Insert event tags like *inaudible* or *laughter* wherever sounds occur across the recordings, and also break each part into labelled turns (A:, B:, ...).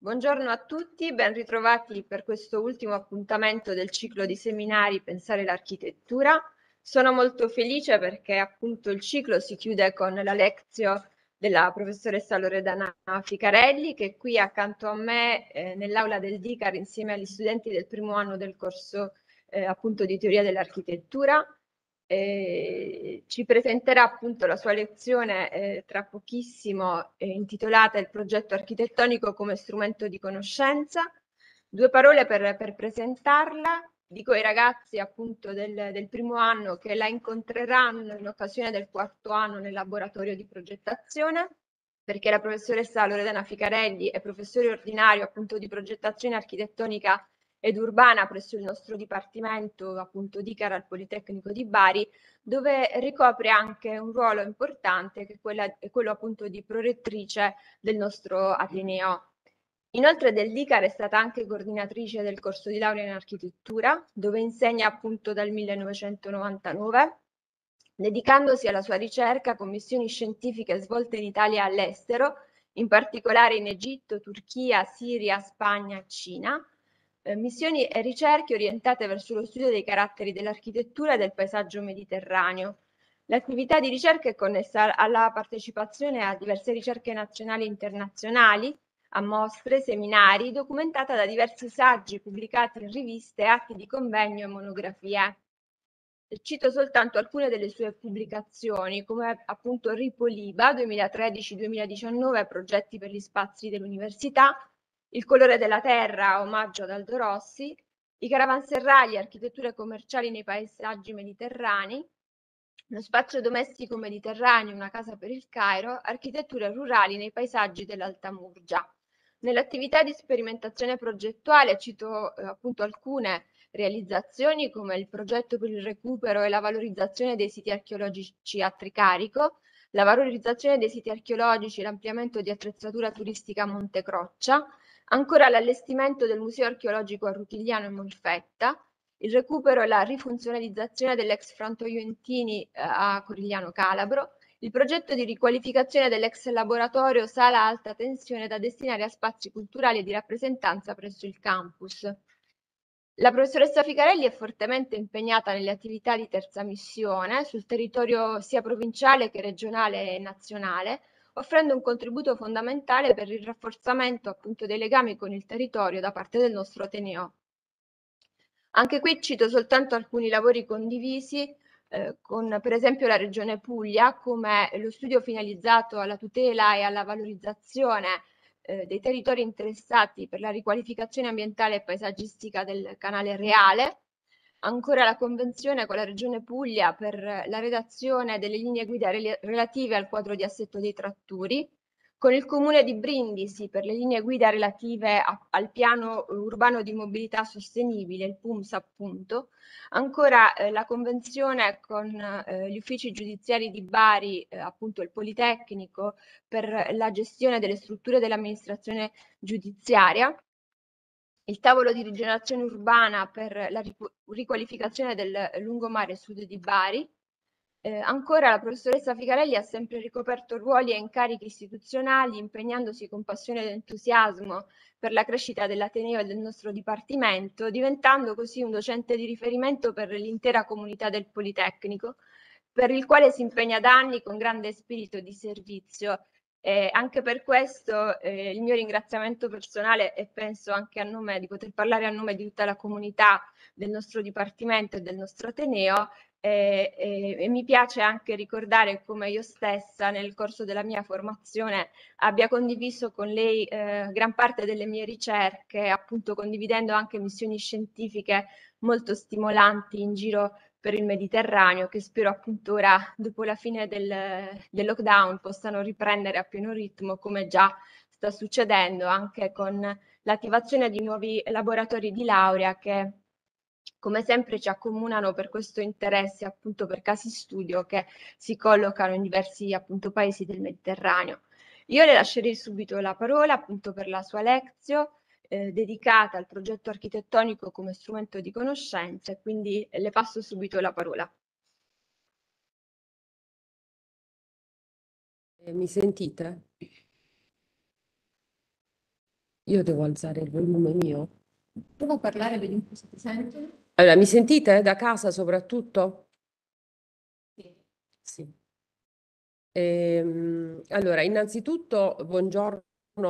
A: Buongiorno a tutti, ben ritrovati per questo ultimo appuntamento del ciclo di seminari Pensare l'architettura. Sono molto felice perché appunto il ciclo si chiude con la lezione della professoressa Loredana Ficarelli che è qui accanto a me eh, nell'aula del DICAR insieme agli studenti del primo anno del corso eh, appunto di teoria dell'architettura eh, ci presenterà appunto la sua lezione eh, tra pochissimo eh, intitolata Il progetto architettonico come strumento di conoscenza. Due parole per, per presentarla. Dico ai ragazzi appunto del, del, primo anno che la incontreranno in occasione del quarto anno nel laboratorio di progettazione perché la professoressa Loredana Ficarelli è professore ordinario appunto di progettazione architettonica ed urbana presso il nostro dipartimento appunto di Cara al Politecnico di Bari, dove ricopre anche un ruolo importante che è, quella, è quello appunto di prorettrice del nostro Ateneo. Inoltre Dicar è stata anche coordinatrice del corso di laurea in architettura, dove insegna appunto dal 1999 dedicandosi alla sua ricerca con missioni scientifiche svolte in Italia e all'estero, in particolare in Egitto, Turchia, Siria, Spagna, Cina, eh, missioni e ricerche orientate verso lo studio dei caratteri dell'architettura e del paesaggio mediterraneo. L'attività di ricerca è connessa alla partecipazione a diverse ricerche nazionali e internazionali, a mostre, seminari, documentata da diversi saggi pubblicati in riviste, atti di convegno e monografie. Cito soltanto alcune delle sue pubblicazioni, come appunto Ripoliba 2013-2019, progetti per gli spazi dell'università, il colore della terra, omaggio ad Aldo Rossi, i caravanserragli, architetture commerciali nei paesaggi mediterranei, lo spazio domestico mediterraneo, una casa per il Cairo, architetture rurali nei paesaggi dell'Alta Murgia. Nell'attività di sperimentazione progettuale cito eh, appunto alcune realizzazioni come il progetto per il recupero e la valorizzazione dei siti archeologici a Tricarico, la valorizzazione dei siti archeologici e l'ampliamento di attrezzatura turistica a Montecroccia, Ancora l'allestimento del Museo archeologico arrutigliano Rutigliano e Molfetta, il recupero e la rifunzionalizzazione dell'ex frantoio Entini eh, a Corigliano Calabro, il progetto di riqualificazione dell'ex laboratorio Sala Alta Tensione da destinare a spazi culturali e di rappresentanza presso il campus. La professoressa Ficarelli è fortemente impegnata nelle attività di terza missione sul territorio sia provinciale che regionale e nazionale, offrendo un contributo fondamentale per il rafforzamento appunto dei legami con il territorio da parte del nostro Ateneo. Anche qui cito soltanto alcuni lavori condivisi eh, con per esempio la Regione Puglia come lo studio finalizzato alla tutela e alla valorizzazione eh, dei territori interessati per la riqualificazione ambientale e paesaggistica del canale Reale, ancora la convenzione con la Regione Puglia per la redazione delle linee guida rel- relative al quadro di assetto dei tratturi, con il Comune di Brindisi per le linee guida relative a, al piano urbano di mobilità sostenibile, il PUMS appunto, ancora eh, la convenzione con eh, gli uffici giudiziari di Bari, eh, appunto il Politecnico, per la gestione delle strutture dell'amministrazione giudiziaria, il tavolo di rigenerazione urbana per la riqualificazione del lungomare sud di Bari. Eh, ancora la professoressa Ficarelli ha sempre ricoperto ruoli e incarichi istituzionali impegnandosi con passione ed entusiasmo per la crescita dell'Ateneo e del nostro Dipartimento, diventando così un docente di riferimento per l'intera comunità del Politecnico, per il quale si impegna da anni con grande spirito di servizio eh, anche per questo eh, il mio ringraziamento personale e penso anche a nome di poter parlare a nome di tutta la comunità del nostro dipartimento e del nostro Ateneo eh, eh, e mi piace anche ricordare come io stessa nel corso della mia formazione abbia condiviso con lei eh, gran parte delle mie ricerche, appunto condividendo anche missioni scientifiche molto stimolanti in giro per il Mediterraneo che spero appunto ora dopo la fine del, del lockdown possano riprendere a pieno ritmo come già sta succedendo anche con l'attivazione di nuovi laboratori di laurea che come sempre ci accomunano per questo interesse appunto per casi studio che si collocano in diversi appunto paesi del Mediterraneo. Io le lascerei subito la parola appunto per la sua lezione eh, dedicata al progetto architettonico come strumento di conoscenza e quindi le passo subito la parola.
B: Eh, mi sentite? Io devo alzare il volume mio. Provo
A: parlare, vediamo se ti sento.
C: Allora, mi sentite da casa soprattutto? Sì. sì. Ehm, allora, innanzitutto buongiorno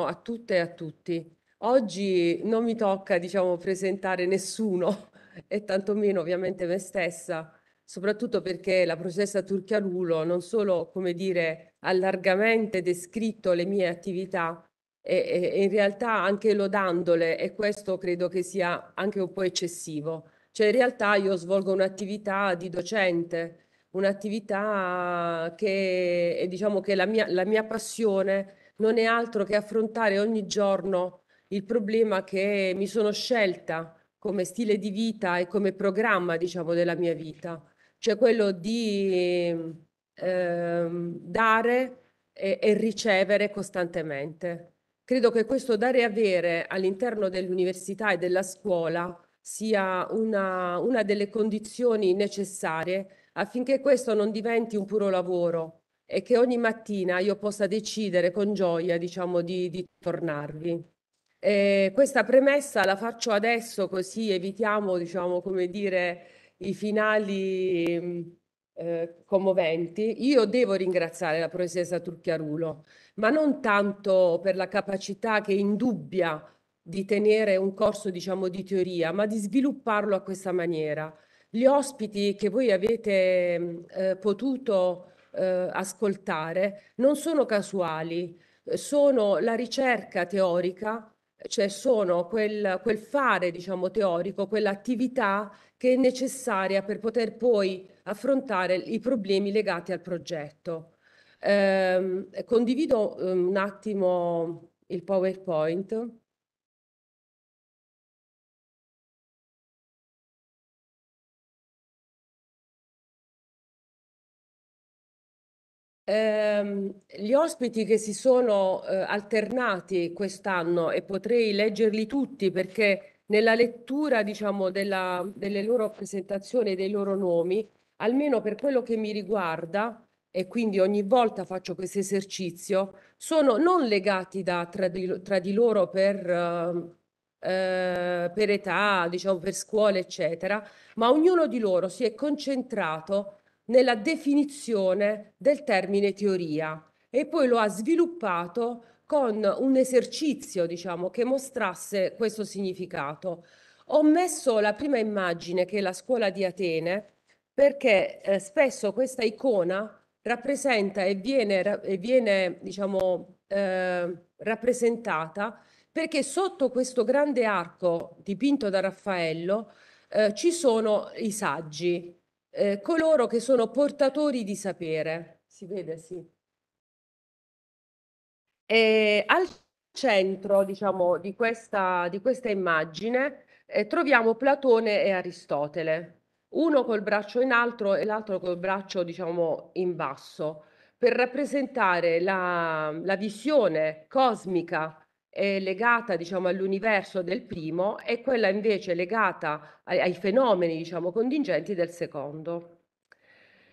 C: a tutte e a tutti. Oggi non mi tocca, diciamo, presentare nessuno *laughs* e tantomeno ovviamente me stessa, soprattutto perché la processa Turchiarulo non solo, come dire, ha largamente descritto le mie attività, e, e in realtà anche lodandole e questo credo che sia anche un po' eccessivo. Cioè in realtà io svolgo un'attività di docente, un'attività che è, diciamo che la mia, la mia passione non è altro che affrontare ogni giorno il problema che mi sono scelta come stile di vita e come programma, diciamo, della mia vita, cioè quello di eh, dare e, e ricevere costantemente. Credo che questo dare e avere all'interno dell'università e della scuola sia una, una delle condizioni necessarie affinché questo non diventi un puro lavoro e che ogni mattina io possa decidere con gioia, diciamo, di, di tornarvi. Eh, questa premessa la faccio adesso così evitiamo, diciamo, come dire, i finali eh, commoventi. Io devo ringraziare la professoressa Turchiarulo, ma non tanto per la capacità che indubbia di tenere un corso, diciamo, di teoria, ma di svilupparlo a questa maniera. Gli ospiti che voi avete eh, potuto eh, ascoltare non sono casuali, eh, sono la ricerca teorica cioè sono quel, quel fare, diciamo, teorico, quell'attività che è necessaria per poter poi affrontare i problemi legati al progetto. Eh, condivido ehm, un
B: attimo il PowerPoint. Ehm, gli ospiti che si sono eh,
C: alternati quest'anno e potrei leggerli tutti perché nella lettura diciamo, della, delle loro presentazioni e dei loro nomi, almeno per quello che mi riguarda, e quindi ogni volta faccio questo esercizio, sono non legati da, tra, di, tra, di, loro per, eh, eh per età, diciamo, per scuola, eccetera, ma ognuno di loro si è concentrato nella definizione del termine teoria e poi lo ha sviluppato con un esercizio, diciamo, che mostrasse questo significato. Ho messo la prima immagine che è la scuola di Atene perché eh, spesso questa icona rappresenta e viene, e viene diciamo, eh, rappresentata perché sotto questo grande arco dipinto da Raffaello eh, ci sono i saggi, eh, coloro che sono portatori di sapere. Si vede, sì. E al centro, diciamo, di questa, di questa immagine eh, troviamo Platone e Aristotele, uno col braccio in alto e l'altro col braccio, diciamo, in basso, per rappresentare la, la visione cosmica eh, legata diciamo, all'universo del primo e quella invece legata ai, ai fenomeni diciamo, contingenti del secondo.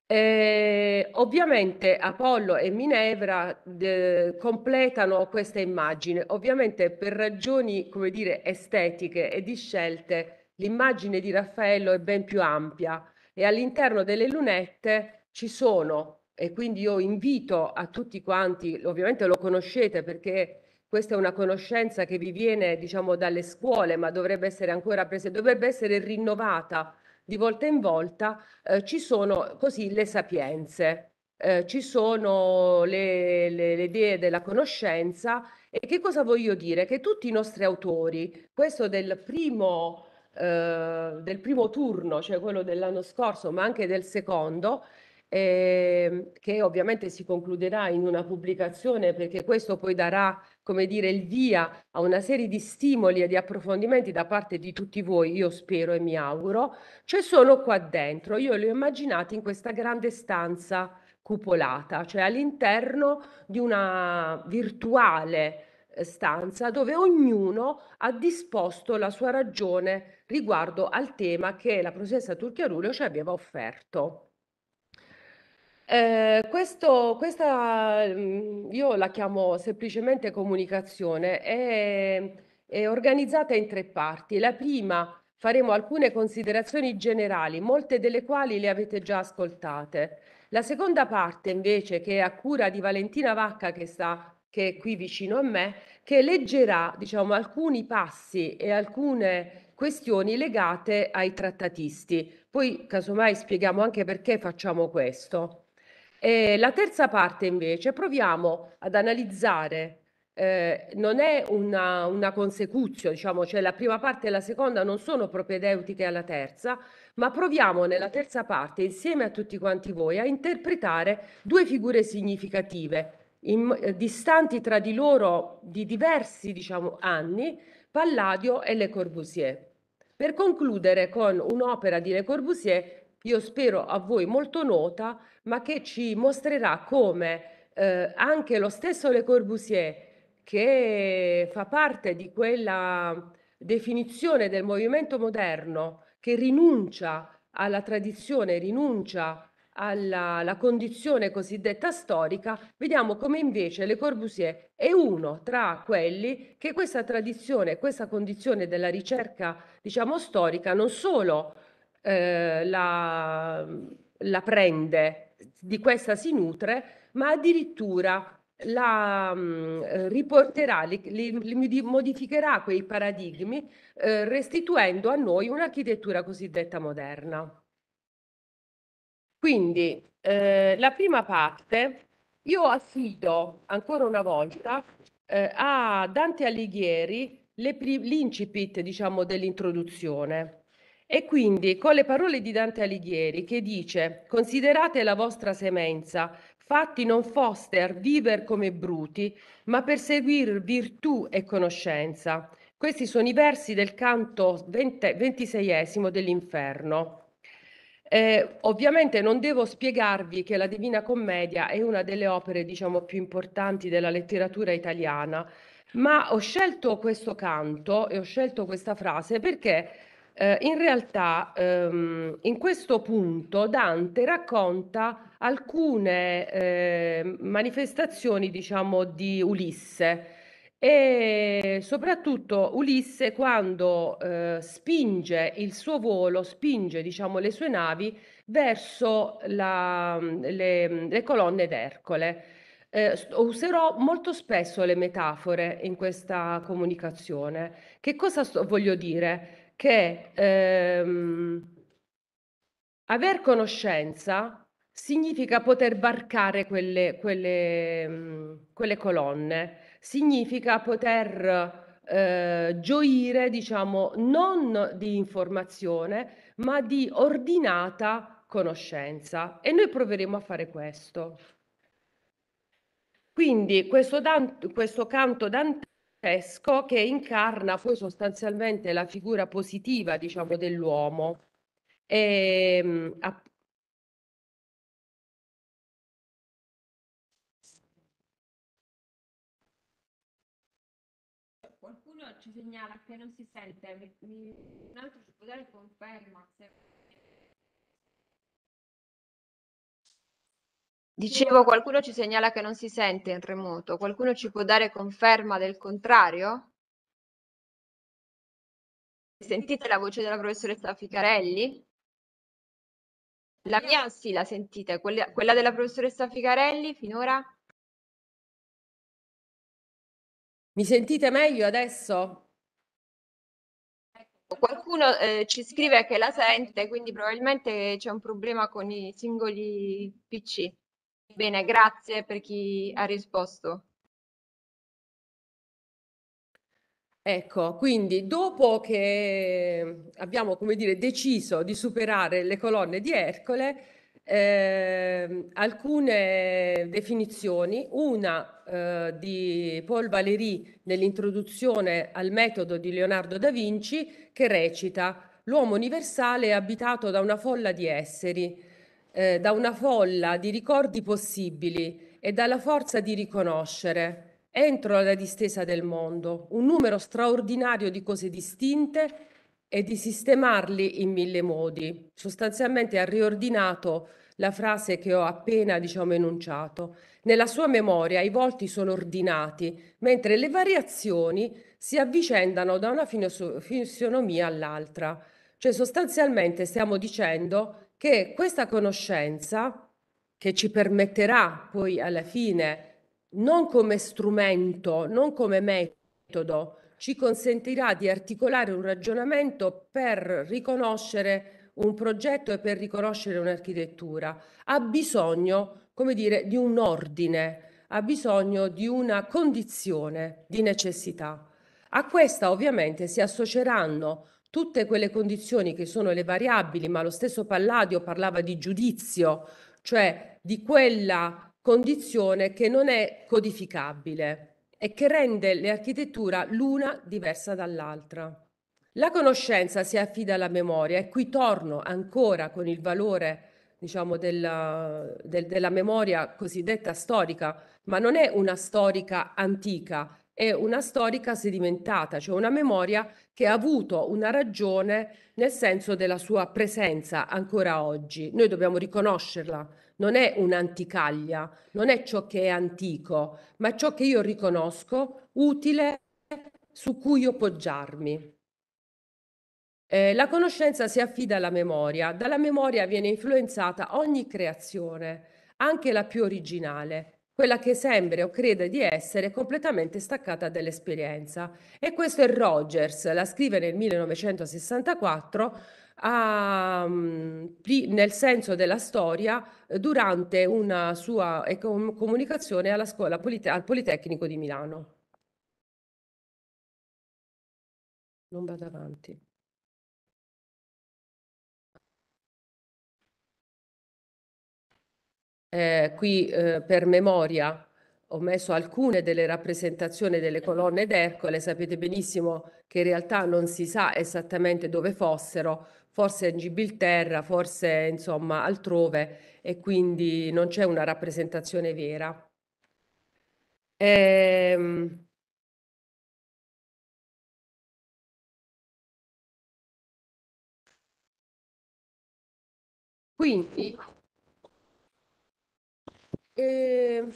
C: Eh, ovviamente Apollo e Minevra de, completano questa immagine, ovviamente per ragioni come dire, estetiche e di scelte l'immagine di Raffaello è ben più ampia e all'interno delle lunette ci sono, e quindi io invito a tutti quanti, ovviamente lo conoscete perché questa è una conoscenza che vi viene diciamo, dalle scuole, ma dovrebbe essere ancora presa, dovrebbe essere rinnovata di volta in volta, eh, ci sono così le sapienze. Eh, ci sono le, le, le, idee della conoscenza e che cosa voglio dire? Che tutti i nostri autori, questo del primo, eh, del primo turno, cioè quello dell'anno scorso, ma anche del secondo, eh, che ovviamente si concluderà in una pubblicazione perché questo poi darà come dire, il via a una serie di stimoli e di approfondimenti da parte di tutti voi, io spero e mi auguro, cioè sono qua dentro. Io li ho immaginati in questa grande stanza cupolata, cioè all'interno di una virtuale eh, stanza dove ognuno ha disposto la sua ragione riguardo al tema che la professoressa Turchiarulio ci aveva offerto. Eh, questo questa, mm, io la chiamo semplicemente comunicazione, è è organizzata in tre parti. La prima, faremo alcune considerazioni generali, molte delle quali le avete già ascoltate. La seconda parte invece, che è a cura di Valentina Vacca che sta che è qui vicino a me, che leggerà, diciamo, alcuni passi e alcune questioni legate ai trattatisti. Poi casomai spieghiamo anche perché facciamo questo. E la terza parte invece proviamo ad analizzare eh, non è una, una consecuzione, diciamo, cioè la prima parte e la seconda non sono propedeutiche alla terza, ma proviamo nella terza parte, insieme a tutti quanti voi, a interpretare due figure significative, in, eh, distanti tra di loro di diversi diciamo, anni, Palladio e Le Corbusier. Per concludere con un'opera di Le Corbusier io spero a voi molto nota, ma che ci mostrerà come eh, anche lo stesso Le Corbusier, che fa parte di quella definizione del movimento moderno che rinuncia alla tradizione, rinuncia alla, alla, condizione cosiddetta storica, vediamo come invece Le Corbusier è uno tra quelli che questa tradizione, questa condizione della ricerca, diciamo, storica non solo eh, la, la prende, di questa si nutre, ma addirittura la mh, mm, riporterà, li, li, modificherà quei paradigmi eh, restituendo a noi un'architettura cosiddetta moderna. Quindi eh, la prima parte io affido ancora una volta eh, a Dante Alighieri l'incipit diciamo, dell'introduzione e quindi con le parole di Dante Alighieri che dice considerate la vostra semenza, fatti non foste a viver come bruti, ma per seguir virtù e conoscenza. Questi sono i versi del canto 20, 26 dell'inferno. Eh, ovviamente non devo spiegarvi che la Divina Commedia è una delle opere, diciamo, più importanti della letteratura italiana, ma ho scelto questo canto e ho scelto questa frase perché eh, in realtà ehm, in questo punto Dante racconta alcune eh, manifestazioni diciamo di Ulisse e soprattutto Ulisse quando eh, spinge il suo volo, spinge diciamo le sue navi verso la, le, le colonne d'Ercole. Eh, userò molto spesso le metafore in questa comunicazione. Che cosa sto, voglio dire? che ehm, aver conoscenza significa poter varcare quelle, quelle, quelle colonne, significa poter eh, gioire, diciamo, non di informazione, ma di ordinata conoscenza. E noi proveremo a fare questo. Quindi questo, questo canto dantesco gigantesco che incarna poi sostanzialmente la figura positiva,
B: diciamo, dell'uomo. E, ehm, a, Qualcuno ci segnala che non si sente, un altro ci
A: può dare conferma. Se... Dicevo, qualcuno ci segnala che non si sente in remoto. Qualcuno ci può dare conferma
B: del contrario? Sentite la voce della professoressa Ficarelli? La mia sì, la sentite. Quella, quella della professoressa Ficarelli finora? Mi sentite meglio adesso? Ecco, qualcuno
A: eh, ci scrive che la sente, quindi probabilmente c'è un problema con i singoli PC. Bene, grazie per chi ha risposto.
C: Ecco, quindi dopo che ehm, abbiamo, come dire, deciso di superare le colonne di Ercole, eh, alcune definizioni, una eh, di Paul Valéry nell'introduzione al metodo di Leonardo da Vinci che recita L'uomo universale è abitato da una folla di esseri eh, da una folla di ricordi possibili e dalla forza di riconoscere, entro la distesa del mondo, un numero straordinario di cose distinte e di sistemarli in mille modi. Sostanzialmente ha riordinato la frase che ho appena diciamo, enunciato. Nella sua memoria i volti sono ordinati, mentre le variazioni si avvicendano da una fisionomia all'altra. Cioè sostanzialmente stiamo dicendo che questa conoscenza, che ci permetterà poi alla fine, non come strumento, non come metodo, ci consentirà di articolare un ragionamento per riconoscere un progetto e per riconoscere un'architettura. Ha bisogno, come dire, di un ordine, ha bisogno di una condizione di necessità. A questa ovviamente si associeranno tutte quelle condizioni che sono le variabili, ma lo stesso Palladio parlava di giudizio, cioè di quella condizione che non è codificabile e che rende l'architettura l'una diversa dall'altra. La conoscenza si affida alla memoria e qui torno ancora con il valore diciamo, della, del, della memoria cosiddetta storica, ma non è una storica antica, è una storica sedimentata, cioè una memoria che ha avuto una ragione nel senso della sua presenza ancora oggi. Noi dobbiamo riconoscerla, non è un'anticaglia, non è ciò che è antico, ma ciò che io riconosco utile su cui appoggiarmi. Eh, la conoscenza si affida alla memoria, dalla memoria viene influenzata ogni creazione, anche la più originale quella che sembra o crede di essere completamente staccata dall'esperienza. E questo è Rogers, la scrive nel 1964 a, ehm, nel senso della storia durante una sua comunicazione alla scuola al Politecnico di Milano.
B: Non vado avanti. Eh, qui eh, per memoria ho messo alcune delle rappresentazioni delle
C: colonne d'Ercole, sapete benissimo che in realtà non si sa esattamente dove fossero, forse in Gibilterra, forse insomma altrove e quindi
B: non c'è una rappresentazione vera. Ehm... Quindi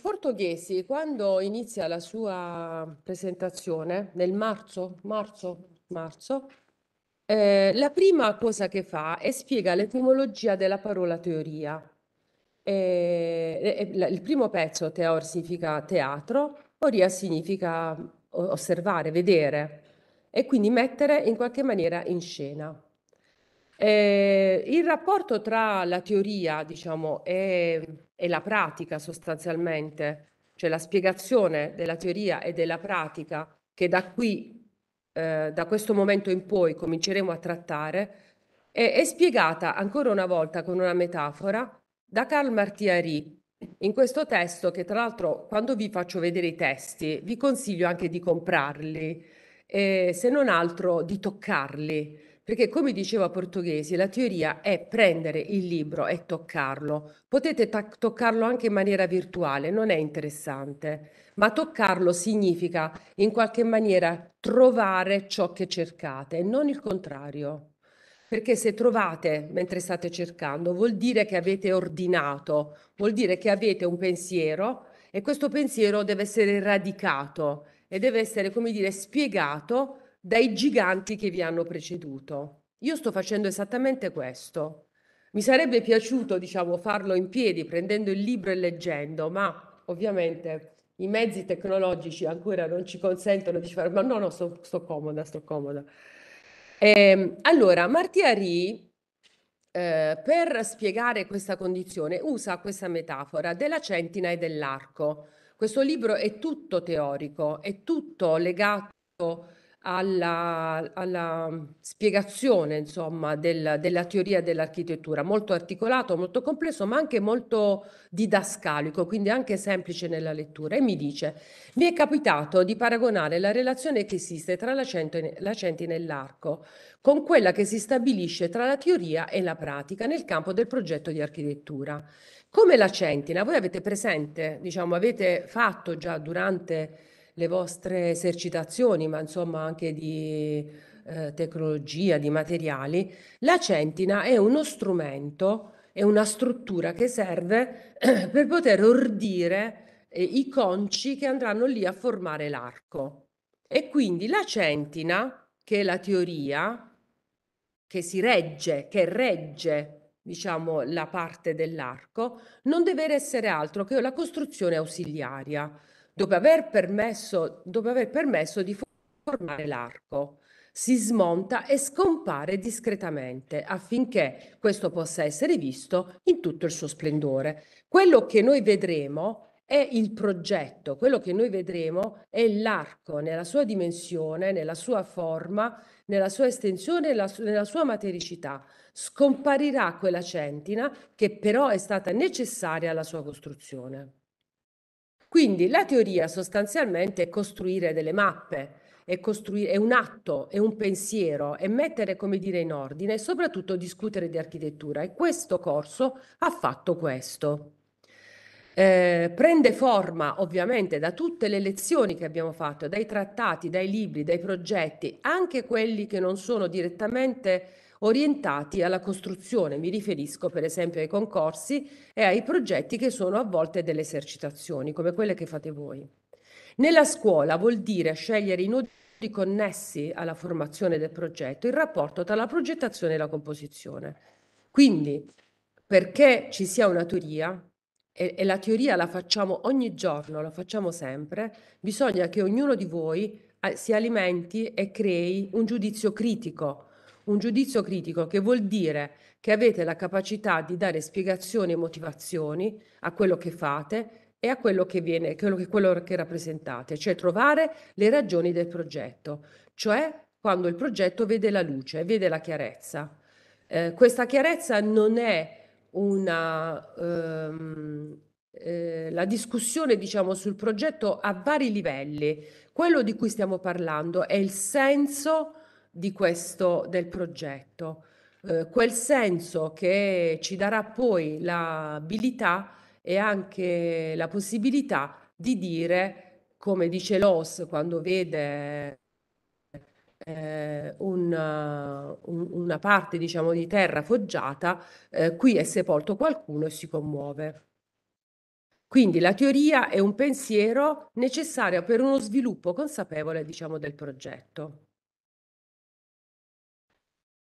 C: Portoghesi, ehm, quando inizia la sua presentazione, nel marzo, marzo, marzo, eh, la prima cosa che fa è spiega l'etimologia della parola teoria. Eh, il primo pezzo, teor, significa teatro, oria significa osservare, vedere e quindi mettere in qualche maniera in scena. Eh, il rapporto tra la teoria, diciamo, e, e la pratica sostanzialmente, cioè la spiegazione della teoria e della pratica che da qui, eh, da questo momento in poi cominceremo a trattare, è, è spiegata ancora una volta con una metafora da Karl Martiari, in questo testo, che tra l'altro quando vi faccio vedere i testi, vi consiglio anche di comprarli, eh, se non altro di toccarli, perché come diceva Portoghesi, la teoria è prendere il libro e toccarlo. Potete ta- toccarlo anche in maniera virtuale, non è interessante, ma toccarlo significa in qualche maniera trovare ciò che cercate, non il contrario. Perché se trovate mentre state cercando, vuol dire che avete ordinato, vuol dire che avete un pensiero e questo pensiero deve essere radicato e deve essere, come dire, spiegato dai giganti che vi hanno preceduto. Io sto facendo esattamente questo. Mi sarebbe piaciuto, diciamo, farlo in piedi, prendendo il libro e leggendo, ma ovviamente i mezzi tecnologici ancora non ci consentono di fare, ma no, no, sto, sto comoda, sto comoda. Eh, allora, Martiari, eh, per spiegare questa condizione, usa questa metafora della centina e dell'arco. Questo libro è tutto teorico, è tutto legato alla, alla spiegazione insomma, del, della teoria dell'architettura, molto articolato, molto complesso, ma anche molto didascalico, quindi anche semplice nella lettura. E mi dice, mi è capitato di paragonare la relazione che esiste tra la, centine, centina e l'arco con quella che si stabilisce tra la teoria e la pratica nel campo del progetto di architettura. Come la centina, voi avete presente, diciamo, avete fatto già durante le vostre esercitazioni, ma insomma anche di eh, tecnologia, di materiali, la centina è uno strumento, è una struttura che serve *clears throat* per poter ordire eh, i conci che andranno lì a formare l'arco. E quindi la centina, che è la teoria che si regge, che regge, diciamo, la parte dell'arco, non deve essere altro che la costruzione ausiliaria dopo aver permesso, dopo aver permesso di formare l'arco si smonta e scompare discretamente affinché questo possa essere visto in tutto il suo splendore. Quello che noi vedremo è il progetto, quello che noi vedremo è l'arco nella sua dimensione, nella sua forma, nella sua estensione, nella sua matericità. Scomparirà quella centina che però è stata necessaria alla sua costruzione. Quindi la teoria sostanzialmente è costruire delle mappe, è, è un atto, è un pensiero, è mettere, come dire, in ordine e soprattutto discutere di architettura. E questo corso ha fatto questo. Eh, prende forma ovviamente da tutte le lezioni che abbiamo fatto, dai trattati, dai libri, dai progetti, anche quelli che non sono direttamente orientati alla costruzione. Mi riferisco per esempio ai concorsi e ai progetti che sono a volte delle esercitazioni, come quelle che fate voi. Nella scuola vuol dire scegliere i nodi connessi alla formazione del progetto, il rapporto tra la progettazione e la composizione. Quindi, perché ci sia una teoria, e, e la teoria la facciamo ogni giorno, la facciamo sempre, bisogna che ognuno di voi eh, si alimenti e crei un giudizio critico un giudizio critico che vuol dire che avete la capacità di dare spiegazioni e motivazioni a quello che fate e a quello che viene, quello che, quello che rappresentate, cioè trovare le ragioni del progetto, cioè quando il progetto vede la luce, vede la chiarezza. Eh, questa chiarezza non è una... Ehm, eh, la discussione diciamo, sul progetto a vari livelli. Quello di cui stiamo parlando è il senso di questo, del progetto. Eh, quel senso che ci darà poi l'abilità e anche la possibilità di dire, come dice l'OS quando vede eh, una, una, parte diciamo, di terra foggiata, eh, qui è sepolto qualcuno e si commuove. Quindi la teoria è un pensiero necessario per uno sviluppo consapevole diciamo, del progetto.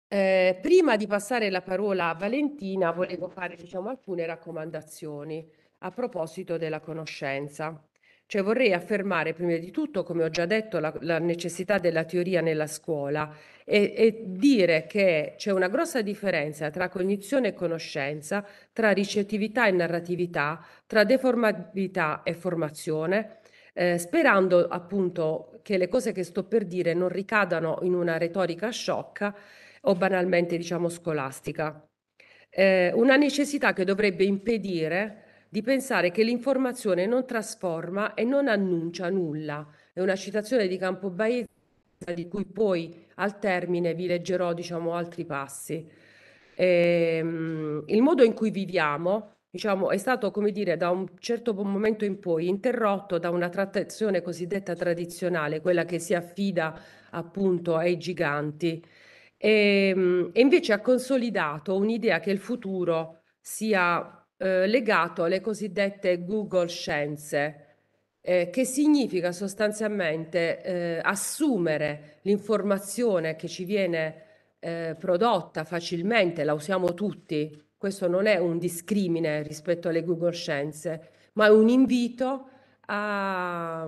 C: Eh, prima di passare la parola a Valentina, volevo fare, diciamo, alcune raccomandazioni a proposito della conoscenza. Cioè vorrei affermare prima di tutto, come ho già detto, la, la necessità della teoria nella scuola e, e dire che c'è una grossa differenza tra cognizione e conoscenza, tra ricettività e narratività, tra deformabilità e formazione, eh, sperando appunto che le cose che sto per dire non ricadano in una retorica sciocca o banalmente diciamo scolastica. Eh, una necessità che dovrebbe impedire di pensare che l'informazione non trasforma e non annuncia nulla. È una citazione di Campobaese di cui poi al termine vi leggerò diciamo, altri passi. Ehm, il modo in cui viviamo diciamo, è stato, come dire, da un certo momento in poi interrotto da una trattazione cosiddetta tradizionale, quella che si affida appunto ai giganti e, ehm, e invece ha consolidato un'idea che il futuro sia eh, legato alle cosiddette Google Scienze, eh, che significa sostanzialmente eh, assumere l'informazione che ci viene eh, prodotta facilmente, la usiamo tutti. Questo non è un discrimine rispetto alle Google Scienze, ma è un invito a,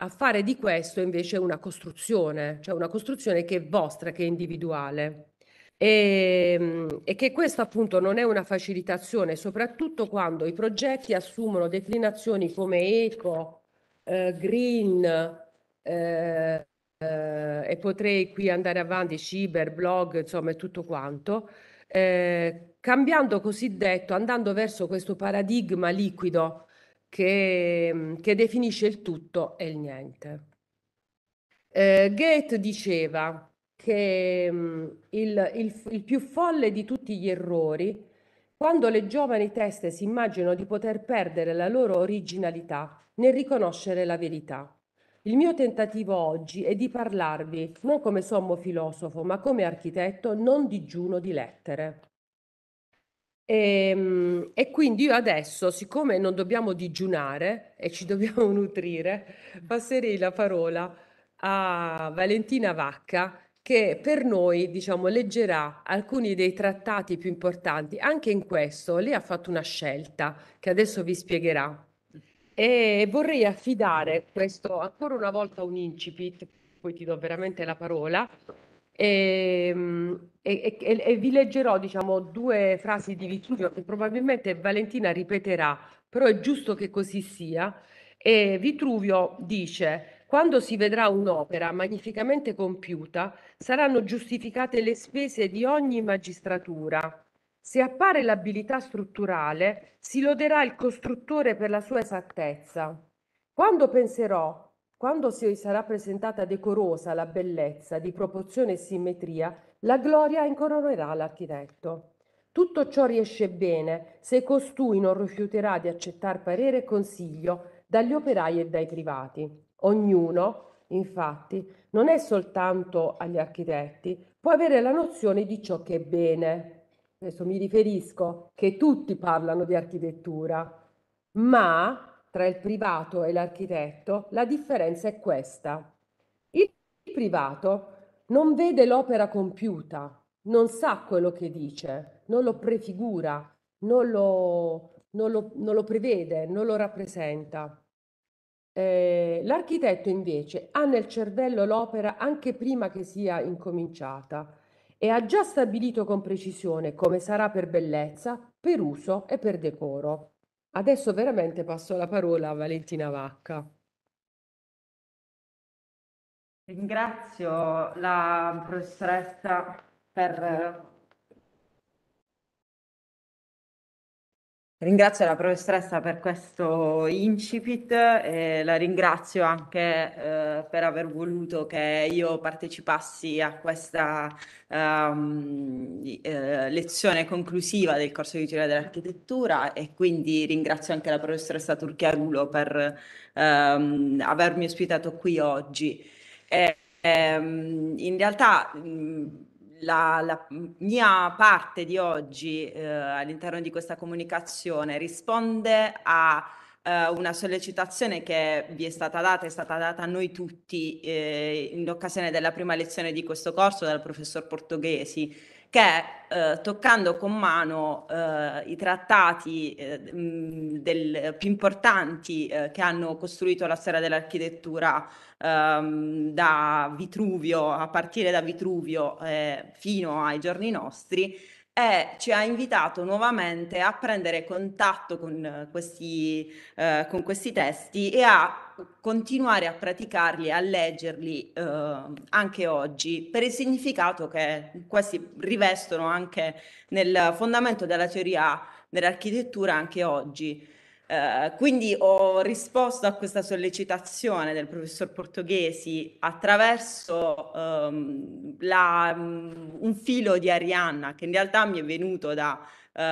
C: a fare di questo invece una costruzione, cioè una costruzione che è vostra, che è individuale. E, ehm, e, che questo appunto non è una facilitazione, soprattutto quando i progetti assumono declinazioni come eco, eh, green eh, eh, e potrei qui andare avanti, ciber, blog, insomma, e tutto quanto, eh, cambiando cosiddetto, andando verso questo paradigma liquido che, mm, che definisce il tutto e il niente. Eh, Goethe diceva che mm, il, il, il più folle di tutti gli errori quando le giovani teste si immaginano di poter perdere la loro originalità nel riconoscere la verità. Il mio tentativo oggi è di parlarvi non come sommo filosofo, ma come architetto non digiuno di lettere. Ehm, E, quindi io adesso, siccome non dobbiamo digiunare e ci dobbiamo *laughs* nutrire, passerei la parola a Valentina Vacca che per noi, diciamo, leggerà alcuni dei trattati più importanti. Anche in questo lei ha fatto una scelta che adesso vi spiegherà. E vorrei affidare questo ancora una volta un incipit, poi ti do veramente la parola, Ehm, e, e, e, e, vi leggerò diciamo due frasi di Vitruvio che probabilmente Valentina ripeterà, però è giusto che così sia. E Vitruvio dice: Quando si vedrà un'opera magnificamente compiuta, saranno giustificate le spese di ogni magistratura. Se appare l'abilità strutturale, si loderà il costruttore per la sua esattezza. Quando penserò quando si sarà presentata decorosa la bellezza di proporzione e simmetria, la gloria incoronerà l'architetto. Tutto ciò riesce bene se costui non rifiuterà di accettare parere e consiglio dagli operai e dai privati. Ognuno, infatti, non è soltanto agli architetti, può avere la nozione di ciò che è bene. Adesso mi riferisco che tutti parlano di architettura, ma tra il privato e l'architetto, la differenza è questa. Il privato non vede l'opera compiuta, non sa quello che dice, non lo prefigura, non lo, non lo, non lo prevede, non lo rappresenta. Eh, l'architetto invece ha nel cervello l'opera anche prima che sia incominciata e ha già stabilito con precisione come sarà per bellezza, per uso e per decoro. Adesso veramente passo la parola a Valentina Vacca.
D: Ringrazio la professoressa per Ringrazio la professoressa per questo incipit e la ringrazio anche eh, per aver voluto che io partecipassi a questa um, eh, lezione conclusiva del corso di teoria dell'architettura e quindi ringrazio anche la professoressa Turchia Rulo per um, avermi ospitato qui oggi. E, um, in realtà la, la, mia parte di oggi eh, all'interno di questa comunicazione risponde a eh, una sollecitazione che vi è stata data, è stata data a noi tutti eh, in occasione della prima lezione di questo corso dal professor Portoghesi che eh, toccando con mano eh, i trattati eh, mh, del, più importanti eh, che hanno costruito la storia dell'architettura ehm, da Vitruvio, a partire da Vitruvio eh, fino ai giorni nostri, e ci ha invitato nuovamente a prendere contatto con questi, eh, con questi testi e a continuare a praticarli, a leggerli eh, anche oggi, per il significato che questi rivestono anche nel fondamento della teoria dell'architettura anche oggi. Uh, quindi ho risposto a questa sollecitazione del professor Portoghesi attraverso um, la, um, un filo di Arianna che in realtà mi è venuto da eh,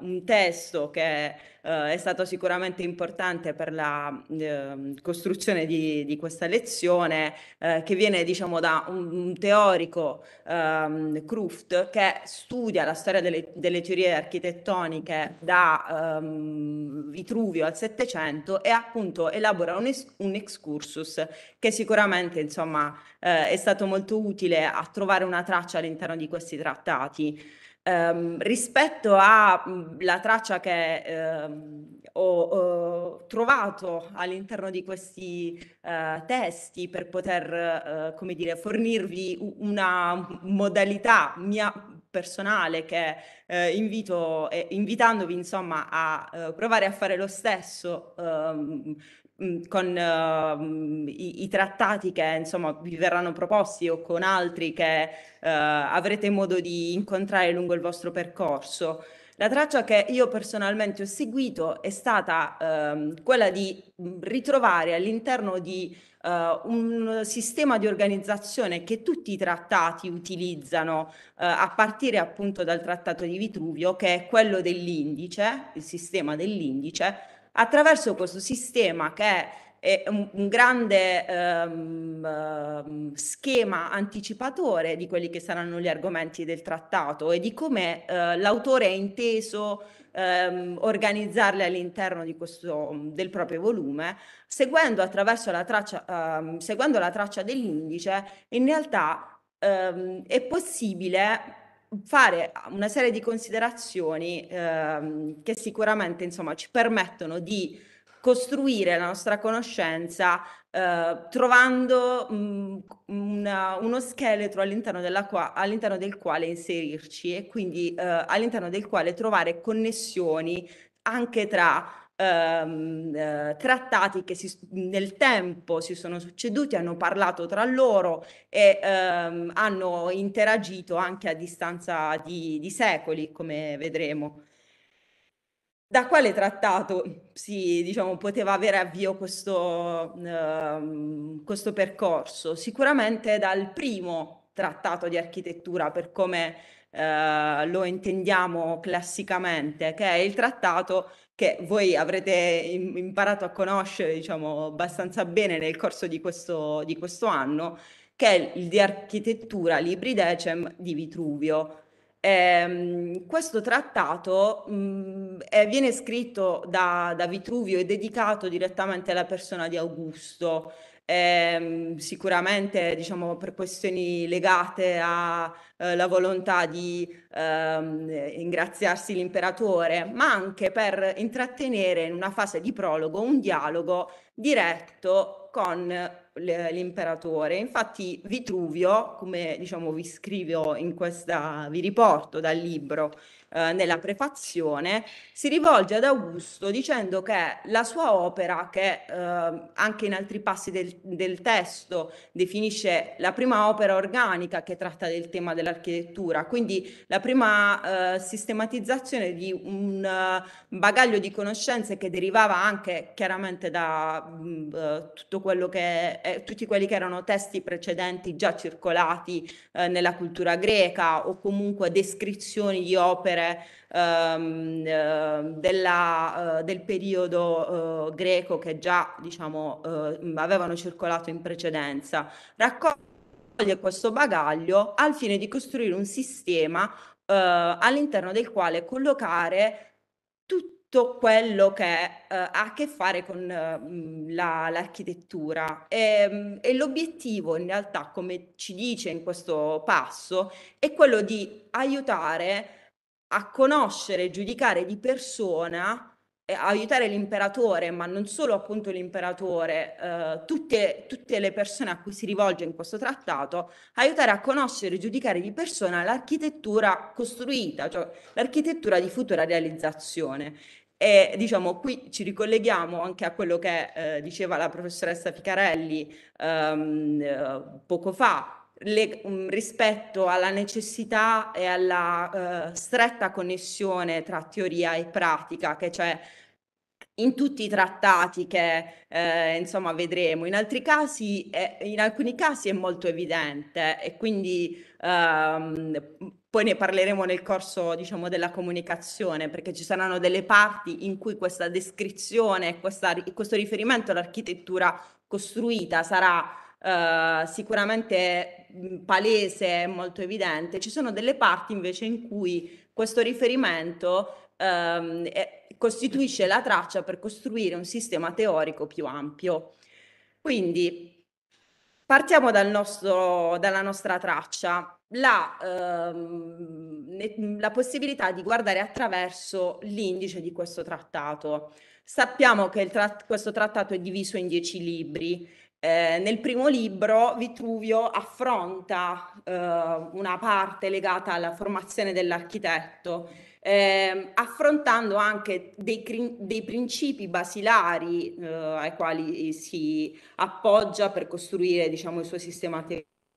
D: un testo che eh, è stato sicuramente importante per la eh, costruzione di, di, questa lezione, eh, che viene diciamo da un, un teorico ehm, Kruft che studia la storia delle, delle teorie architettoniche da ehm, Vitruvio al Settecento e appunto elabora un, es- un excursus che sicuramente insomma eh, è stato molto utile a trovare una traccia all'interno di questi trattati. Um, rispetto alla mm, traccia che um, ho uh, trovato all'interno di questi uh, testi per poter, uh, come dire, fornirvi una modalità mia personale che eh, invito, eh, invitandovi insomma a eh, provare a fare lo stesso ehm, Mhmm, con uh, i, i, trattati che insomma vi verranno proposti o con altri che uh, avrete modo di incontrare lungo il vostro percorso. La traccia che io personalmente ho seguito è stata uh, quella di mhmm, ritrovare all'interno di eh, un sistema di organizzazione che tutti i trattati utilizzano eh, a partire appunto dal trattato di Vitruvio che è quello dell'indice, il sistema dell'indice, attraverso questo sistema che è è un, un grande um, schema anticipatore di quelli che saranno gli argomenti del trattato e di come uh, l'autore ha inteso um, organizzarli all'interno questo, del proprio volume, seguendo, la traccia, um, seguendo la traccia dell'indice, in realtà è possibile fare una serie di considerazioni ehm, che sicuramente insomma, ci permettono di costruire la nostra conoscenza eh, trovando mh, mm, una, uno scheletro all'interno, qua, all'interno, del quale inserirci e quindi eh, all'interno del quale trovare connessioni anche tra ehm, eh, trattati che si, nel tempo si sono succeduti, hanno parlato tra loro e ehm, hanno interagito anche a distanza di, di secoli, come vedremo. Da quale trattato si diciamo, poteva avere avvio questo, ehm, questo percorso? Sicuramente dal primo trattato di architettura, per come eh, lo intendiamo classicamente, che è il trattato che voi avrete imparato a conoscere diciamo, abbastanza bene nel corso di questo, di questo anno, che è il di architettura Libri Decem di Vitruvio. Eh, questo trattato mh, mhmm, eh, viene scritto da, da Vitruvio e dedicato direttamente alla persona di Augusto. Ehm, sicuramente diciamo, per questioni legate alla eh, volontà di ehm, ingraziarsi l'imperatore, ma anche per intrattenere in una fase di prologo un dialogo diretto con l'imperatore. Infatti Vitruvio, come diciamo vi scrivo in questa, vi riporto dal libro, eh, nella prefazione, si rivolge ad Augusto dicendo che la sua opera, che eh, anche in altri passi del, del testo definisce la prima opera organica che tratta del tema dell'architettura, quindi la prima eh, sistematizzazione di un uh, bagaglio di conoscenze che derivava anche chiaramente da mh, eh, tutto quello che, eh, tutti quelli che erano testi precedenti già circolati eh, nella cultura greca o comunque descrizioni di opere chiarire ehm, eh, della, eh, del periodo eh, greco che già diciamo, eh, avevano circolato in precedenza. Raccoglie questo bagaglio al fine di costruire un sistema eh, all'interno del quale collocare tutti quello che eh, ha a che fare con eh, la, l'architettura e, ehm, e, l'obiettivo in realtà come ci dice in questo passo è quello di aiutare a conoscere e giudicare di persona, eh, aiutare l'imperatore, ma non solo appunto l'imperatore, eh, tutte, tutte le persone a cui si rivolge in questo trattato, aiutare a conoscere e giudicare di persona l'architettura costruita, cioè l'architettura di futura realizzazione. E diciamo, qui ci ricolleghiamo anche a quello che eh, diceva la professoressa Ficarelli ehm, eh, poco fa, le, mm, rispetto alla necessità e alla eh, stretta connessione tra teoria e pratica che c'è in tutti i trattati che eh, insomma vedremo. In altri casi, è, in alcuni casi è molto evidente e quindi ehm, poi ne parleremo nel corso diciamo, della comunicazione perché ci saranno delle parti in cui questa descrizione, questa, questo riferimento all'architettura costruita sarà eh, sicuramente palese, è molto evidente, ci sono delle parti invece in cui questo riferimento ehm, è, costituisce la traccia per costruire un sistema teorico più ampio. Quindi partiamo dal nostro, dalla nostra traccia. La, ehm, la, possibilità di guardare attraverso l'indice di questo trattato. Sappiamo che tra- questo trattato è diviso in dieci libri eh, nel primo libro Vitruvio affronta eh, una parte legata alla formazione dell'architetto, eh, affrontando anche dei, dei principi basilari eh, ai quali si appoggia per costruire diciamo, il suo sistema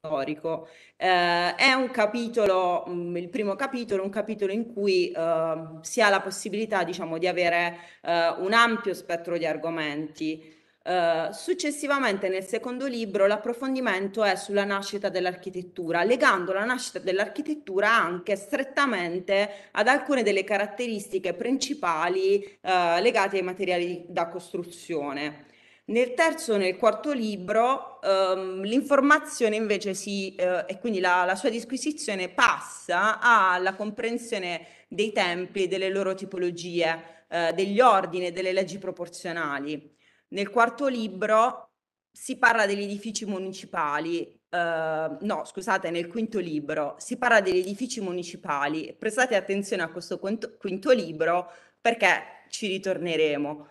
D: teorico. Eh, è un capitolo, mm, il primo capitolo, un capitolo in cui ehm, si ha la possibilità diciamo, di avere un ampio spettro di argomenti. Uh, successivamente nel secondo libro l'approfondimento è sulla nascita dell'architettura, legando la nascita dell'architettura anche strettamente ad alcune delle caratteristiche principali uh, legate ai materiali da costruzione. Nel terzo e nel quarto libro ehm, l'informazione invece si, eh, e quindi la, la, sua disquisizione passa alla comprensione dei tempi e delle loro tipologie, eh, degli ordini e delle leggi proporzionali. Nel quarto libro si parla degli edifici municipali, eh, no scusate, nel quinto libro si parla degli edifici municipali. Prestate attenzione a questo quinto, quinto libro perché ci ritorneremo.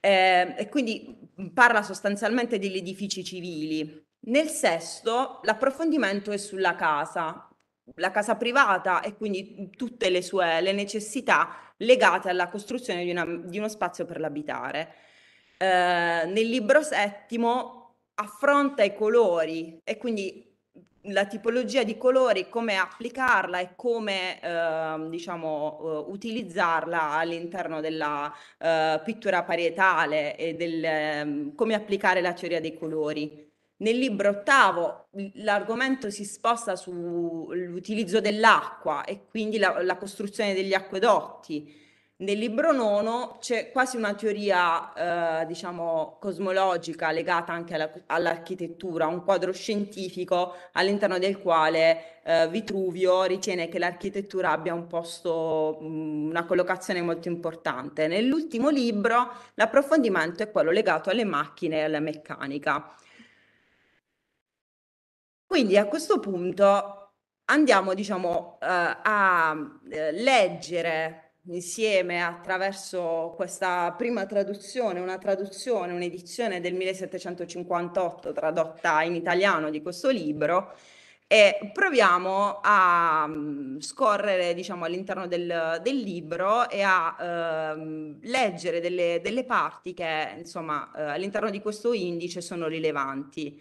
D: Eh, e quindi parla sostanzialmente degli edifici civili. Nel sesto l'approfondimento è sulla casa, la casa privata e quindi tutte le sue le necessità legate alla costruzione di, una, di uno spazio per l'abitare. Eh, nel libro settimo affronta i colori e quindi la tipologia di colori, come applicarla e come ehm, diciamo, eh, diciamo, utilizzarla all'interno della eh, pittura parietale e del, eh, come applicare la teoria dei colori. Nel libro ottavo l'argomento si sposta sull'utilizzo dell'acqua e quindi la, la costruzione degli acquedotti nel libro nono c'è quasi una teoria, eh, diciamo, cosmologica legata anche alla, all'architettura, un quadro scientifico all'interno del quale eh, Vitruvio ritiene che l'architettura abbia un posto, mh, mm, una collocazione molto importante. Nell'ultimo libro l'approfondimento è quello legato alle macchine e alla meccanica. Quindi a questo punto andiamo, diciamo, eh, a eh, leggere insieme attraverso questa prima traduzione, una traduzione, un'edizione del 1758 tradotta in italiano di questo libro e proviamo a mm, scorrere diciamo, all'interno del, del, libro e a ehm, leggere delle, delle, parti che insomma, eh, all'interno di questo indice sono rilevanti.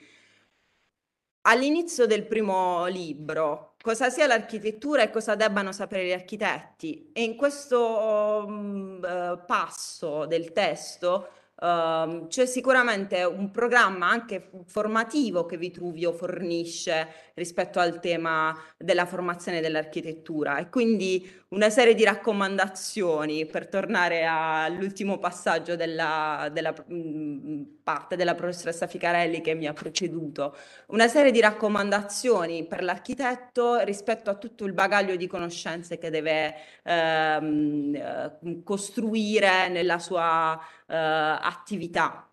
D: All'inizio del primo libro cosa sia l'architettura e cosa debbano sapere gli architetti. E in questo um, passo del testo Ehm, c'è sicuramente un programma anche formativo che Vitruvio fornisce rispetto al tema della formazione dell'architettura e quindi una serie di raccomandazioni per tornare all'ultimo passaggio della, della mm, parte della professoressa Ficarelli che mi ha preceduto, una serie di raccomandazioni per l'architetto rispetto a tutto il bagaglio di conoscenze che deve ehm, eh, costruire nella sua eh, attività.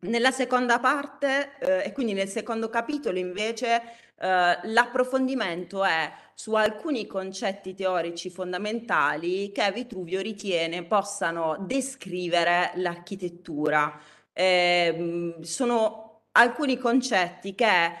D: Nella seconda parte eh, e quindi nel secondo capitolo invece eh, l'approfondimento è su alcuni concetti teorici fondamentali che Vitruvio ritiene possano descrivere l'architettura. Eh, sono alcuni concetti che eh,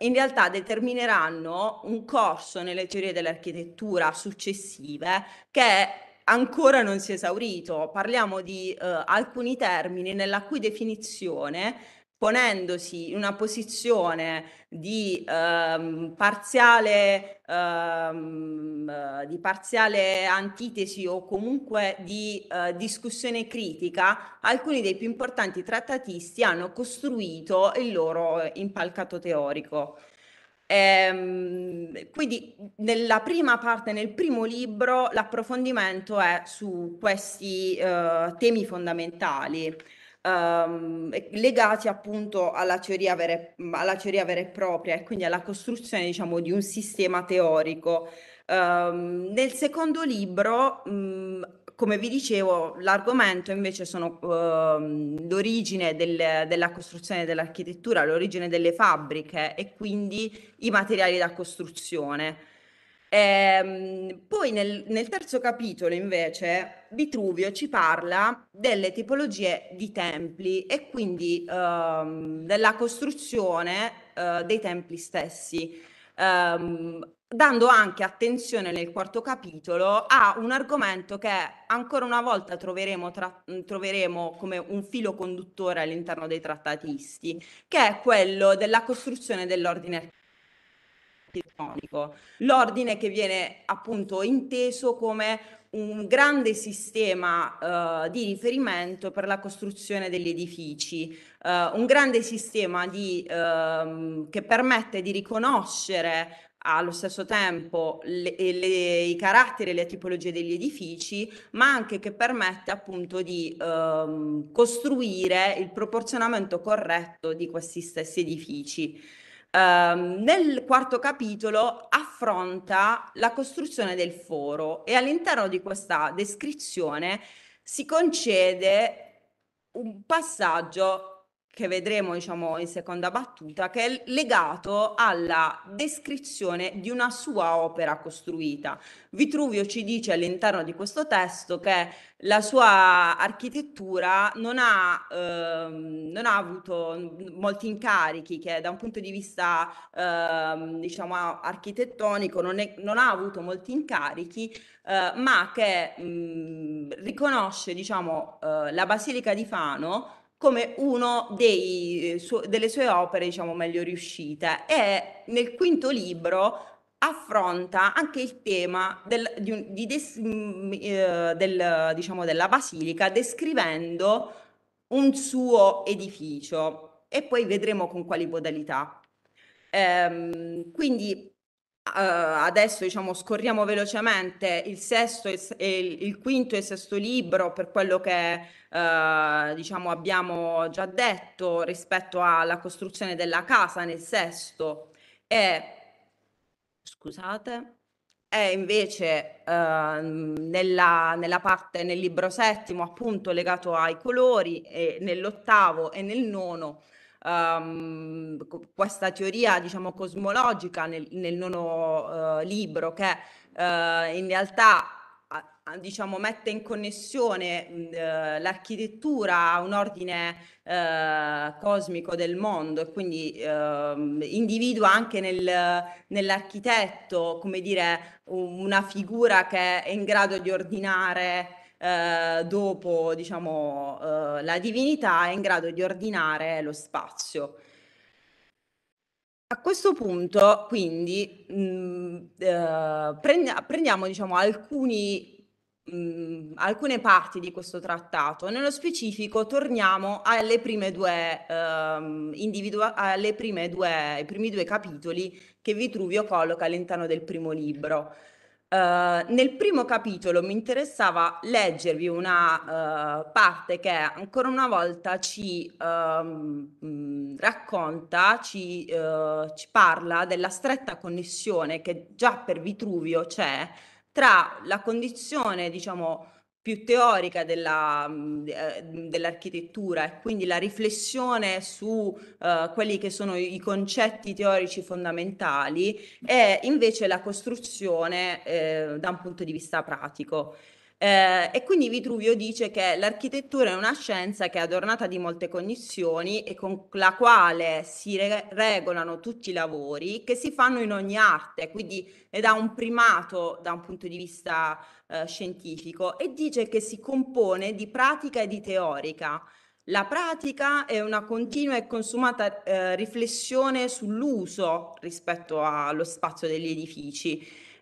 D: in realtà determineranno un corso nelle teorie dell'architettura successive che ancora non si è esaurito. Parliamo di eh, alcuni termini nella cui definizione ponendosi in una posizione di, ehm, parziale, ehm, eh, di parziale, antitesi o comunque di eh, discussione critica, alcuni dei più importanti trattatisti hanno costruito il loro impalcato teorico. Ehm, quindi nella prima parte, nel primo libro, l'approfondimento è su questi eh, temi fondamentali ehm, legati appunto alla teoria, e, alla teoria, vera e propria e quindi alla costruzione diciamo di un sistema teorico. Ehm, nel secondo libro mh, mm, come vi dicevo, l'argomento invece sono eh, l'origine del, della costruzione dell'architettura, l'origine delle fabbriche e quindi i materiali da costruzione. Ehm, poi nel, nel terzo capitolo invece Vitruvio ci parla delle tipologie di templi e quindi ehm, della costruzione eh, dei templi stessi. Um, dando anche attenzione nel quarto capitolo a un argomento che ancora una volta troveremo, tra, troveremo, come un filo conduttore all'interno dei trattatisti, che è quello della costruzione dell'ordine architettonico, l'ordine che viene appunto inteso come un grande sistema eh, di riferimento per la costruzione degli edifici, eh, un grande sistema di, eh, che permette di riconoscere allo stesso tempo le, le, i caratteri e le tipologie degli edifici, ma anche che permette appunto di ehm, costruire il proporzionamento corretto di questi stessi edifici. Um, nel quarto capitolo affronta la costruzione del foro e all'interno di questa descrizione si concede un passaggio che vedremo diciamo, in seconda battuta, che è legato alla descrizione di una sua opera costruita. Vitruvio ci dice all'interno di questo testo che la sua architettura non ha, ehm, non ha avuto molti incarichi, che da un punto di vista ehm, diciamo, architettonico non, è, non, ha avuto molti incarichi, eh, ma che mh, mm, riconosce diciamo, eh, la Basilica di Fano come una eh, delle sue opere, diciamo, meglio riuscite. E nel quinto libro affronta anche il tema del, di, di des, mm, eh, del, diciamo, della basilica descrivendo un suo edificio e poi vedremo con quali modalità. Ehm, quindi eh, adesso diciamo, scorriamo velocemente il, sesto, il, il, quinto e il sesto libro per quello che eh, diciamo, abbiamo già detto rispetto alla costruzione della casa nel sesto e scusate e invece eh, nella, nella, parte nel libro settimo appunto legato ai colori e nell'ottavo e nel nono um, questa teoria diciamo cosmologica nel, nel nono uh, libro che uh, in realtà diciamo, mette in connessione mm, eh, l'architettura a un ordine eh, cosmico del mondo e quindi eh, individua anche nel, nell'architetto come dire, una figura che è in grado di ordinare eh, dopo diciamo, eh, la divinità è in grado di ordinare lo spazio. A questo punto, quindi, mh, mm, eh, prendi- prendiamo diciamo, alcuni, mh, mm, alcune parti di questo trattato. Nello specifico, torniamo alle prime due, ehm, individua- alle prime due, ai primi due capitoli che Vitruvio colloca all'interno del primo libro. Uh, nel primo capitolo mi interessava leggervi una uh, parte che ancora una volta ci um, racconta, ci, uh, ci, parla della stretta connessione che già per Vitruvio c'è tra la condizione, diciamo, più teorica della, mm, eh, mm, dell'architettura e quindi la riflessione su uh, quelli che sono i concetti teorici fondamentali e invece la costruzione eh, da un punto di vista pratico. Eh, e quindi Vitruvio dice che l'architettura è una scienza che è adornata di molte cognizioni e con la quale si re- regolano tutti i lavori che si fanno in ogni arte, quindi ne dà un primato da un punto di vista eh, scientifico e dice che si compone di pratica e di teorica. La pratica è una continua e consumata eh, riflessione sull'uso rispetto allo spazio degli edifici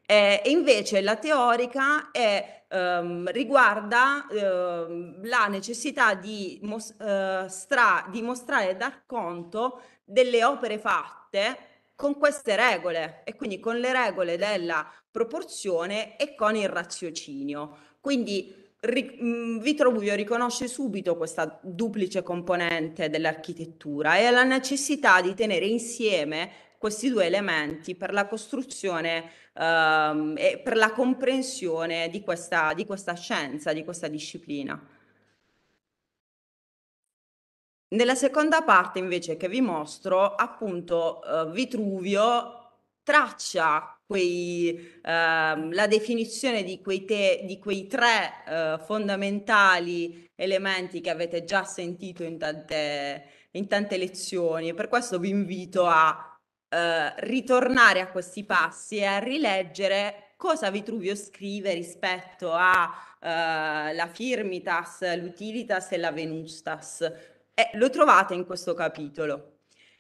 D: eh, e invece la teorica è, ehm, riguarda ehm, la necessità di, mos- eh, stra- di mostrare e dar conto delle opere fatte con queste regole e quindi con le regole della proporzione e con il raziocinio. Quindi Vitro mm, Vitrurio riconosce subito questa duplice componente dell'architettura e la necessità di tenere insieme questi due elementi per la costruzione ehm, e per la comprensione di questa, di questa scienza, di questa disciplina. Nella seconda parte invece che vi mostro, appunto, eh, Vitruvio traccia quei, eh, la definizione di quei, te, di quei tre eh, fondamentali elementi che avete già sentito in tante, in tante lezioni. Per questo vi invito a eh, ritornare a questi passi e a rileggere cosa Vitruvio scrive rispetto a eh, la firmitas, l'utilitas e la venustas eh, lo trovate in questo capitolo.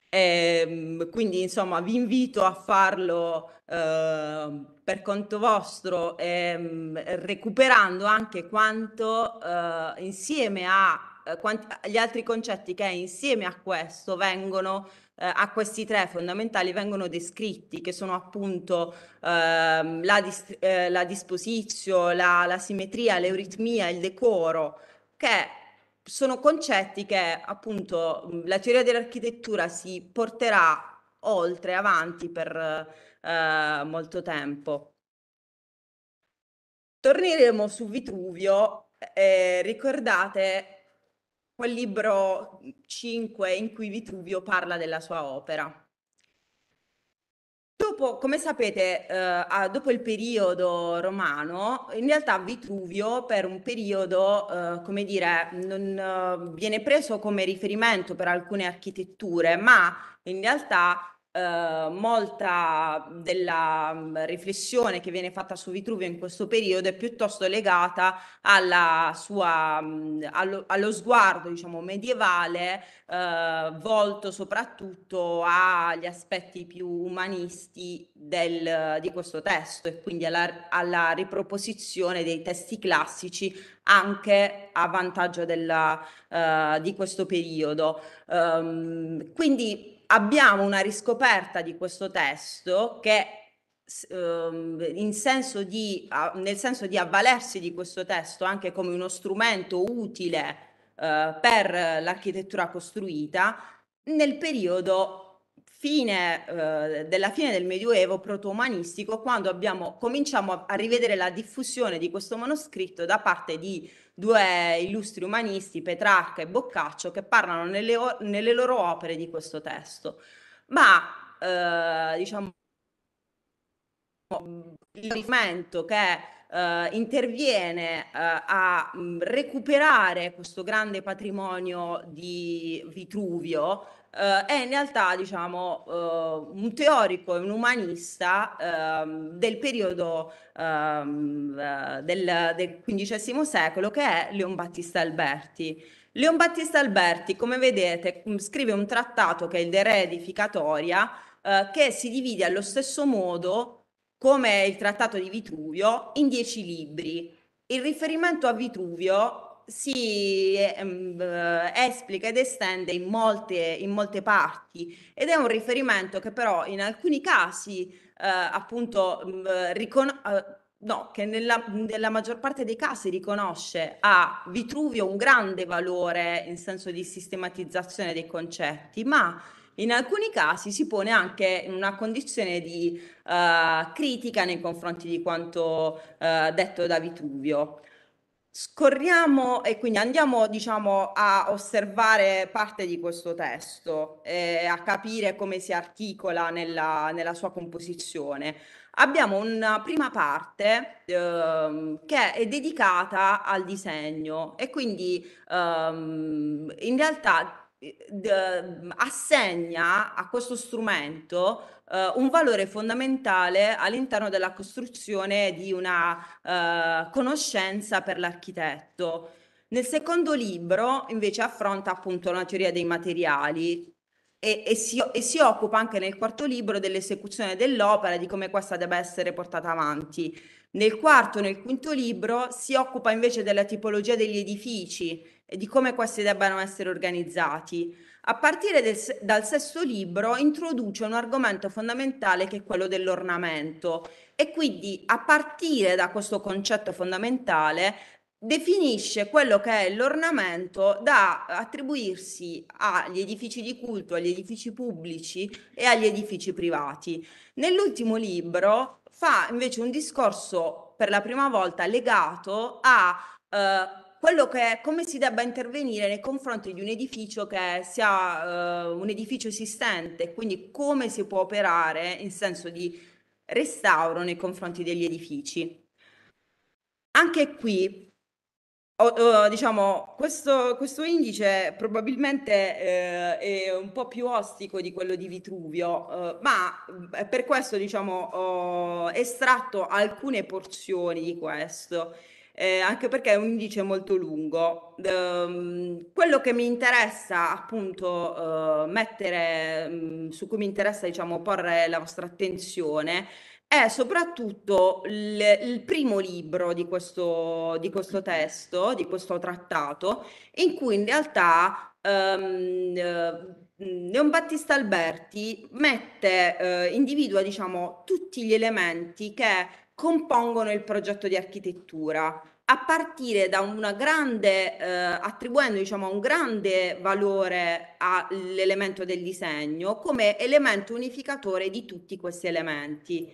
D: Eh, quindi insomma vi invito a farlo eh, per conto vostro, eh, recuperando anche quanto eh, insieme a eh, quanti, gli altri concetti che insieme a questo vengono eh, a questi tre fondamentali vengono descritti che sono appunto ehm, la, dis- la disposizio, la, la simmetria, l'euritmia, il decoro che sono concetti che appunto mm, la teoria dell'architettura si porterà oltre, avanti per eh, molto tempo. Torneremo su Vitruvio, eh, ricordate quel libro 5 in cui Vitruvio parla della sua opera dopo, come sapete, eh, dopo il periodo romano, in realtà Vitruvio per un periodo, eh, come dire, non eh, viene preso come riferimento per alcune architetture, ma in realtà eh, molta della mm, riflessione che viene fatta su Vitruvio in questo periodo è piuttosto legata sua, mm, allo, allo, sguardo diciamo, medievale eh, volto soprattutto agli aspetti più umanisti del, di questo testo e quindi alla, alla riproposizione dei testi classici anche a vantaggio della, eh, di questo periodo. Um, quindi abbiamo una riscoperta di questo testo che ehm, Senso di, nel senso di avvalersi di questo testo anche come uno strumento utile eh, per l'architettura costruita nel periodo fine, eh, della fine del Medioevo proto-umanistico, quando abbiamo, cominciamo a, a rivedere la diffusione di questo manoscritto da parte di due illustri umanisti, Petrarca e Boccaccio, che parlano nelle, o- nelle loro opere di questo testo. Ma eh, diciamo il movimento che eh, interviene eh, a recuperare questo grande patrimonio di Vitruvio eh, è in realtà diciamo, eh, un teorico e un umanista ehm, ehm, eh, del periodo del, del XV secolo che è Leon Battista Alberti. Leon Battista Alberti, come vedete, mm, scrive un trattato che è il De Re Edificatoria, eh, che si divide allo stesso modo come il trattato di Vitruvio in dieci libri. Il riferimento a Vitruvio si ehm, eh, esplica ed estende in molte, in molte, parti ed è un riferimento che però in alcuni casi eh, appunto mh, mm, ricon- eh, no, che nella, nella, maggior parte dei casi riconosce a Vitruvio un grande valore in senso di sistematizzazione dei concetti, ma in alcuni casi si pone anche in una condizione di eh, critica nei confronti di quanto eh, detto da Vitruvio. Scorriamo e quindi andiamo diciamo, a osservare parte di questo testo, eh, a capire come si articola nella, nella sua composizione. Abbiamo una prima parte eh, che è dedicata al disegno e quindi ehm, in realtà eh, mm, assegna a questo strumento eh, un valore fondamentale all'interno della costruzione di una eh, conoscenza per l'architetto. Nel secondo libro invece affronta appunto la teoria dei materiali e, e, si, e si occupa anche nel quarto libro dell'esecuzione dell'opera e di come questa debba essere portata avanti. Nel quarto e nel quinto libro si occupa invece della tipologia degli edifici e di come questi debbano essere organizzati. A partire del, dal sesto libro introduce un argomento fondamentale che è quello dell'ornamento e quindi a partire da questo concetto fondamentale definisce quello che è l'ornamento da attribuirsi agli edifici di culto, agli edifici pubblici e agli edifici privati. Nell'ultimo libro fa invece un discorso per la prima volta legato a eh, quello che, è come si debba intervenire nei confronti di un edificio che sia eh, un edificio esistente, quindi come si può operare in senso di restauro nei confronti degli edifici. Anche qui, oh, oh, diciamo, questo, questo, indice probabilmente eh, è un po' più ostico di quello di Vitruvio, eh, ma eh, per questo diciamo, ho estratto alcune porzioni di questo eh, anche perché è un indice molto lungo. Ehm, quello che mi interessa appunto eh, mettere, mh, mm, su cui mi interessa diciamo porre la vostra attenzione, è soprattutto il, il primo libro di questo, di questo testo, di questo trattato, in cui in realtà ehm, eh, Leon Battista Alberti mette, eh, individua diciamo, tutti gli elementi che compongono il progetto di architettura a partire da una grande, eh, attribuendo diciamo, un grande valore all'elemento del disegno come elemento unificatore di tutti questi elementi.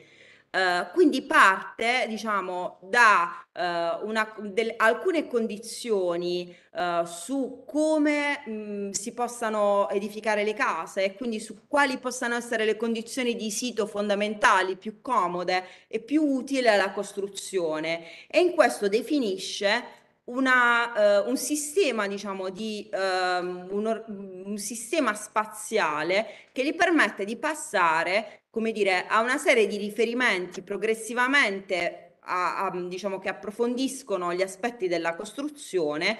D: Eh, quindi parte, diciamo, da uh, una, del, alcune condizioni uh, su come mh, mm, si possano edificare le case e quindi su quali possano essere le condizioni di sito fondamentali più comode e più utili alla costruzione. E in questo definisce una, uh, un sistema, diciamo, di uh, un, un, sistema spaziale che gli permette di passare come dire, a una serie di riferimenti progressivamente a, a, diciamo, che approfondiscono gli aspetti della costruzione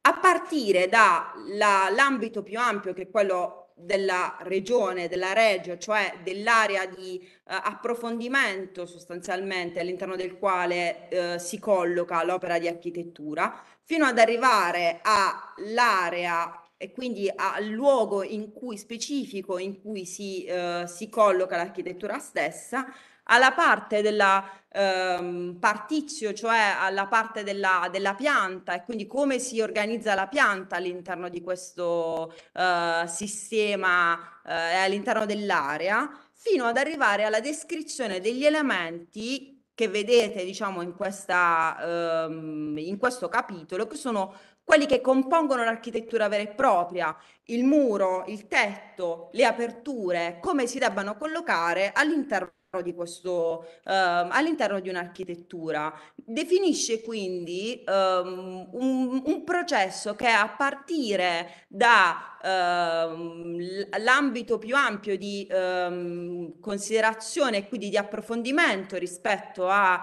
D: a partire dall'ambito più ampio che è quello della regione, della regio, cioè dell'area di eh, approfondimento sostanzialmente all'interno del quale eh, si colloca l'opera di architettura, fino ad arrivare all'area e quindi al luogo in cui specifico in cui si, eh, si colloca l'architettura stessa, alla parte della ehm, partizio, cioè alla parte della, della, pianta e quindi come si organizza la pianta all'interno di questo eh, sistema eh, e eh, all'interno dell'area, fino ad arrivare alla descrizione degli elementi che vedete diciamo in, questa, ehm, in questo capitolo, che sono quelli che compongono l'architettura vera e propria, il muro, il tetto, le aperture, come si debbano collocare all'interno di questo ehm, all'interno di un'architettura. Definisce quindi ehm, un, un, processo che a partire dall'ambito ehm, più ampio di ehm, considerazione e quindi di approfondimento rispetto alla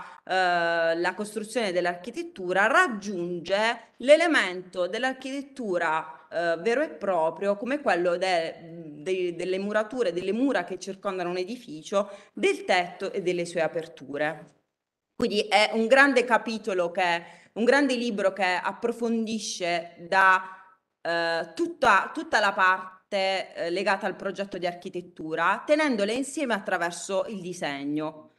D: eh, costruzione dell'architettura raggiunge l'elemento dell'architettura eh, vero e proprio come quello de, de, delle murature, delle mura che circondano un edificio, del tetto e delle sue aperture. Quindi è un grande capitolo che, un grande libro che approfondisce da eh, tutta, tutta, la parte eh, legata al progetto di architettura, tenendole insieme attraverso il disegno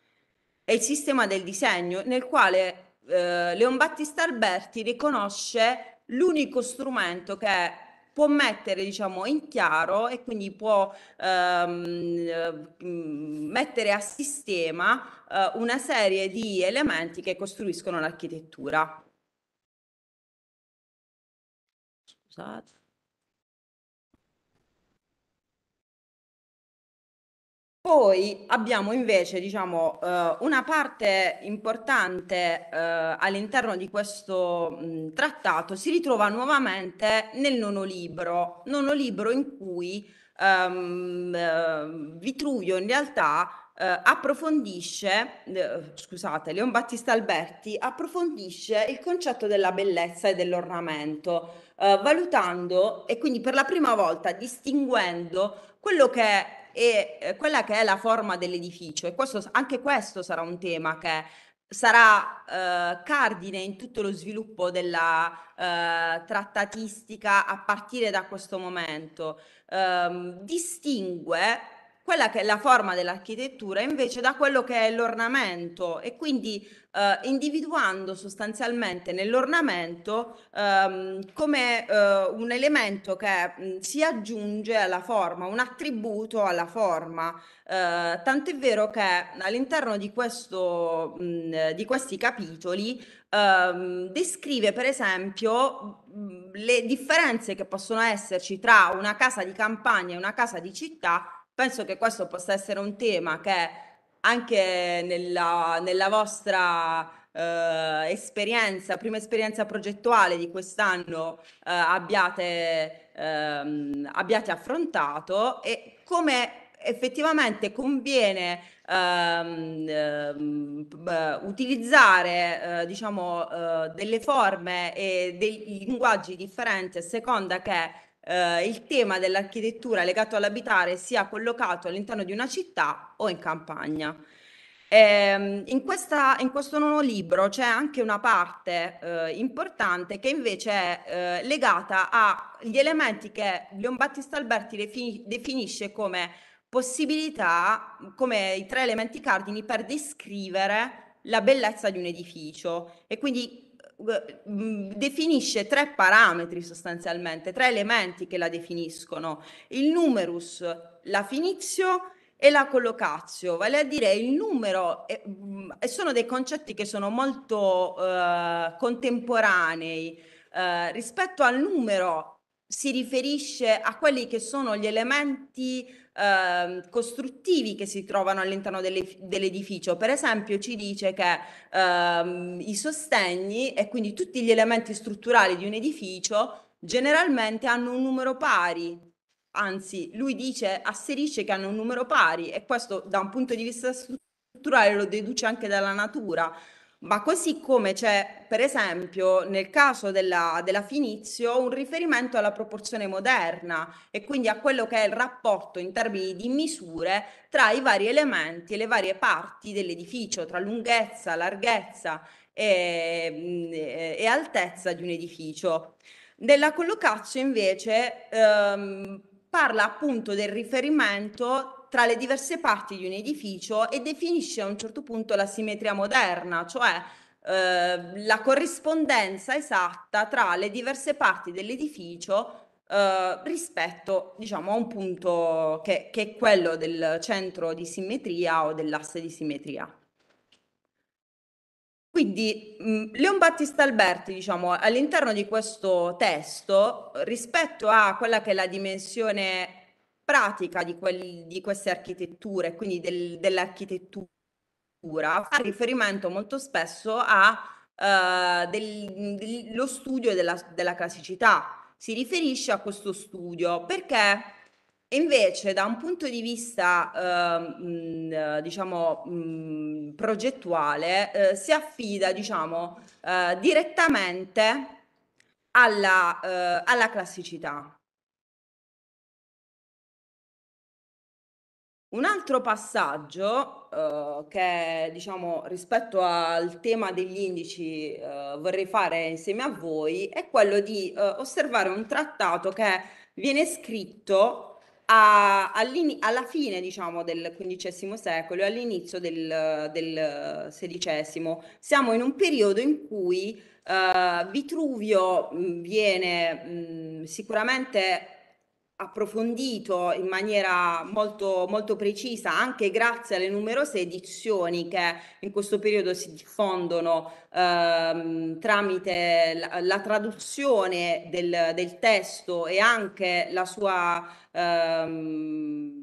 D: e il sistema del disegno, nel quale eh, Leon Battista Alberti riconosce l'unico strumento che può mettere diciamo, in chiaro e quindi può ehm, mettere a sistema eh, una serie di elementi che costruiscono l'architettura. Scusate. Poi abbiamo invece diciamo, eh, una parte importante eh, all'interno di questo mh, trattato si ritrova nuovamente nel nono libro, nono libro in cui ehm, eh, Vitruvio in realtà eh, approfondisce, eh, scusate, Leon Battista Alberti approfondisce il concetto della bellezza e dell'ornamento, eh, valutando e quindi per la prima volta distinguendo quello che e eh, quella che è la forma dell'edificio. E questo, anche questo sarà un tema che sarà eh, cardine in tutto lo sviluppo della eh, trattatistica a partire da questo momento. Eh, distingue quella che è la forma dell'architettura invece da quello che è l'ornamento e quindi eh, individuando sostanzialmente nell'ornamento ehm, come eh, un elemento che mh, mm, si aggiunge alla forma, un attributo alla forma. Eh, tant'è vero che all'interno di, questo, mh, mm, di questi capitoli ehm, descrive per esempio mh, mm, le differenze che possono esserci tra una casa di campagna e una casa di città penso che questo possa essere un tema che anche nella, nella vostra eh, esperienza, prima esperienza progettuale di quest'anno eh, abbiate, ehm, abbiate affrontato e come effettivamente conviene ehm, ehm, utilizzare eh, diciamo, eh, delle forme e dei linguaggi differenti a seconda che eh, il tema dell'architettura legato all'abitare sia collocato all'interno di una città o in campagna. Eh, in, questa, in, questo nuovo libro c'è anche una parte eh, importante che invece è eh, legata agli elementi che Leon Battista Alberti defin- definisce come possibilità, come i tre elementi cardini per descrivere la bellezza di un edificio e quindi Mhmm, definisce tre parametri sostanzialmente, tre elementi che la definiscono, il numerus, la finizio e la collocazio, vale a dire il numero, mhmm, e, sono dei concetti che sono molto eh, contemporanei eh, rispetto al numero si riferisce a quelli che sono gli elementi Ehm, costruttivi che si trovano all'interno dell'edificio. Per esempio ci dice che ehm, i sostegni e quindi tutti gli elementi strutturali di un edificio generalmente hanno un numero pari anzi lui dice, asserisce che hanno un numero pari e questo da un punto di vista strutturale lo deduce anche dalla natura. Ma così come c'è, per esempio, nel caso della, della, Finizio, un riferimento alla proporzione moderna e quindi a quello che è il rapporto in termini di misure tra i vari elementi e le varie parti dell'edificio, tra lunghezza, larghezza e, mm, e altezza di un edificio. Nella collocazio invece ehm, parla appunto del riferimento tra le diverse parti di un edificio e definisce a un certo punto la simmetria moderna, cioè eh, la corrispondenza esatta tra le diverse parti dell'edificio eh, rispetto diciamo, a un punto che, che è quello del centro di simmetria o dell'asse di simmetria. Quindi mm, Leon Battista Alberti, diciamo, all'interno di questo testo, rispetto a quella che è la dimensione pratica di, quelli, di queste architetture, quindi del, dell'architettura, fa riferimento molto spesso allo eh, uh, studio della, della classicità, si riferisce a questo studio perché... Invece, da un punto di vista, eh, diciamo, progettuale, eh, si affida, diciamo, eh, direttamente alla, eh, alla classicità. Un altro passaggio eh, che diciamo rispetto al tema degli indici eh, vorrei fare insieme a voi è quello di eh, osservare un trattato che viene scritto a, alla fine diciamo, del XV secolo e all'inizio del, del XVI. Siamo in un periodo in cui eh, Vitruvio mm, viene mh, mm, sicuramente approfondito in maniera molto, molto precisa anche grazie alle numerose edizioni che in questo periodo si diffondono ehm, tramite la, la traduzione del, del, testo e anche la sua ehm,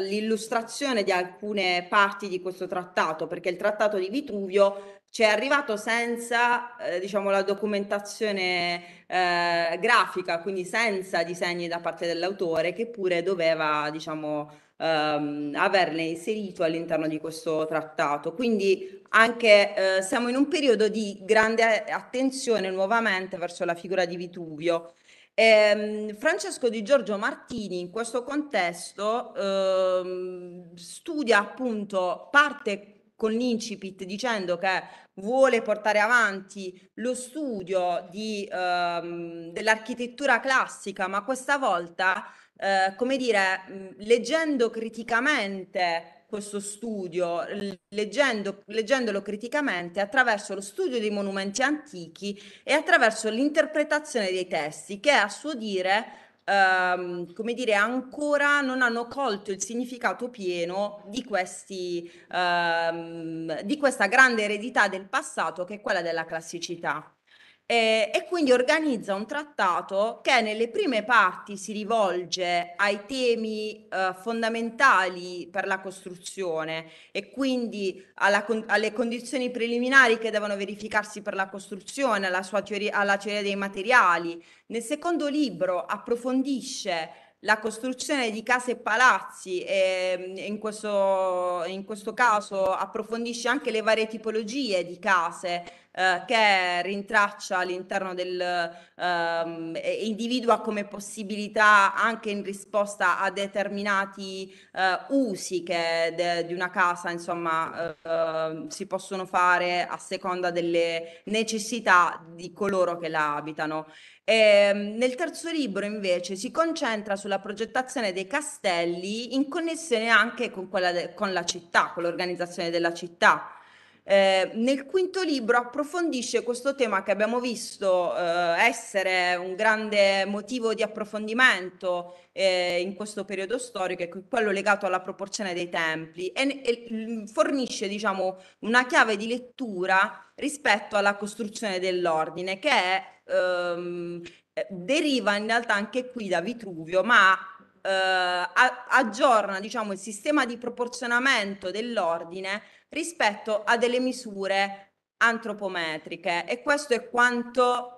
D: l'illustrazione di alcune parti di questo trattato perché il trattato di Vitruvio cioè è arrivato senza eh, diciamo, la documentazione eh, grafica, quindi senza disegni da parte dell'autore che pure doveva diciamo, ehm, averle inserito all'interno di questo trattato. Quindi anche eh, siamo in un periodo di grande attenzione nuovamente verso la figura di Vituvio. E, ehm, Francesco Di Giorgio Martini in questo contesto ehm, studia appunto parte con l'incipit dicendo che vuole portare avanti lo studio di, ehm, dell'architettura classica, ma questa volta, eh, come dire, leggendo criticamente questo studio, leggendo, leggendolo criticamente attraverso lo studio dei monumenti antichi e attraverso l'interpretazione dei testi, che a suo dire ehm, come dire, ancora non hanno colto il significato pieno di, questi, ehm, di questa grande eredità del passato che è quella della classicità. Eh, e quindi organizza un trattato che nelle prime parti si rivolge ai temi eh, fondamentali per la costruzione e quindi alla, alle condizioni preliminari che devono verificarsi per la costruzione, alla, teoria, alla teoria dei materiali. Nel secondo libro approfondisce la costruzione di case e palazzi e mm, in questo, in questo caso approfondisce anche le varie tipologie di case eh, che rintraccia all'interno del ehm, e individua come possibilità anche in risposta a determinati eh, usi che de, di una casa insomma eh, si possono fare a seconda delle necessità di coloro che la abitano. E, ehm, nel terzo libro invece si concentra sulla progettazione dei castelli in connessione anche con, quella de- con la città, con l'organizzazione della città. Eh, nel quinto libro approfondisce questo tema che abbiamo visto eh, essere un grande motivo di approfondimento eh, in questo periodo storico, è quello legato alla proporzione dei templi, e, e fornisce diciamo, una chiave di lettura rispetto alla costruzione dell'ordine, che è, ehm, deriva in realtà anche qui da Vitruvio, ma eh, aggiorna diciamo, il sistema di proporzionamento dell'ordine rispetto a delle misure antropometriche e questo è quanto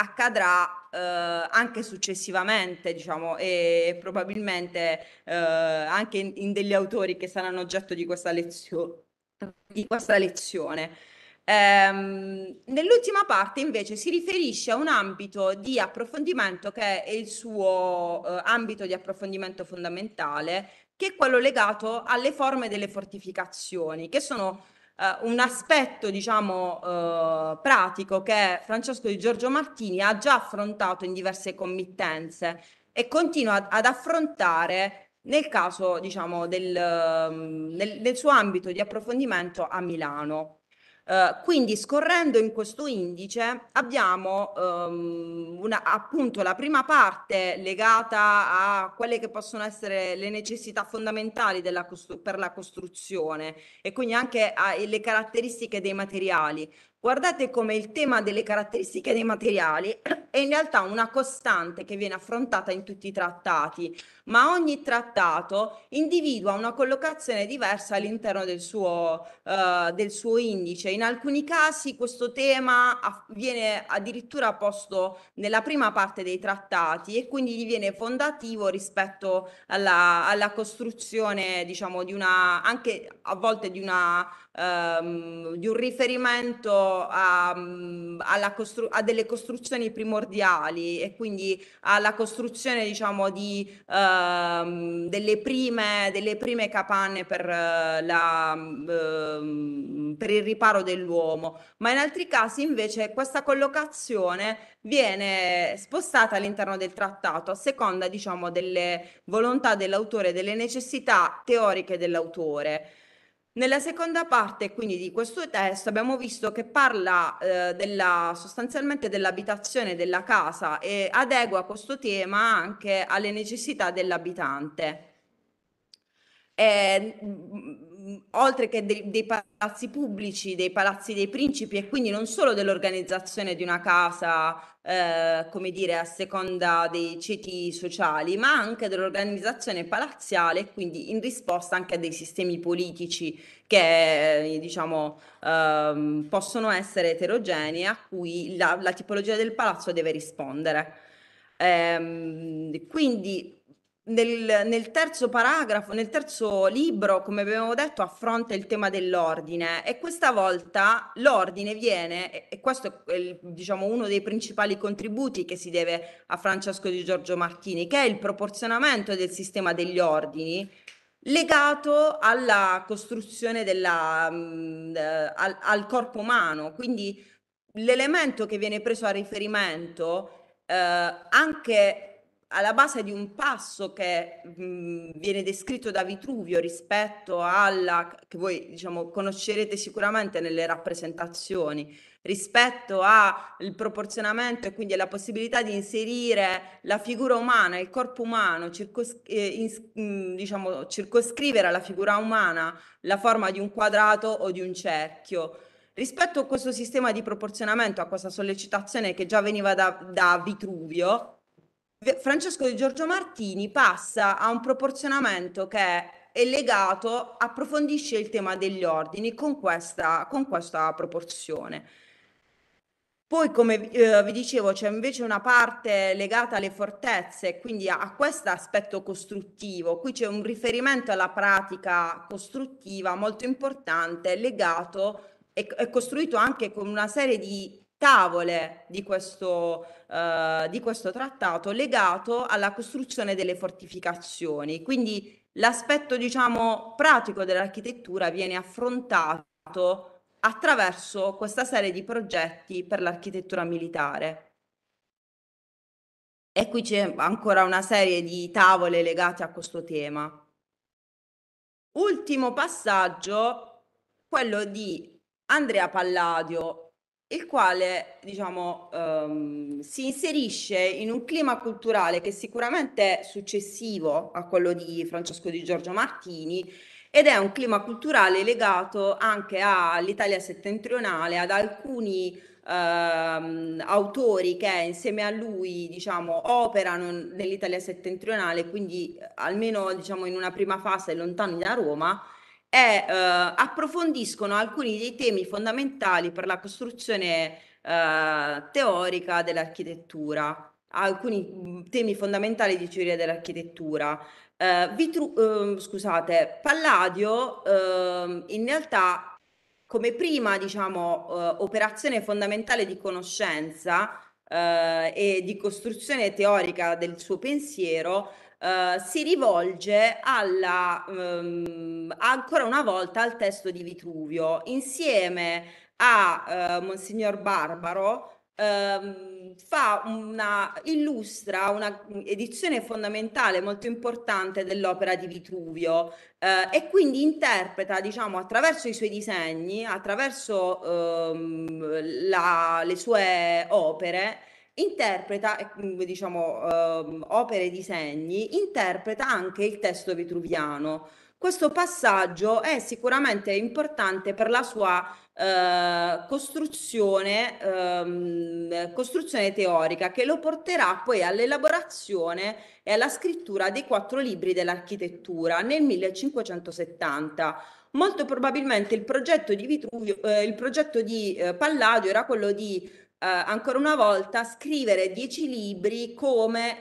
D: accadrà eh, anche successivamente, diciamo, e probabilmente eh, anche in, in, degli autori che saranno oggetto di questa, lezio- di questa lezione. Ehm, nell'ultima parte invece si riferisce a un ambito di approfondimento che è il suo eh, ambito di approfondimento fondamentale, che è quello legato alle forme delle fortificazioni, che sono eh, un aspetto, diciamo, eh, pratico che Francesco Di Giorgio Martini ha già affrontato in diverse committenze e continua ad affrontare nel caso, diciamo, del, mm, nel, nel suo ambito di approfondimento a Milano. Eh, quindi scorrendo in questo indice abbiamo um, una, appunto la prima parte legata a quelle che possono essere le necessità fondamentali della per la costruzione e quindi anche alle caratteristiche dei materiali. Guardate come il tema delle caratteristiche dei materiali *clears throat* è in realtà una costante che viene affrontata in tutti i trattati, ma ogni trattato individua una collocazione diversa all'interno del, eh, del, suo indice. In alcuni casi questo tema viene addirittura posto nella prima parte dei trattati e quindi diviene fondativo rispetto alla, alla costruzione, diciamo, di una, anche a volte di una ehm, di un riferimento a, mm, costru- a, delle costruzioni primordiali e quindi alla costruzione diciamo di, ehm, delle, prime, delle, prime, capanne per, eh, la, mm, ehm, per il riparo dell'uomo, ma in altri casi invece questa collocazione viene spostata all'interno del trattato a seconda diciamo delle volontà dell'autore, delle necessità teoriche dell'autore. Nella seconda parte quindi di questo testo abbiamo visto che parla eh, della, sostanzialmente dell'abitazione della casa e adegua questo tema anche alle necessità dell'abitante eh, oltre che dei, dei, palazzi pubblici, dei palazzi dei principi e quindi non solo dell'organizzazione di una casa, eh, come dire, a seconda dei ceti sociali, ma anche dell'organizzazione palazziale e quindi in risposta anche a dei sistemi politici che, eh, diciamo, eh, possono essere eterogenei a cui la, la, tipologia del palazzo deve rispondere. Ehm, quindi nel, nel, terzo paragrafo, nel terzo libro, come abbiamo detto, affronta il tema dell'ordine e questa volta l'ordine viene, e questo è il, diciamo, uno dei principali contributi che si deve a Francesco di Giorgio Martini, che è il proporzionamento del sistema degli ordini legato alla costruzione della, mm, eh, al, al corpo umano. Quindi l'elemento che viene preso a riferimento eh, anche alla base di un passo che mh, viene descritto da Vitruvio rispetto alla, che voi diciamo, conoscerete sicuramente nelle rappresentazioni, rispetto al proporzionamento e quindi alla possibilità di inserire la figura umana, il corpo umano, circos- eh, in, diciamo, circoscrivere alla figura umana la forma di un quadrato o di un cerchio. Rispetto a questo sistema di proporzionamento, a questa sollecitazione che già veniva da, da Vitruvio, Francesco Di Giorgio Martini passa a un proporzionamento che è legato, approfondisce il tema degli ordini con questa, con questa proporzione. Poi, come eh, vi dicevo, c'è invece una parte legata alle fortezze, quindi a, a questo aspetto costruttivo. Qui c'è un riferimento alla pratica costruttiva molto importante, legato e, e costruito anche con una serie di tavole di questo, eh, di questo trattato legato alla costruzione delle fortificazioni. Quindi l'aspetto, diciamo, pratico dell'architettura viene affrontato attraverso questa serie di progetti per l'architettura militare. E qui c'è ancora una serie di tavole legate a questo tema. Ultimo passaggio, quello di Andrea Palladio, il quale diciamo, ehm, si inserisce in un clima culturale che è sicuramente successivo a quello di Francesco di Giorgio Martini ed è un clima culturale legato anche all'Italia settentrionale, ad alcuni ehm, autori che insieme a lui diciamo, operano nell'Italia settentrionale, quindi eh, almeno diciamo, in una prima fase lontani da Roma e eh, approfondiscono alcuni dei temi fondamentali per la costruzione eh, teorica dell'architettura, alcuni mm, temi fondamentali di teoria dell'architettura. Eh, Vitru, eh, scusate, Palladio ehm, in realtà come prima diciamo, eh, operazione fondamentale di conoscenza eh, e di costruzione teorica del suo pensiero eh, si rivolge alla, ehm, ancora una volta al testo di Vitruvio insieme a eh, Monsignor Barbaro. Ehm, fa una, illustra una edizione fondamentale molto importante dell'opera di Vitruvio eh, e quindi interpreta diciamo attraverso i suoi disegni attraverso ehm, la, le sue opere interpreta, diciamo, ehm, opere di segni, interpreta anche il testo vitruviano. Questo passaggio è sicuramente importante per la sua eh, costruzione, ehm, costruzione teorica che lo porterà poi all'elaborazione e alla scrittura dei quattro libri dell'architettura nel 1570. Molto probabilmente il progetto di, Vitruvio, eh, il progetto di eh, Palladio era quello di eh, ancora una volta scrivere dieci libri come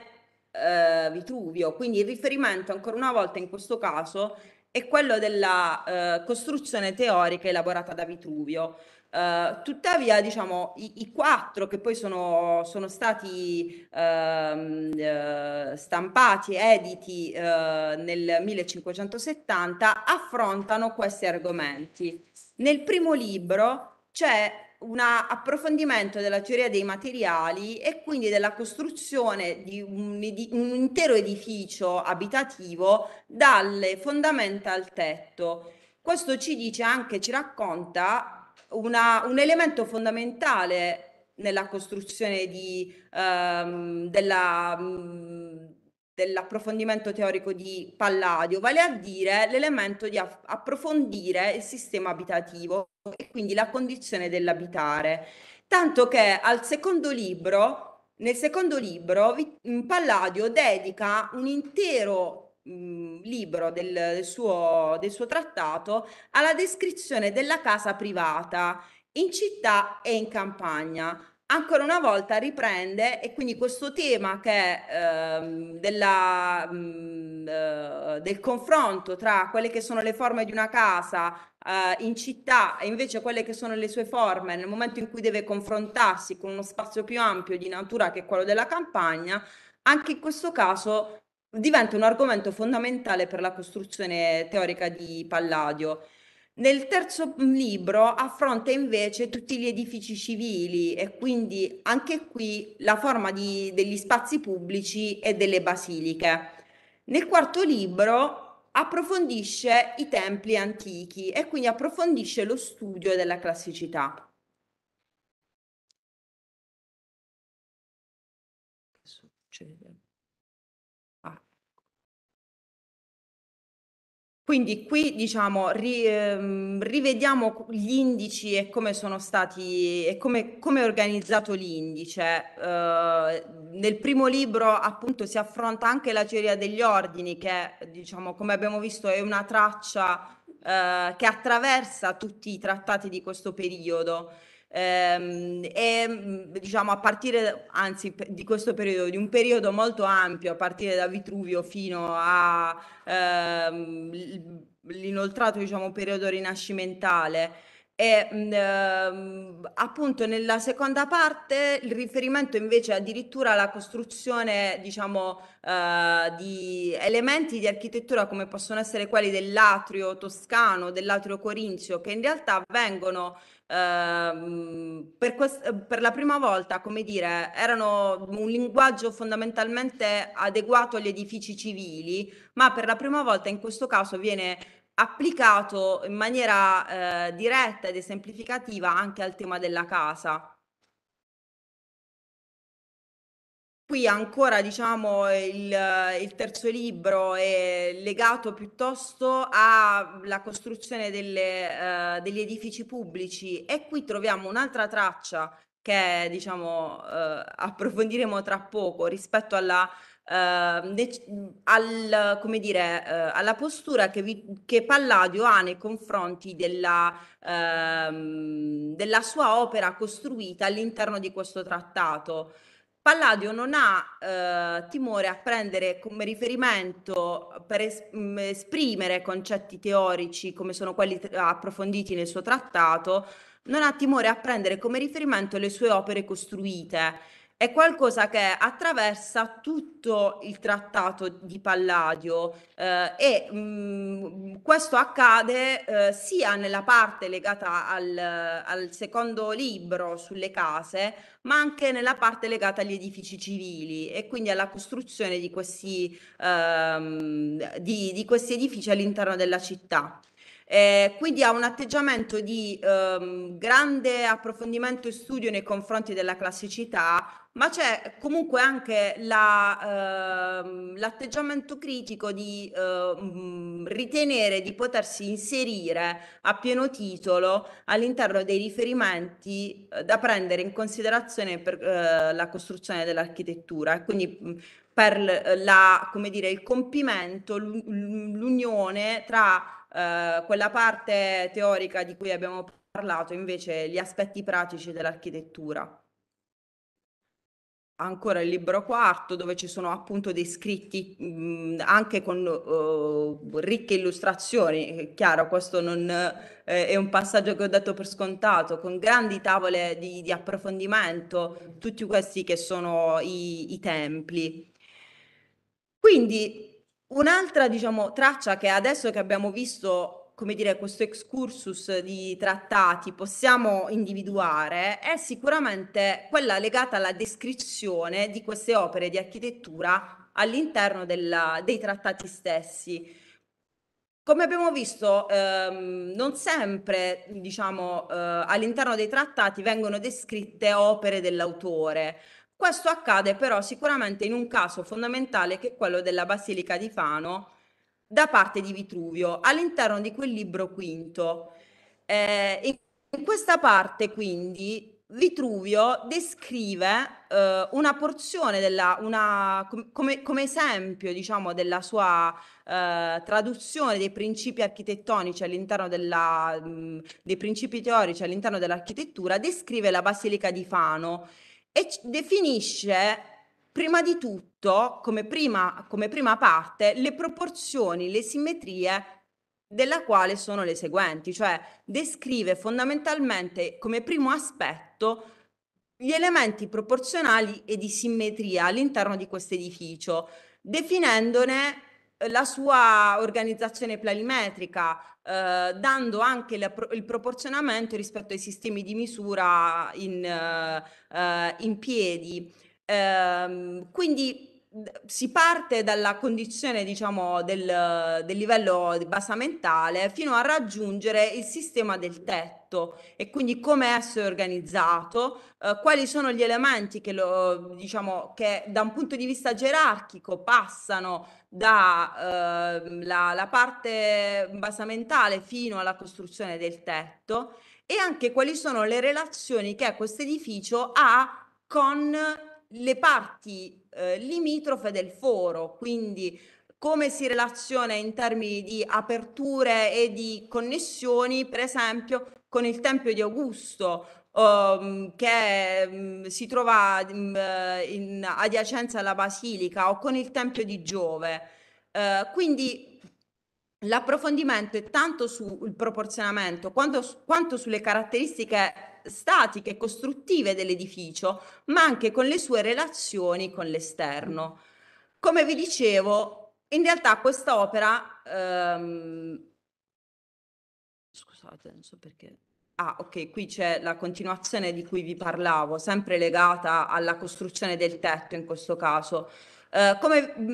D: eh, Vitruvio, quindi il riferimento ancora una volta in questo caso è quello della eh, costruzione teorica elaborata da Vitruvio. Eh, tuttavia, diciamo, i, i, quattro che poi sono, sono stati ehm, eh, stampati, editi eh, nel 1570, affrontano questi argomenti. Nel primo libro c'è un approfondimento della teoria dei materiali e quindi della costruzione di un, di un intero edificio abitativo dalle fondamenta al tetto. Questo ci dice anche, ci racconta una, un elemento fondamentale nella costruzione di, ehm, della, mh, mm, dell'approfondimento teorico di Palladio, vale a dire l'elemento di approfondire il sistema abitativo e quindi la condizione dell'abitare. Tanto che al secondo libro, nel secondo libro, Palladio dedica un intero mhmm, libro del, suo, del suo trattato alla descrizione della casa privata in città e in campagna, ancora una volta riprende e quindi questo tema che, ehm, della, mh, mm, eh, del confronto tra quelle che sono le forme di una casa eh, in città e invece quelle che sono le sue forme nel momento in cui deve confrontarsi con uno spazio più ampio di natura che è quello della campagna, anche in questo caso diventa un argomento fondamentale per la costruzione teorica di Palladio. Nel terzo mm, libro affronta invece tutti gli edifici civili e quindi anche qui la forma di, degli spazi pubblici e delle basiliche. Nel quarto libro approfondisce i templi antichi e quindi approfondisce lo studio della classicità. Quindi qui diciamo ri, ehm, rivediamo gli indici e come sono stati e come, come è organizzato l'indice. Eh, nel primo libro appunto si affronta anche la teoria degli ordini che diciamo come abbiamo visto è una traccia eh, che attraversa tutti i trattati di questo periodo. Ehm, e mhmm, diciamo a partire anzi di questo periodo, di un periodo molto ampio, a partire da Vitruvio fino all'inoltrato ehm, diciamo, periodo rinascimentale. E mhmm, ehm, appunto nella seconda parte il riferimento invece addirittura alla costruzione, diciamo, eh, di elementi di architettura come possono essere quelli dell'atrio toscano, dell'atrio corinzio, che in realtà vengono Ehm, per, quest- per, la prima volta, come dire, erano un linguaggio fondamentalmente adeguato agli edifici civili, ma per la prima volta in questo caso viene applicato in maniera eh, diretta ed esemplificativa anche al tema della casa. Qui ancora diciamo il, il, terzo libro è legato piuttosto alla costruzione delle, eh, degli edifici pubblici e qui troviamo un'altra traccia che diciamo eh, approfondiremo tra poco rispetto alla, eh, al, dire, eh, alla postura che, vi, che, Palladio ha nei confronti della, ehm, della sua opera costruita all'interno di questo trattato. Palladio non ha eh, timore a prendere come riferimento per es- mm, esprimere concetti teorici come sono quelli t- approfonditi nel suo trattato, non ha timore a prendere come riferimento le sue opere costruite è qualcosa che attraversa tutto il trattato di Palladio eh, e mh, mm, questo accade eh, sia nella parte legata al, al, secondo libro sulle case, ma anche nella parte legata agli edifici civili e quindi alla costruzione di questi, ehm, di, di questi edifici all'interno della città. Eh, quindi ha un atteggiamento di ehm, grande approfondimento e studio nei confronti della classicità, ma c'è comunque anche la, ehm, l'atteggiamento critico di ehm, ritenere di potersi inserire a pieno titolo all'interno dei riferimenti eh, da prendere in considerazione per eh, la costruzione dell'architettura. Quindi, mm, per la, dire, il compimento, l'unione tra eh, quella parte teorica di cui abbiamo parlato, invece gli aspetti pratici dell'architettura. Ancora il libro quarto dove ci sono appunto descritti mh, mm, anche con uh, ricche illustrazioni, è chiaro questo non eh, è un passaggio che ho dato per scontato, con grandi tavole di, di approfondimento, tutti questi che sono i, i templi. Quindi Un'altra, diciamo, traccia che adesso che abbiamo visto, come dire, questo excursus di trattati possiamo individuare è sicuramente quella legata alla descrizione di queste opere di architettura all'interno della, dei trattati stessi. Come abbiamo visto, ehm, non sempre diciamo, eh, all'interno dei trattati vengono descritte opere dell'autore, questo accade però sicuramente in un caso fondamentale che è quello della Basilica di Fano da parte di Vitruvio all'interno di quel libro quinto. Eh, in questa parte quindi Vitruvio descrive eh, una porzione della, una, come, come, esempio diciamo, della sua eh, traduzione dei principi architettonici all'interno della, mh, mm, dei principi teorici all'interno dell'architettura, descrive la Basilica di Fano e definisce prima di tutto, come prima, come prima parte, le proporzioni, le simmetrie della quale sono le seguenti, cioè descrive fondamentalmente come primo aspetto gli elementi proporzionali e di simmetria all'interno di questo edificio, definendone la sua organizzazione planimetrica, eh, dando anche la, il proporzionamento rispetto ai sistemi di misura in, eh, eh in piedi. Ehm, quindi si parte dalla condizione, diciamo, del, del livello basamentale fino a raggiungere il sistema del tetto e quindi come esso è organizzato, eh, quali sono gli elementi che, lo, diciamo, che da un punto di vista gerarchico passano dalla eh, parte basamentale fino alla costruzione del tetto e anche quali sono le relazioni che questo edificio ha con le parti eh, limitrofe del foro, quindi come si relaziona in termini di aperture e di connessioni, per esempio, con il Tempio di Augusto, um, che um, si trova um, in adiacenza alla Basilica, o con il Tempio di Giove. Uh, quindi l'approfondimento è tanto sul proporzionamento quanto, quanto sulle caratteristiche statiche e costruttive dell'edificio, ma anche con le sue relazioni con l'esterno. Come vi dicevo, in realtà questa opera... Ehm... Scusate, non so perché... Ah, ok, qui c'è la continuazione di cui vi parlavo, sempre legata alla costruzione del tetto in questo caso. Eh, come, mh,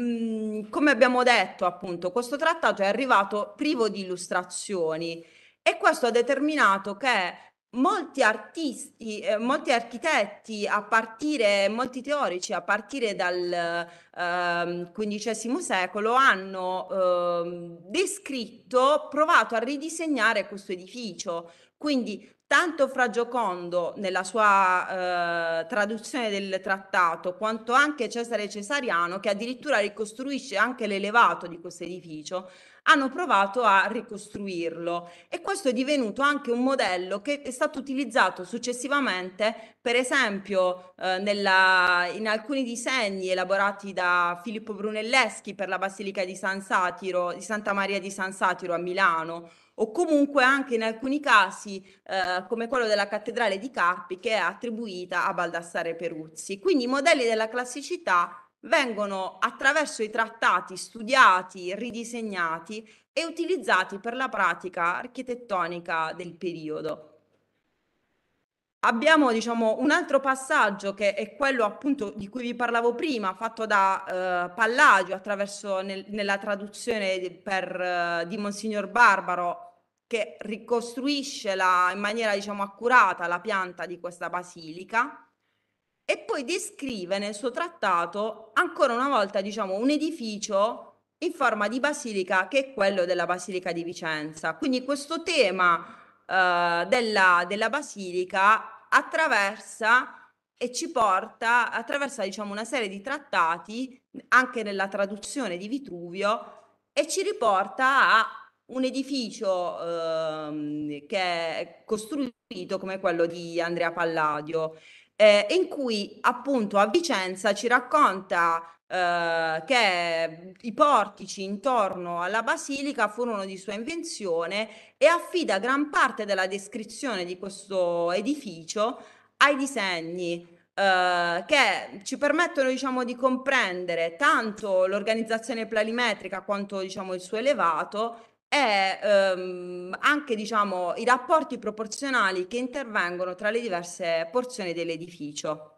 D: mm, come abbiamo detto, appunto, questo trattato è arrivato privo di illustrazioni e questo ha determinato che molti artisti, eh, molti architetti, a partire, molti teorici, a partire dal eh, XV secolo, hanno eh, descritto, provato a ridisegnare questo edificio. Quindi, tanto fra Giocondo nella sua eh, traduzione del trattato, quanto anche Cesare Cesariano, che addirittura ricostruisce anche l'elevato di questo edificio, hanno provato a ricostruirlo e questo è divenuto anche un modello che è stato utilizzato successivamente, per esempio eh, nella, in alcuni disegni elaborati da Filippo Brunelleschi per la Basilica di San Satiro, di Santa Maria di San Satiro a Milano o comunque anche in alcuni casi eh, come quello della cattedrale di Carpi che è attribuita a Baldassare Peruzzi. Quindi i modelli della classicità vengono attraverso i trattati studiati, ridisegnati e utilizzati per la pratica architettonica del periodo. Abbiamo diciamo, un altro passaggio che è quello appunto di cui vi parlavo prima, fatto da eh, Palladio attraverso nel, nella traduzione di, per, eh, di Monsignor Barbaro, che ricostruisce la, in maniera diciamo, accurata la pianta di questa basilica e poi descrive nel suo trattato, ancora una volta, diciamo, un edificio in forma di basilica che è quello della Basilica di Vicenza. Quindi questo tema eh, della, della basilica attraversa e ci porta attraverso diciamo, una serie di trattati, anche nella traduzione di Vitruvio, e ci riporta a un edificio ehm, che è costruito come quello di Andrea Palladio eh, in cui appunto a Vicenza ci racconta eh, che i portici intorno alla basilica furono di sua invenzione e affida gran parte della descrizione di questo edificio ai disegni eh, che ci permettono diciamo, di comprendere tanto l'organizzazione planimetrica quanto diciamo, il suo elevato e ehm, anche diciamo, i rapporti proporzionali che intervengono tra le diverse porzioni dell'edificio.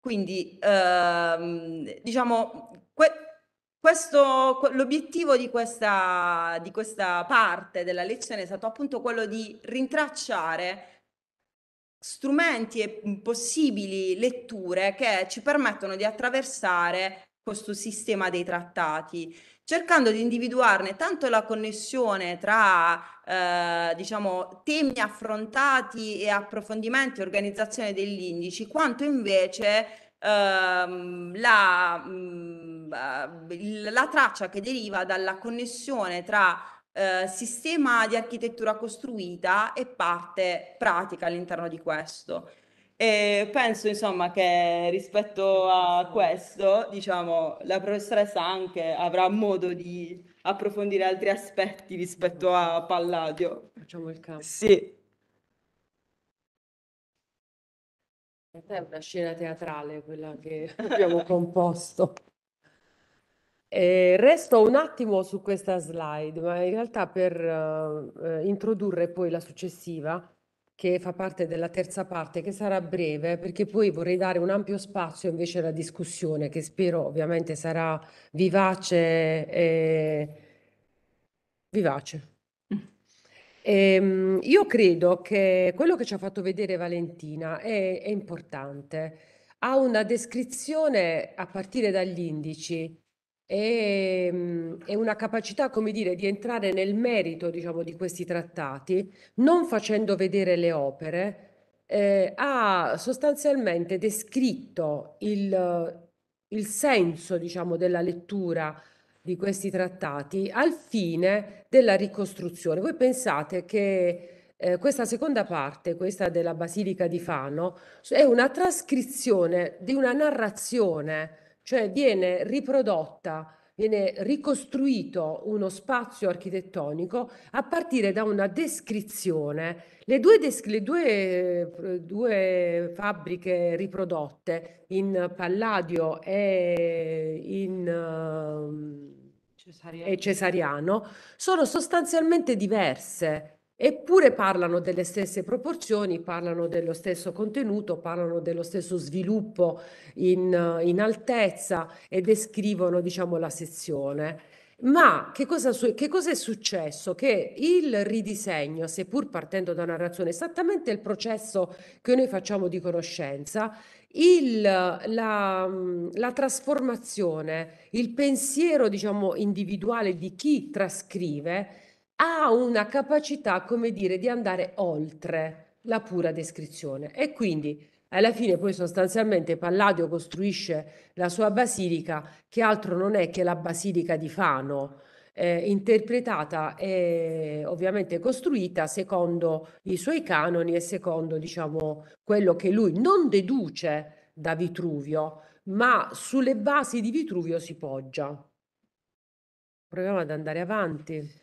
D: Quindi ehm, diciamo, que- questo, l'obiettivo di questa, di questa parte della lezione è stato appunto quello di rintracciare strumenti e mhmm, possibili letture che ci permettono di attraversare questo sistema dei trattati, cercando di individuarne tanto la connessione tra eh, diciamo, temi affrontati e approfondimenti e organizzazione degli indici, quanto invece ehm, la, mm, eh, la traccia che deriva dalla connessione tra eh, sistema di architettura costruita e parte pratica all'interno di questo. E penso insomma che rispetto a questo, diciamo, la professoressa anche avrà modo di approfondire altri aspetti rispetto a Palladio. Facciamo il campo. Sì.
C: È una scena teatrale quella che *laughs* abbiamo composto. Eh, resto un attimo su questa slide, ma in realtà per eh, introdurre poi la successiva, che fa parte della terza parte, che sarà breve, perché poi vorrei dare un ampio spazio invece alla discussione, che spero ovviamente sarà vivace e vivace. Ehm, io credo che quello che ci ha fatto vedere Valentina è, è importante. Ha una descrizione a partire dagli indici e, ehm, mh, una capacità, come dire, di entrare nel merito, diciamo, di questi trattati, non facendo vedere le opere, eh, ha sostanzialmente descritto il, il senso, diciamo, della lettura di questi trattati al fine della ricostruzione. Voi pensate che eh, questa seconda parte, questa della Basilica di Fano, è una trascrizione di una narrazione cioè viene riprodotta, viene ricostruito uno spazio architettonico a partire da una descrizione. Le due, desc- le due, due fabbriche riprodotte in Palladio e in... Uh, Cesariano. e Cesariano sono sostanzialmente diverse eppure parlano delle stesse proporzioni, parlano dello stesso contenuto, parlano dello stesso sviluppo in, in altezza e descrivono diciamo, la sezione. Ma che cosa, che cosa, è successo? Che il ridisegno, seppur partendo da una narrazione, esattamente il processo che noi facciamo di conoscenza, il, la, la, trasformazione, il pensiero diciamo, individuale di chi trascrive ha una capacità, come dire, di andare oltre la pura descrizione. E quindi alla fine poi sostanzialmente Palladio costruisce la sua basilica, che altro non è che la basilica di Fano, eh, interpretata e ovviamente costruita secondo i suoi canoni e secondo diciamo, quello che lui non deduce da Vitruvio, ma sulle basi di Vitruvio si poggia. Proviamo ad andare avanti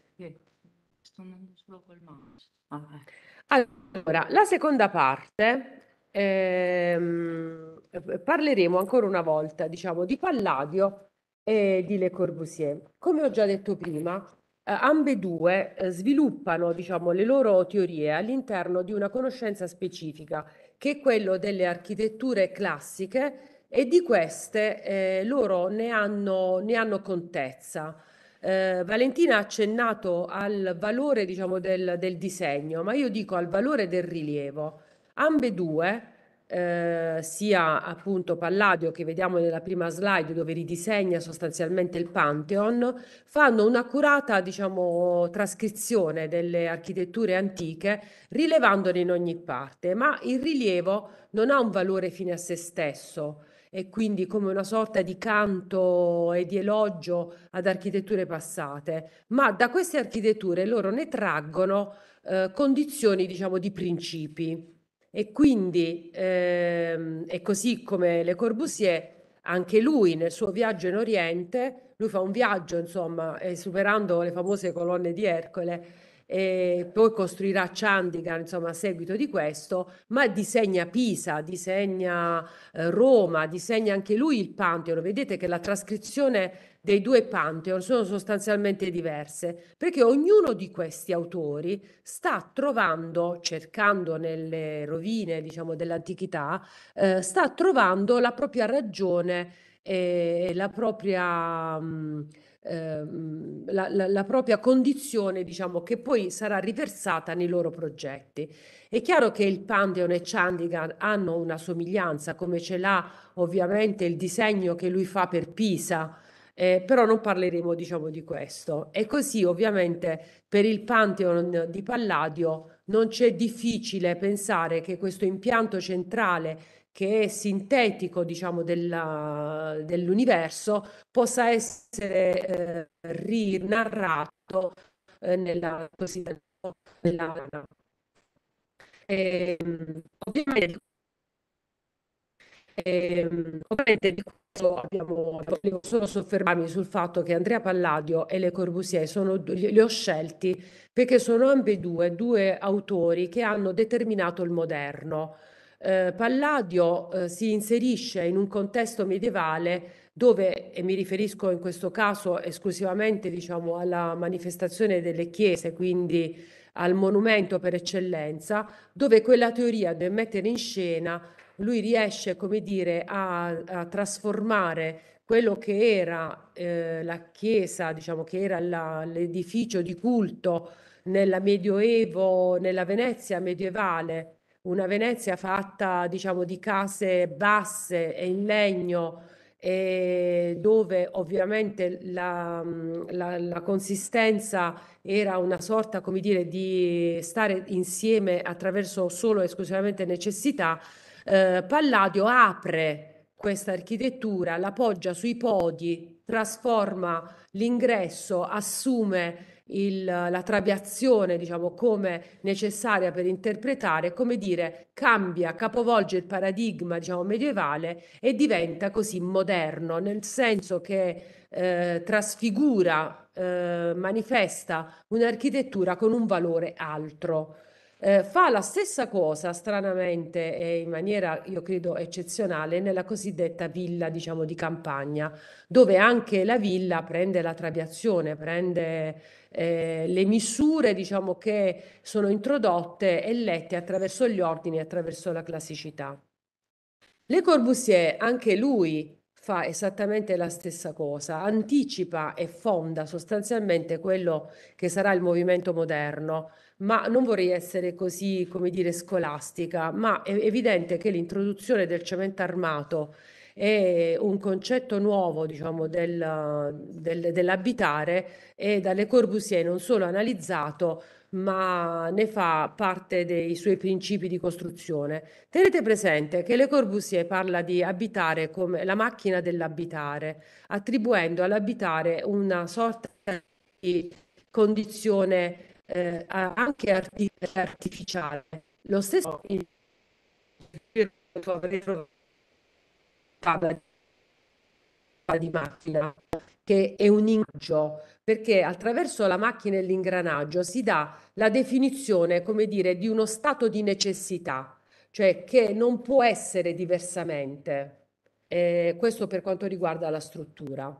C: sto solo col mouse. Ah. Ecco. Allora, la seconda parte ehm, parleremo ancora una volta, diciamo, di Palladio e di Le Corbusier. Come ho già detto prima, eh, ambedue eh, sviluppano, diciamo, le loro teorie all'interno di una conoscenza specifica, che è quello delle architetture classiche e di queste eh, loro ne hanno, ne hanno contezza. Eh, Valentina ha accennato al valore diciamo, del, del, disegno, ma io dico al valore del rilievo. Ambedue, eh, sia appunto Palladio che vediamo nella prima slide dove ridisegna sostanzialmente il Pantheon, fanno un'accurata diciamo, trascrizione delle architetture antiche rilevandone in ogni parte, ma il rilievo non ha un valore fine a se stesso e quindi come una sorta di canto e di elogio ad architetture passate, ma da queste architetture loro ne traggono eh, condizioni, diciamo, di principi. E quindi, ehm, è così come Le Corbusier, anche lui nel suo viaggio in Oriente, lui fa un viaggio, insomma, eh, superando le famose colonne di Ercole, e eh, poi costruirà Chandigarh, insomma, a seguito di questo, ma disegna Pisa, disegna eh, Roma, disegna anche lui il Pantheon. Vedete che la trascrizione dei due Pantheon sono sostanzialmente diverse, perché ognuno di questi autori sta trovando, cercando nelle rovine, diciamo, dell'antichità, eh, sta trovando la propria ragione e la propria... Mh, mm, ehm, la, la, la, propria condizione, diciamo, che poi sarà riversata nei loro progetti. È chiaro che il Pantheon e Chandigarh hanno una somiglianza, come ce l'ha ovviamente il disegno che lui fa per Pisa, eh, però non parleremo diciamo di questo. E così ovviamente per il Pantheon di Palladio non c'è difficile pensare che questo impianto centrale che è sintetico, diciamo, della, dell'universo, possa essere eh, rinarrato eh, nella cosiddetta e, ehm, ovviamente, e, ehm, ovviamente di questo abbiamo, volevo solo soffermarmi sul fatto che Andrea Palladio e Le Corbusier sono, li ho scelti perché sono ambedue due autori che hanno determinato il moderno eh, Palladio eh, si inserisce in un contesto medievale dove, e mi riferisco in questo caso esclusivamente diciamo, alla manifestazione delle chiese, quindi al monumento per eccellenza, dove quella teoria del mettere in scena lui riesce come dire, a, a trasformare quello che era eh, la chiesa, diciamo che era la, l'edificio di culto nel Medioevo, nella Venezia medievale, una Venezia fatta diciamo di case basse e in legno e dove ovviamente la, la, la, consistenza era una sorta, come dire, di stare insieme attraverso solo e esclusivamente necessità, eh, Palladio apre questa architettura, la poggia sui podi, trasforma l'ingresso, assume il, la trabiazione, diciamo, come necessaria per interpretare, come dire, cambia, capovolge il paradigma, diciamo, medievale e diventa così moderno, nel senso che eh, trasfigura, eh, manifesta un'architettura con un valore altro eh, fa la stessa cosa, stranamente e in maniera, io credo, eccezionale, nella cosiddetta villa, diciamo, di campagna, dove anche la villa prende la trabiazione, prende eh, le misure, diciamo, che sono introdotte e lette attraverso gli ordini, attraverso la classicità. Le Corbusier, anche lui, fa esattamente la stessa cosa, anticipa e fonda sostanzialmente quello che sarà il movimento moderno, ma non vorrei essere così, come dire, scolastica, ma è evidente che l'introduzione del cemento armato è un concetto nuovo, diciamo, del, del, dell'abitare e dalle Corbusier non solo analizzato, ma ne fa parte dei suoi principi di costruzione. Tenete presente che Le Corbusier parla di abitare come la macchina dell'abitare, attribuendo all'abitare una sorta di condizione eh, anche artific- artificiale. Lo stesso *laughs* di macchina che è un ingaggio perché attraverso la macchina e l'ingranaggio si dà la definizione come dire di uno stato di necessità cioè che non può essere diversamente eh, questo per quanto riguarda la struttura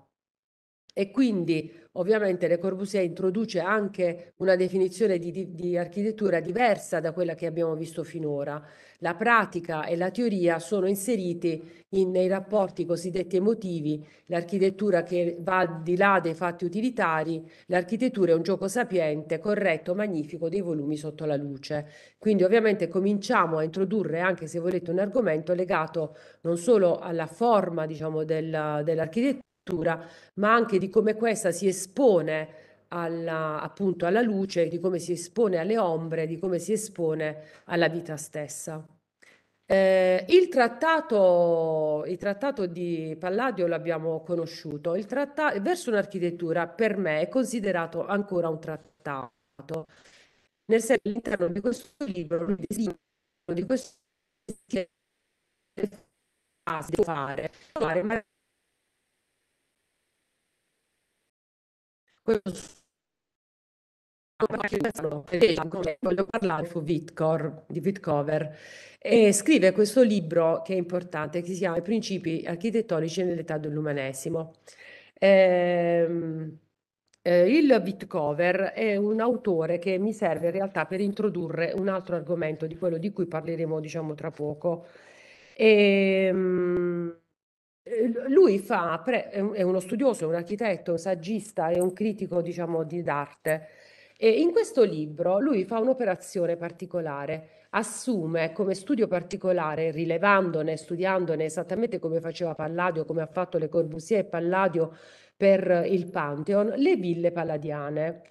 C: e quindi ovviamente Le Corbusier introduce anche una definizione di, di, di, architettura diversa da quella che abbiamo visto finora. La pratica e la teoria sono inseriti in, nei rapporti cosiddetti emotivi, l'architettura che va al di là dei fatti utilitari, l'architettura è un gioco sapiente, corretto, magnifico dei volumi sotto la luce. Quindi ovviamente cominciamo a introdurre anche se volete un argomento legato non solo alla forma diciamo, del, dell'architettura, struttura, ma anche di come questa si espone alla, appunto alla luce, di come si espone alle ombre, di come si espone alla vita stessa. Eh, il, trattato, il, trattato, di Palladio l'abbiamo conosciuto, il trattato, verso un'architettura per me è considerato ancora un trattato, nel senso che all'interno di questo libro, di questo
B: fare, fare, questo
C: voglio parlare fu Vitcor, di Vitcover e scrive questo libro che è importante che si chiama I principi architettonici nell'età dell'umanesimo ehm, eh, il Bitcover è un autore che mi serve in realtà per introdurre un altro argomento di quello di cui parleremo diciamo tra poco ehm, Ehm, lui fa, è uno studioso, è un architetto, un saggista, è un critico, diciamo, di d'arte. E in questo libro lui fa un'operazione particolare, assume come studio particolare, rilevandone, studiandone esattamente come faceva Palladio, come ha fatto Le Corbusier e Palladio per eh, il Pantheon, le ville palladiane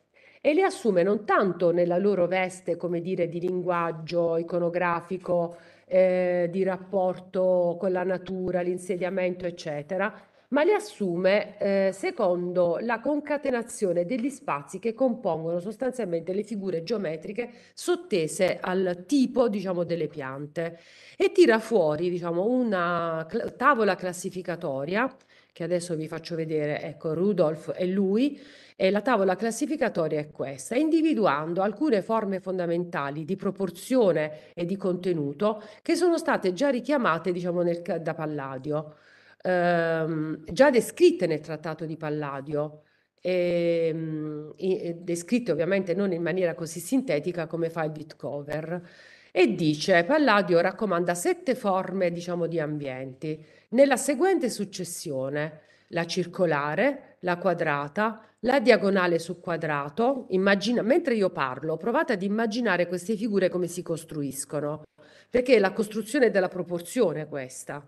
C: e le assume non tanto nella loro veste, come dire, di linguaggio iconografico eh, di rapporto con la natura, l'insediamento, eccetera, ma le assume eh, secondo la concatenazione degli spazi che compongono sostanzialmente le figure geometriche sottese al tipo diciamo, delle piante e tira fuori diciamo, una cl- tavola classificatoria che adesso vi faccio vedere, ecco Rudolf è lui, e la tavola classificatoria è questa, individuando alcune forme fondamentali di proporzione e di contenuto che sono state già richiamate, diciamo, nel, da Palladio, ehm, già descritte nel trattato di Palladio. Ehm, descritte ovviamente non in maniera così sintetica come fa il Bitcover e dice Palladio raccomanda sette forme diciamo di ambienti nella seguente successione la circolare, la quadrata, la diagonale su quadrato, immagina, mentre io parlo, provate ad immaginare queste figure come si costruiscono, perché è la costruzione della proporzione questa.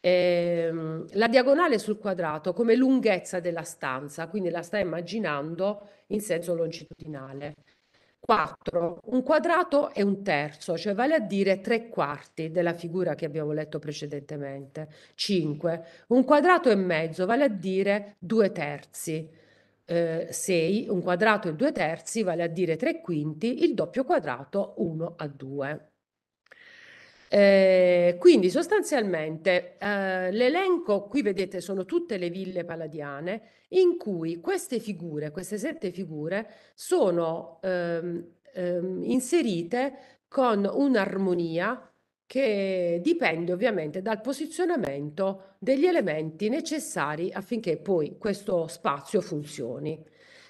C: Ehm, la diagonale sul quadrato come lunghezza della stanza, quindi la sta immaginando in senso longitudinale. 4. Un quadrato è un terzo, cioè vale a dire tre quarti della figura che abbiamo letto precedentemente. 5. Un quadrato e mezzo, vale a dire due terzi eh, un quadrato in 2 terzi, vale a dire 3 quinti, il doppio quadrato 1 a 2. Eh, quindi sostanzialmente eh, l'elenco, qui vedete, sono tutte le ville paladiane in cui queste figure, queste sette figure, sono ehm, ehm, inserite con un'armonia che dipende ovviamente dal posizionamento degli elementi necessari affinché poi questo spazio funzioni.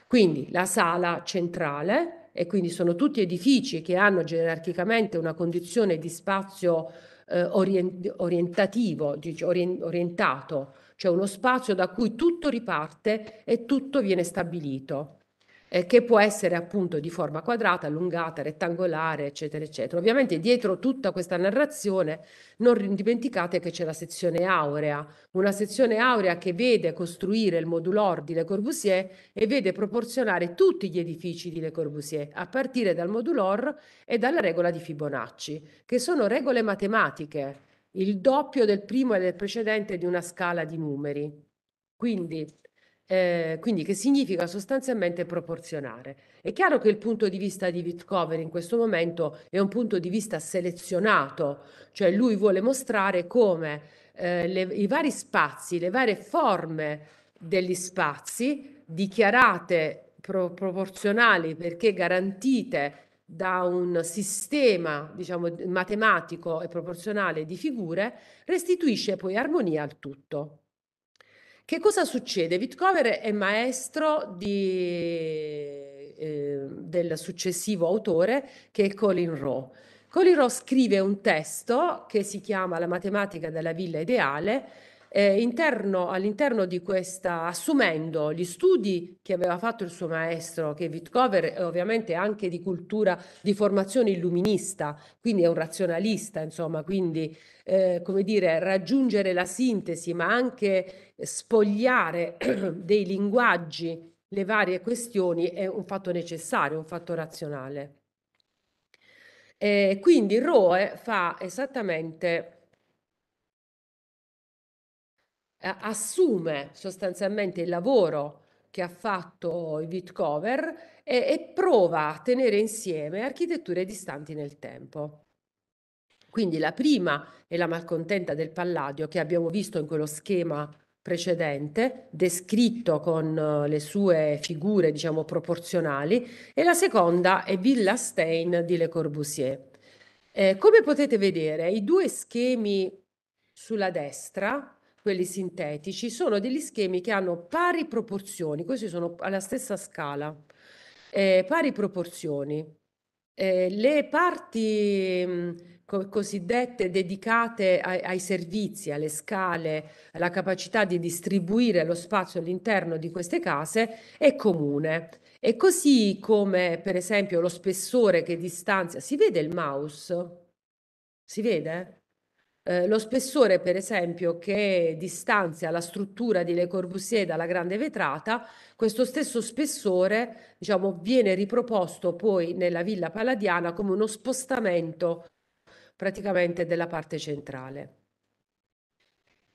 C: Quindi la sala centrale, e quindi sono tutti edifici che hanno gerarchicamente una condizione di spazio eh, orient- orientativo, orientato, cioè uno spazio da cui tutto riparte e tutto viene stabilito eh, che può essere appunto di forma quadrata, allungata, rettangolare, eccetera, eccetera. Ovviamente dietro tutta questa narrazione non dimenticate che c'è la sezione aurea, una sezione aurea che vede costruire il modulo Le Corbusier e vede proporzionare tutti gli edifici di Le Corbusier, a partire dal modulo e dalla regola di Fibonacci, che sono regole matematiche, il doppio del primo e del precedente di una scala di numeri. Quindi eh, quindi che significa sostanzialmente proporzionare. È chiaro che il punto di vista di Witkover in questo momento è un punto di vista selezionato, cioè lui vuole mostrare come eh, le, i vari spazi, le varie forme degli spazi dichiarate pro- proporzionali perché garantite da un sistema diciamo, matematico e proporzionale di figure, restituisce poi armonia al tutto. Che cosa succede? Vitcover è maestro di, eh, del successivo autore che è Colin Rowe. Colin Rowe scrive un testo che si chiama La matematica della villa ideale eh, interno, all'interno di questa, assumendo gli studi che aveva fatto il suo maestro, che Witkover è eh, ovviamente anche di cultura, di formazione illuminista, quindi è un razionalista, insomma, quindi eh, come dire, raggiungere la sintesi, ma anche spogliare *clears throat* dei linguaggi le varie questioni è un fatto necessario, un fatto razionale. E eh, quindi Roe fa esattamente eh, assume sostanzialmente il lavoro che ha fatto il Vitcover e, e prova a tenere insieme architetture distanti nel tempo. Quindi la prima è la malcontenta del Palladio che abbiamo visto in quello schema precedente, descritto con eh, le sue figure, diciamo, proporzionali, e la seconda è Villa Stein di Le Corbusier. Eh, come potete vedere, i due schemi sulla destra quelli sintetici, sono degli schemi che hanno pari proporzioni, questi sono alla stessa scala, eh, pari proporzioni. Eh, le parti mh, mm, co- cosiddette dedicate ai, ai, servizi, alle scale, alla capacità di distribuire lo spazio all'interno di queste case è comune. E così come per esempio lo spessore che distanzia, si vede il mouse? Si vede? Eh, lo spessore, per esempio, che distanzia la struttura di Le Corbusier dalla grande vetrata, questo stesso spessore diciamo, viene riproposto poi nella Villa Palladiana come uno spostamento praticamente della parte centrale.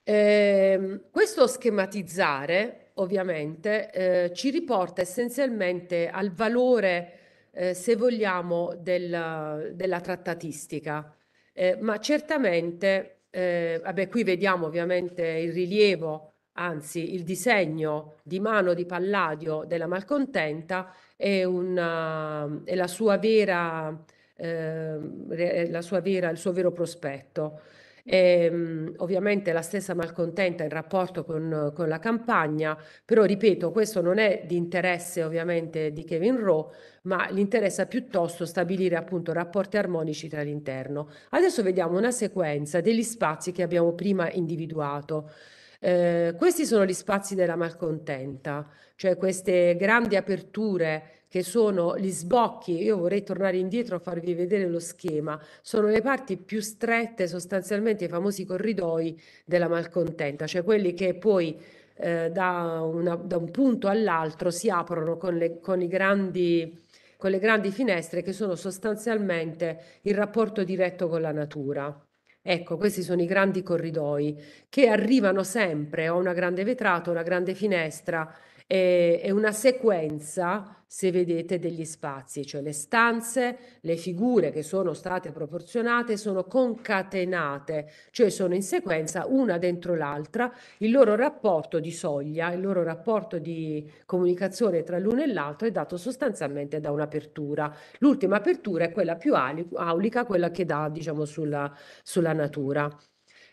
C: Eh, questo schematizzare ovviamente eh, ci riporta essenzialmente al valore, eh, se vogliamo, del, della trattatistica eh, ma certamente, eh, vabbè, qui vediamo ovviamente il rilievo, anzi il disegno di mano di Palladio della malcontenta è, una, è la sua vera, eh, la sua vera, il suo vero prospetto. Ehm, ovviamente la stessa malcontenta in rapporto con, con la campagna, però ripeto, questo non è di interesse ovviamente di Kevin Rowe, ma gli interessa piuttosto stabilire appunto rapporti armonici tra l'interno. Adesso vediamo una sequenza degli spazi che abbiamo prima individuato. Eh, questi sono gli spazi della malcontenta, cioè queste grandi aperture che sono gli sbocchi, io vorrei tornare indietro a farvi vedere lo schema, sono le parti più strette sostanzialmente i famosi corridoi della malcontenta, cioè quelli che poi eh, da, una, da, un punto all'altro si aprono con le, con i grandi con le grandi finestre che sono sostanzialmente il rapporto diretto con la natura. Ecco, questi sono i grandi corridoi che arrivano sempre a una grande vetrata, una grande finestra è, è una sequenza, se vedete, degli spazi, cioè le stanze, le figure che sono state proporzionate sono concatenate, cioè sono in sequenza una dentro l'altra, il loro rapporto di soglia, il loro rapporto di comunicazione tra l'uno e l'altro è dato sostanzialmente da un'apertura. L'ultima apertura è quella più aulica, quella che dà diciamo, sulla, sulla natura.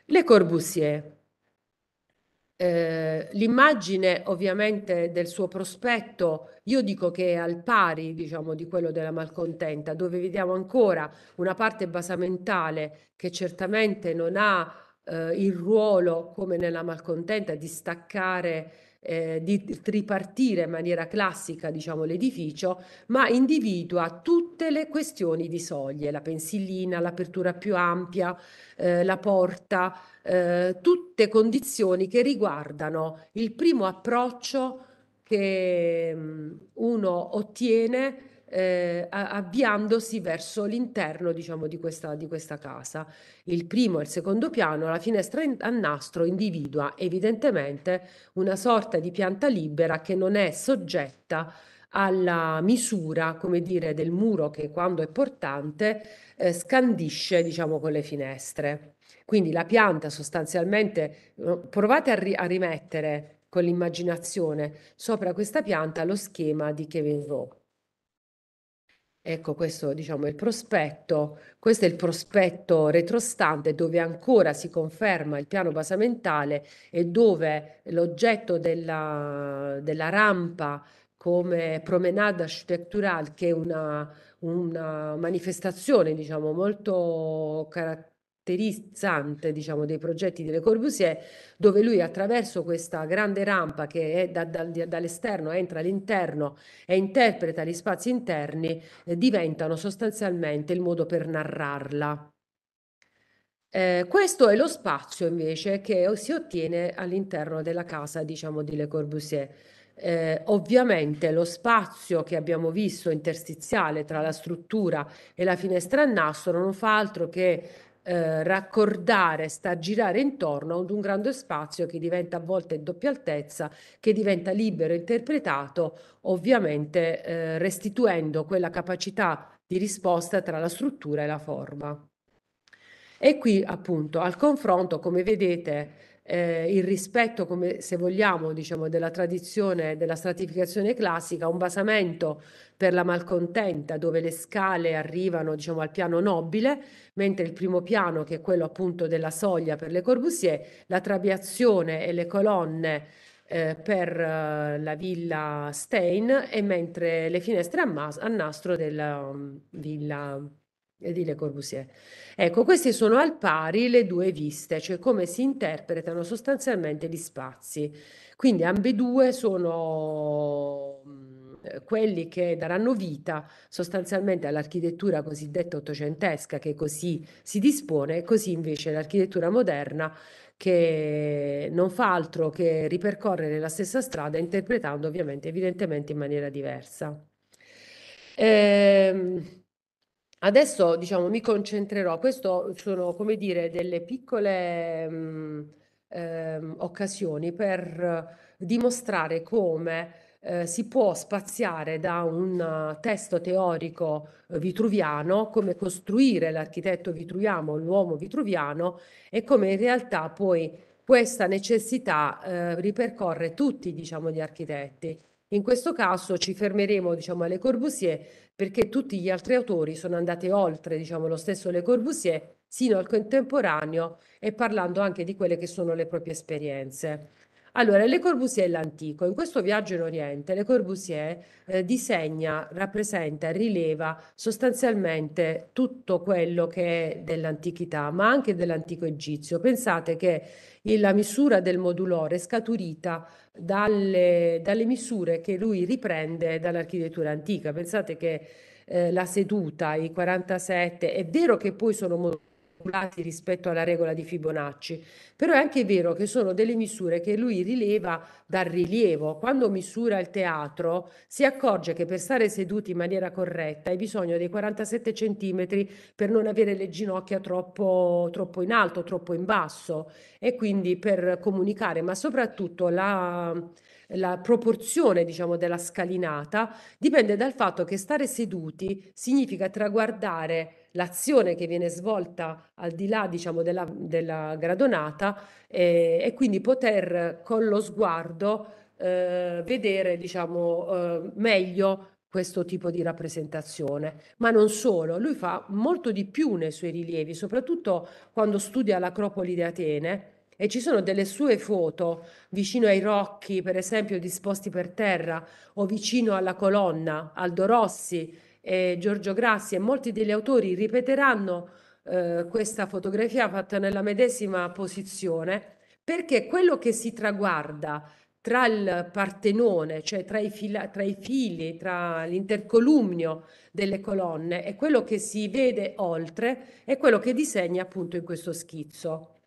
C: Le Corbusier eh, l'immagine ovviamente del suo prospetto, io dico che è al pari diciamo, di quello della malcontenta, dove vediamo ancora una parte basamentale che certamente non ha eh, il ruolo come nella malcontenta di staccare eh, di tripartire in maniera classica diciamo, l'edificio, ma individua tutte le questioni di soglie, la pensilina l'apertura più ampia, eh, la porta, eh, tutte condizioni che riguardano il primo approccio che mh, mm, uno ottiene eh, avviandosi verso l'interno diciamo, di, questa, di questa casa. Il primo e il secondo piano, la finestra in, a nastro individua evidentemente una sorta di pianta libera che non è soggetta alla misura, come dire, del muro che quando è portante eh, scandisce diciamo, con le finestre. Quindi la pianta sostanzialmente, eh, provate a, ri- a rimettere con l'immaginazione sopra questa pianta lo schema di Kevin Rowe. Ecco, questo diciamo il prospetto, questo è il prospetto retrostante dove ancora si conferma il piano basamentale e dove l'oggetto della, della rampa come promenade architecturale, che è una, una manifestazione diciamo molto caratteristica, caratterizzante, diciamo, dei progetti di Le Corbusier, dove lui attraverso questa grande rampa che da, da, dall'esterno entra all'interno e interpreta gli spazi interni, eh, diventano sostanzialmente il modo per narrarla. Eh, questo è lo spazio invece che si ottiene all'interno della casa, diciamo, di Le Corbusier. Eh, ovviamente lo spazio che abbiamo visto interstiziale tra la struttura e la finestra a nastro non fa altro che eh, raccordare, sta girare intorno ad un grande spazio che diventa a volte in doppia altezza, che diventa libero interpretato, ovviamente eh, restituendo quella capacità di risposta tra la struttura e la forma. E qui appunto al confronto, come vedete, eh, il rispetto, come se vogliamo, diciamo, della tradizione della stratificazione classica, un basamento per la malcontenta dove le scale arrivano diciamo, al piano nobile, mentre il primo piano, che è quello appunto della soglia per Le Corbusier, la trabiazione e le colonne eh, per eh, la villa Stein e mentre le finestre a, mas- a nastro della um, villa di Le Corbusier. Ecco, queste sono al pari le due viste, cioè come si interpretano sostanzialmente gli spazi. Quindi ambedue sono mm, quelli che daranno vita sostanzialmente all'architettura cosiddetta ottocentesca che così si dispone e così invece l'architettura moderna che non fa altro che ripercorrere la stessa strada interpretando ovviamente evidentemente in maniera diversa. Ehm, Adesso, diciamo, mi concentrerò. Questo sono, come dire, delle piccole mh, mm, ehm, occasioni per dimostrare come eh, si può spaziare da un testo teorico vitruviano, come costruire l'architetto vitruviano, l'uomo vitruviano e come in realtà poi questa necessità eh, ripercorre tutti, diciamo, gli architetti. In questo caso ci fermeremo diciamo, a Corbusier perché tutti gli altri autori sono andati oltre diciamo, lo stesso Le Corbusier sino al contemporaneo e parlando anche di quelle che sono le proprie esperienze. Allora, Le Corbusier è l'antico. In questo viaggio in Oriente, Le Corbusier eh, disegna, rappresenta, rileva sostanzialmente tutto quello che è dell'antichità, ma anche dell'antico egizio. Pensate che la misura del modulore è scaturita dalle, dalle misure che lui riprende dall'architettura antica. Pensate che eh, la seduta, i 47, è vero che poi sono modulati calcolati rispetto alla regola di Fibonacci, però è anche vero che sono delle misure che lui rileva dal rilievo. Quando misura il teatro si accorge che per stare seduti in maniera corretta hai bisogno dei 47 centimetri per non avere le ginocchia troppo, troppo in alto, troppo in basso e quindi per comunicare, ma soprattutto la, la proporzione diciamo, della scalinata dipende dal fatto che stare seduti significa traguardare l'azione che viene svolta al di là diciamo, della, della gradonata eh, e quindi poter con lo sguardo eh, vedere diciamo, eh, meglio questo tipo di rappresentazione. Ma non solo, lui fa molto di più nei suoi rilievi, soprattutto quando studia l'Acropoli di Atene. E ci sono delle sue foto vicino ai rocchi, per esempio, disposti per terra, o vicino alla colonna, Aldo Rossi, e Giorgio Grassi e molti degli autori ripeteranno eh, questa fotografia fatta nella medesima posizione, perché quello che si traguarda tra il Partenone, cioè tra i, fila, tra i fili, tra l'intercolumnio delle colonne e quello che si vede oltre è quello che disegna appunto in questo schizzo.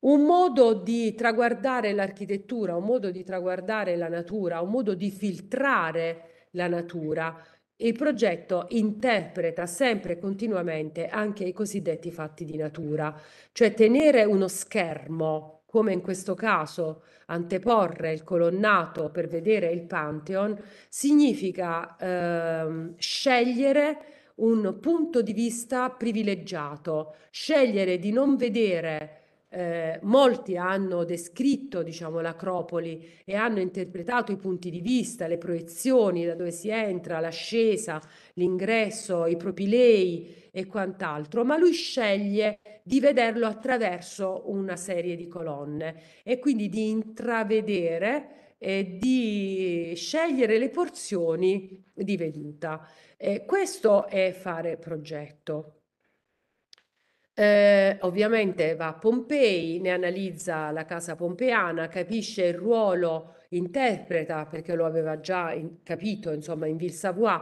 C: Un modo di traguardare l'architettura, un modo di traguardare la natura, un modo di filtrare la natura il progetto interpreta sempre e continuamente anche i cosiddetti fatti di natura, cioè tenere uno schermo, come in questo caso anteporre il colonnato per vedere il Pantheon, significa ehm, scegliere un punto di vista privilegiato, scegliere di non vedere eh, molti hanno descritto diciamo, l'Acropoli e hanno interpretato i punti di vista, le proiezioni da dove si entra, l'ascesa, l'ingresso, i propilei e quant'altro, ma lui sceglie di vederlo attraverso una serie di colonne e quindi di intravedere e di scegliere le porzioni di veduta. Eh, questo è fare progetto. Ehm, ovviamente va a Pompei, ne analizza la casa pompeiana, capisce il ruolo, interpreta, perché lo aveva già in- capito, insomma, in Ville Savoie,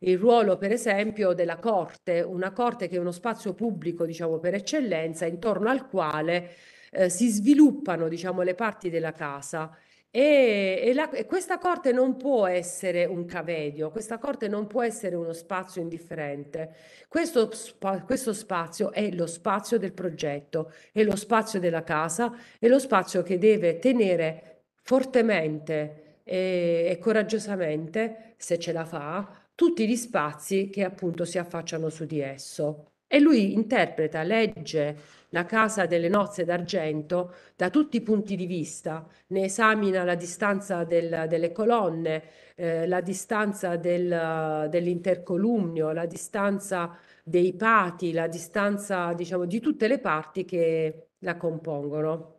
C: il ruolo, per esempio, della corte, una corte che è uno spazio pubblico, diciamo, per eccellenza, intorno al quale eh, si sviluppano, diciamo, le parti della casa e, e, la, e questa corte non può essere un cavedio, questa corte non può essere uno spazio indifferente. Questo, spa, questo spazio è lo spazio del progetto, è lo spazio della casa, è lo spazio che deve tenere fortemente e, e coraggiosamente, se ce la fa, tutti gli spazi che appunto si affacciano su di esso. E lui interpreta, legge La casa delle nozze d'argento da tutti i punti di vista, ne esamina la distanza del, delle colonne, eh, la distanza del, dell'intercolumnio, la distanza dei pati, la distanza diciamo, di tutte le parti che la compongono.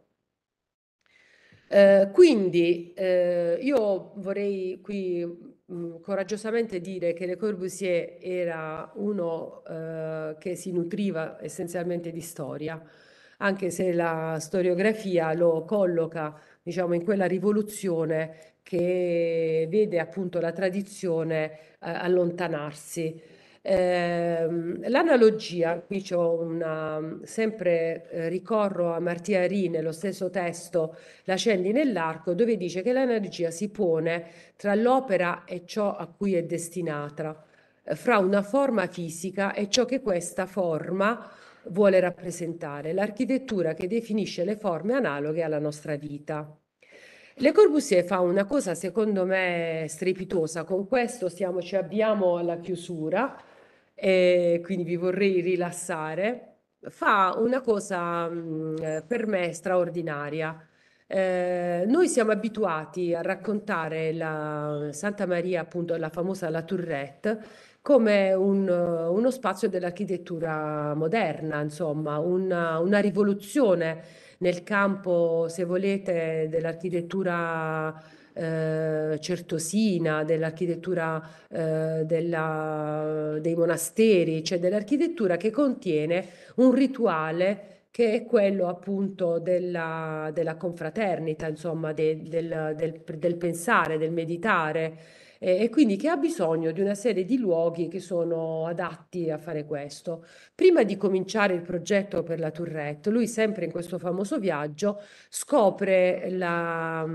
C: Eh, quindi eh, io vorrei qui mh, coraggiosamente dire che Le Corbusier era uno eh, che si nutriva essenzialmente di storia, anche se la storiografia lo colloca diciamo, in quella rivoluzione che vede appunto la tradizione eh, allontanarsi Ehm, l'analogia, qui c'ho una, sempre eh, ricorro a Martiari nello stesso testo La scendi nell'arco, dove dice che l'analogia si pone tra l'opera e ciò a cui è destinata, eh, fra una forma fisica e ciò che questa forma vuole rappresentare, l'architettura che definisce le forme analoghe alla nostra vita. Le Corbusier fa una cosa secondo me strepitosa, con questo stiamo, ci abbiamo alla chiusura e quindi vi vorrei rilassare, fa una cosa mh, mm, eh, per me straordinaria. Eh, noi siamo abituati a raccontare la Santa Maria, appunto la famosa La Tourette, come un, eh, uno spazio dell'architettura moderna, insomma, una, una, rivoluzione nel campo, se volete, dell'architettura eh, certosina, dell'architettura eh, della, dei monasteri, cioè dell'architettura che contiene un rituale che è quello appunto della, della confraternita, insomma, de, del, del, del pensare, del meditare e, quindi che ha bisogno di una serie di luoghi che sono adatti a fare questo. Prima di cominciare il progetto per la Tourette, lui sempre in questo famoso viaggio scopre la,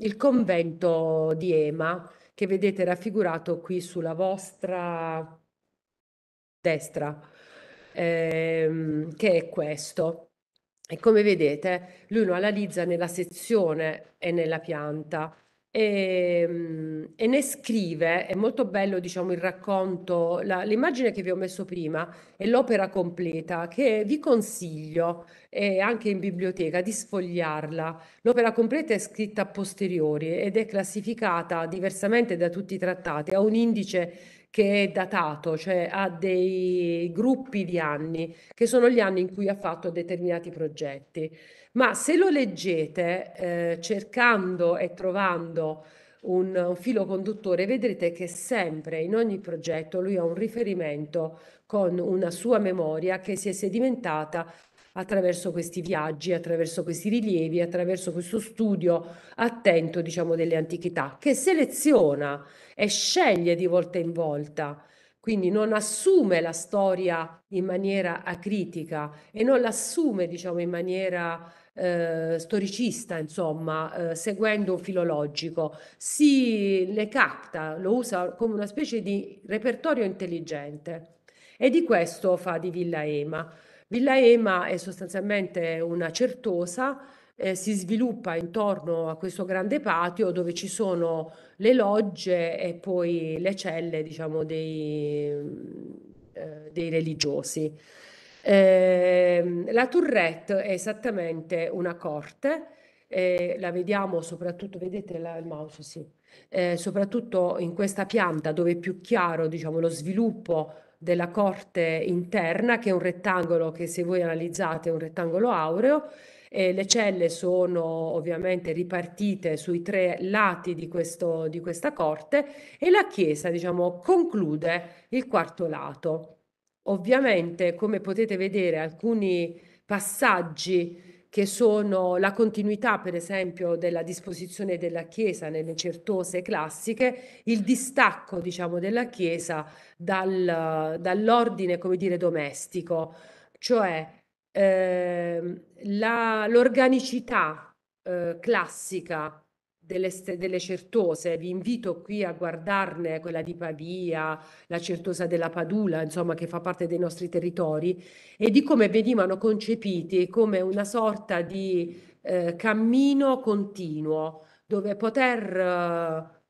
C: il convento di Ema che vedete raffigurato qui sulla vostra destra, ehm, che è questo. E come vedete, lui lo analizza nella sezione e nella pianta e, ehm, e, ne scrive, è molto bello diciamo, il racconto, la, l'immagine che vi ho messo prima è l'opera completa che vi consiglio eh, anche in biblioteca di sfogliarla. L'opera completa è scritta a posteriori ed è classificata diversamente da tutti i trattati, ha un indice che è datato, cioè ha dei gruppi di anni che sono gli anni in cui ha fatto determinati progetti. Ma se lo leggete, eh, cercando e trovando un, un filo conduttore, vedrete che sempre in ogni progetto lui ha un riferimento con una sua memoria che si è sedimentata attraverso questi viaggi, attraverso questi rilievi, attraverso questo studio attento, diciamo, delle antichità, che seleziona e sceglie di volta in volta. Quindi non assume la storia in maniera acritica e non l'assume, diciamo, in maniera eh, storicista, insomma, eh, seguendo un filologico, si le capta, lo usa come una specie di repertorio intelligente. E di questo fa di Villa Ema. Villa Ema è sostanzialmente una certosa eh, si sviluppa intorno a questo grande patio dove ci sono le logge e poi le celle, diciamo, dei, eh, dei religiosi. Ehm, la tourette è esattamente una corte, eh, la vediamo soprattutto, vedete la, il mouse, sì, eh, soprattutto in questa pianta dove è più chiaro diciamo, lo sviluppo della corte interna, che è un rettangolo che se voi analizzate è un rettangolo aureo, eh, le celle sono ovviamente ripartite sui tre lati di, questo, di questa corte e la chiesa diciamo, conclude il quarto lato. Ovviamente, come potete vedere, alcuni passaggi che sono la continuità, per esempio, della disposizione della Chiesa nelle certose classiche, il distacco, diciamo, della Chiesa dal, dall'ordine, come dire, domestico, cioè eh, l'organicità eh, classica delle, delle, certose, vi invito qui a guardarne quella di Pavia, la certosa della Padula, insomma, che fa parte dei nostri territori, e di come venivano concepiti come una sorta di eh, cammino continuo dove poter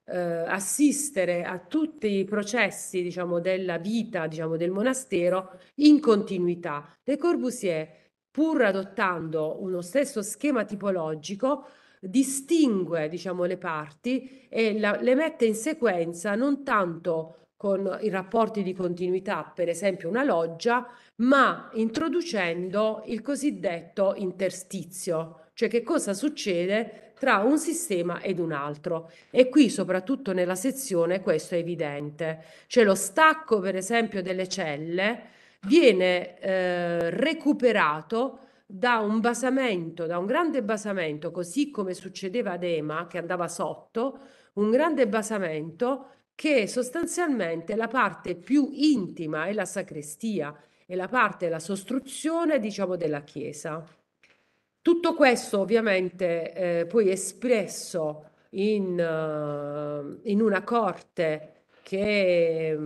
C: eh, assistere a tutti i processi diciamo, della vita diciamo, del monastero in continuità. Le Corbusier, pur adottando uno stesso schema tipologico, distingue, diciamo, le parti e la, le mette in sequenza non tanto con i rapporti di continuità, per esempio una loggia, ma introducendo il cosiddetto interstizio, cioè che cosa succede tra un sistema ed un altro. E qui, soprattutto nella sezione, questo è evidente. Cioè lo stacco, per esempio, delle celle viene eh, recuperato da un basamento, da un grande basamento, così come succedeva ad Ema che andava sotto, un grande basamento che sostanzialmente è la parte più intima è la sacrestia, è la parte, la sostruzione, diciamo, della chiesa. Tutto questo ovviamente eh, poi espresso in, uh, in, una corte che,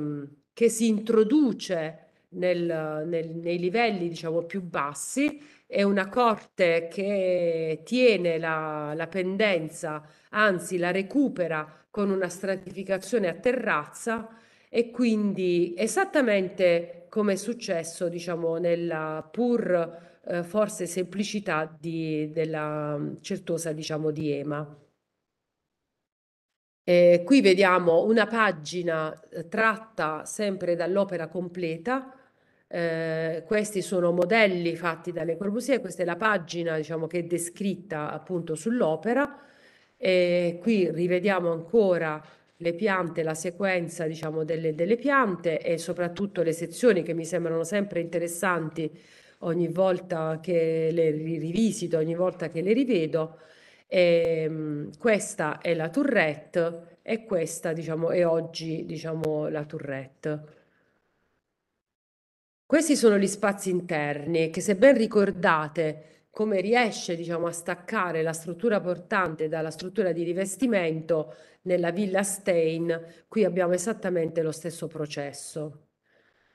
C: che si introduce nel, nel, nei livelli diciamo, più bassi è una corte che tiene la, la pendenza, anzi la recupera con una stratificazione a terrazza e quindi esattamente come è successo diciamo nella pur eh, forse semplicità di, della mm, certosa diciamo di Ema. Eh, qui vediamo una pagina eh, tratta sempre dall'opera completa eh, questi sono modelli fatti dalle Corbusier, questa è la pagina diciamo, che è descritta appunto sull'opera. E qui rivediamo ancora le piante, la sequenza diciamo, delle, delle, piante e soprattutto le sezioni che mi sembrano sempre interessanti ogni volta che le rivisito, ogni volta che le rivedo. E, ehm, questa è la tourette e questa diciamo, è oggi diciamo, la tourette. Questi sono gli spazi interni che, se ben ricordate, come riesce, diciamo, a staccare la struttura portante dalla struttura di rivestimento nella villa Stein, qui abbiamo esattamente lo stesso processo.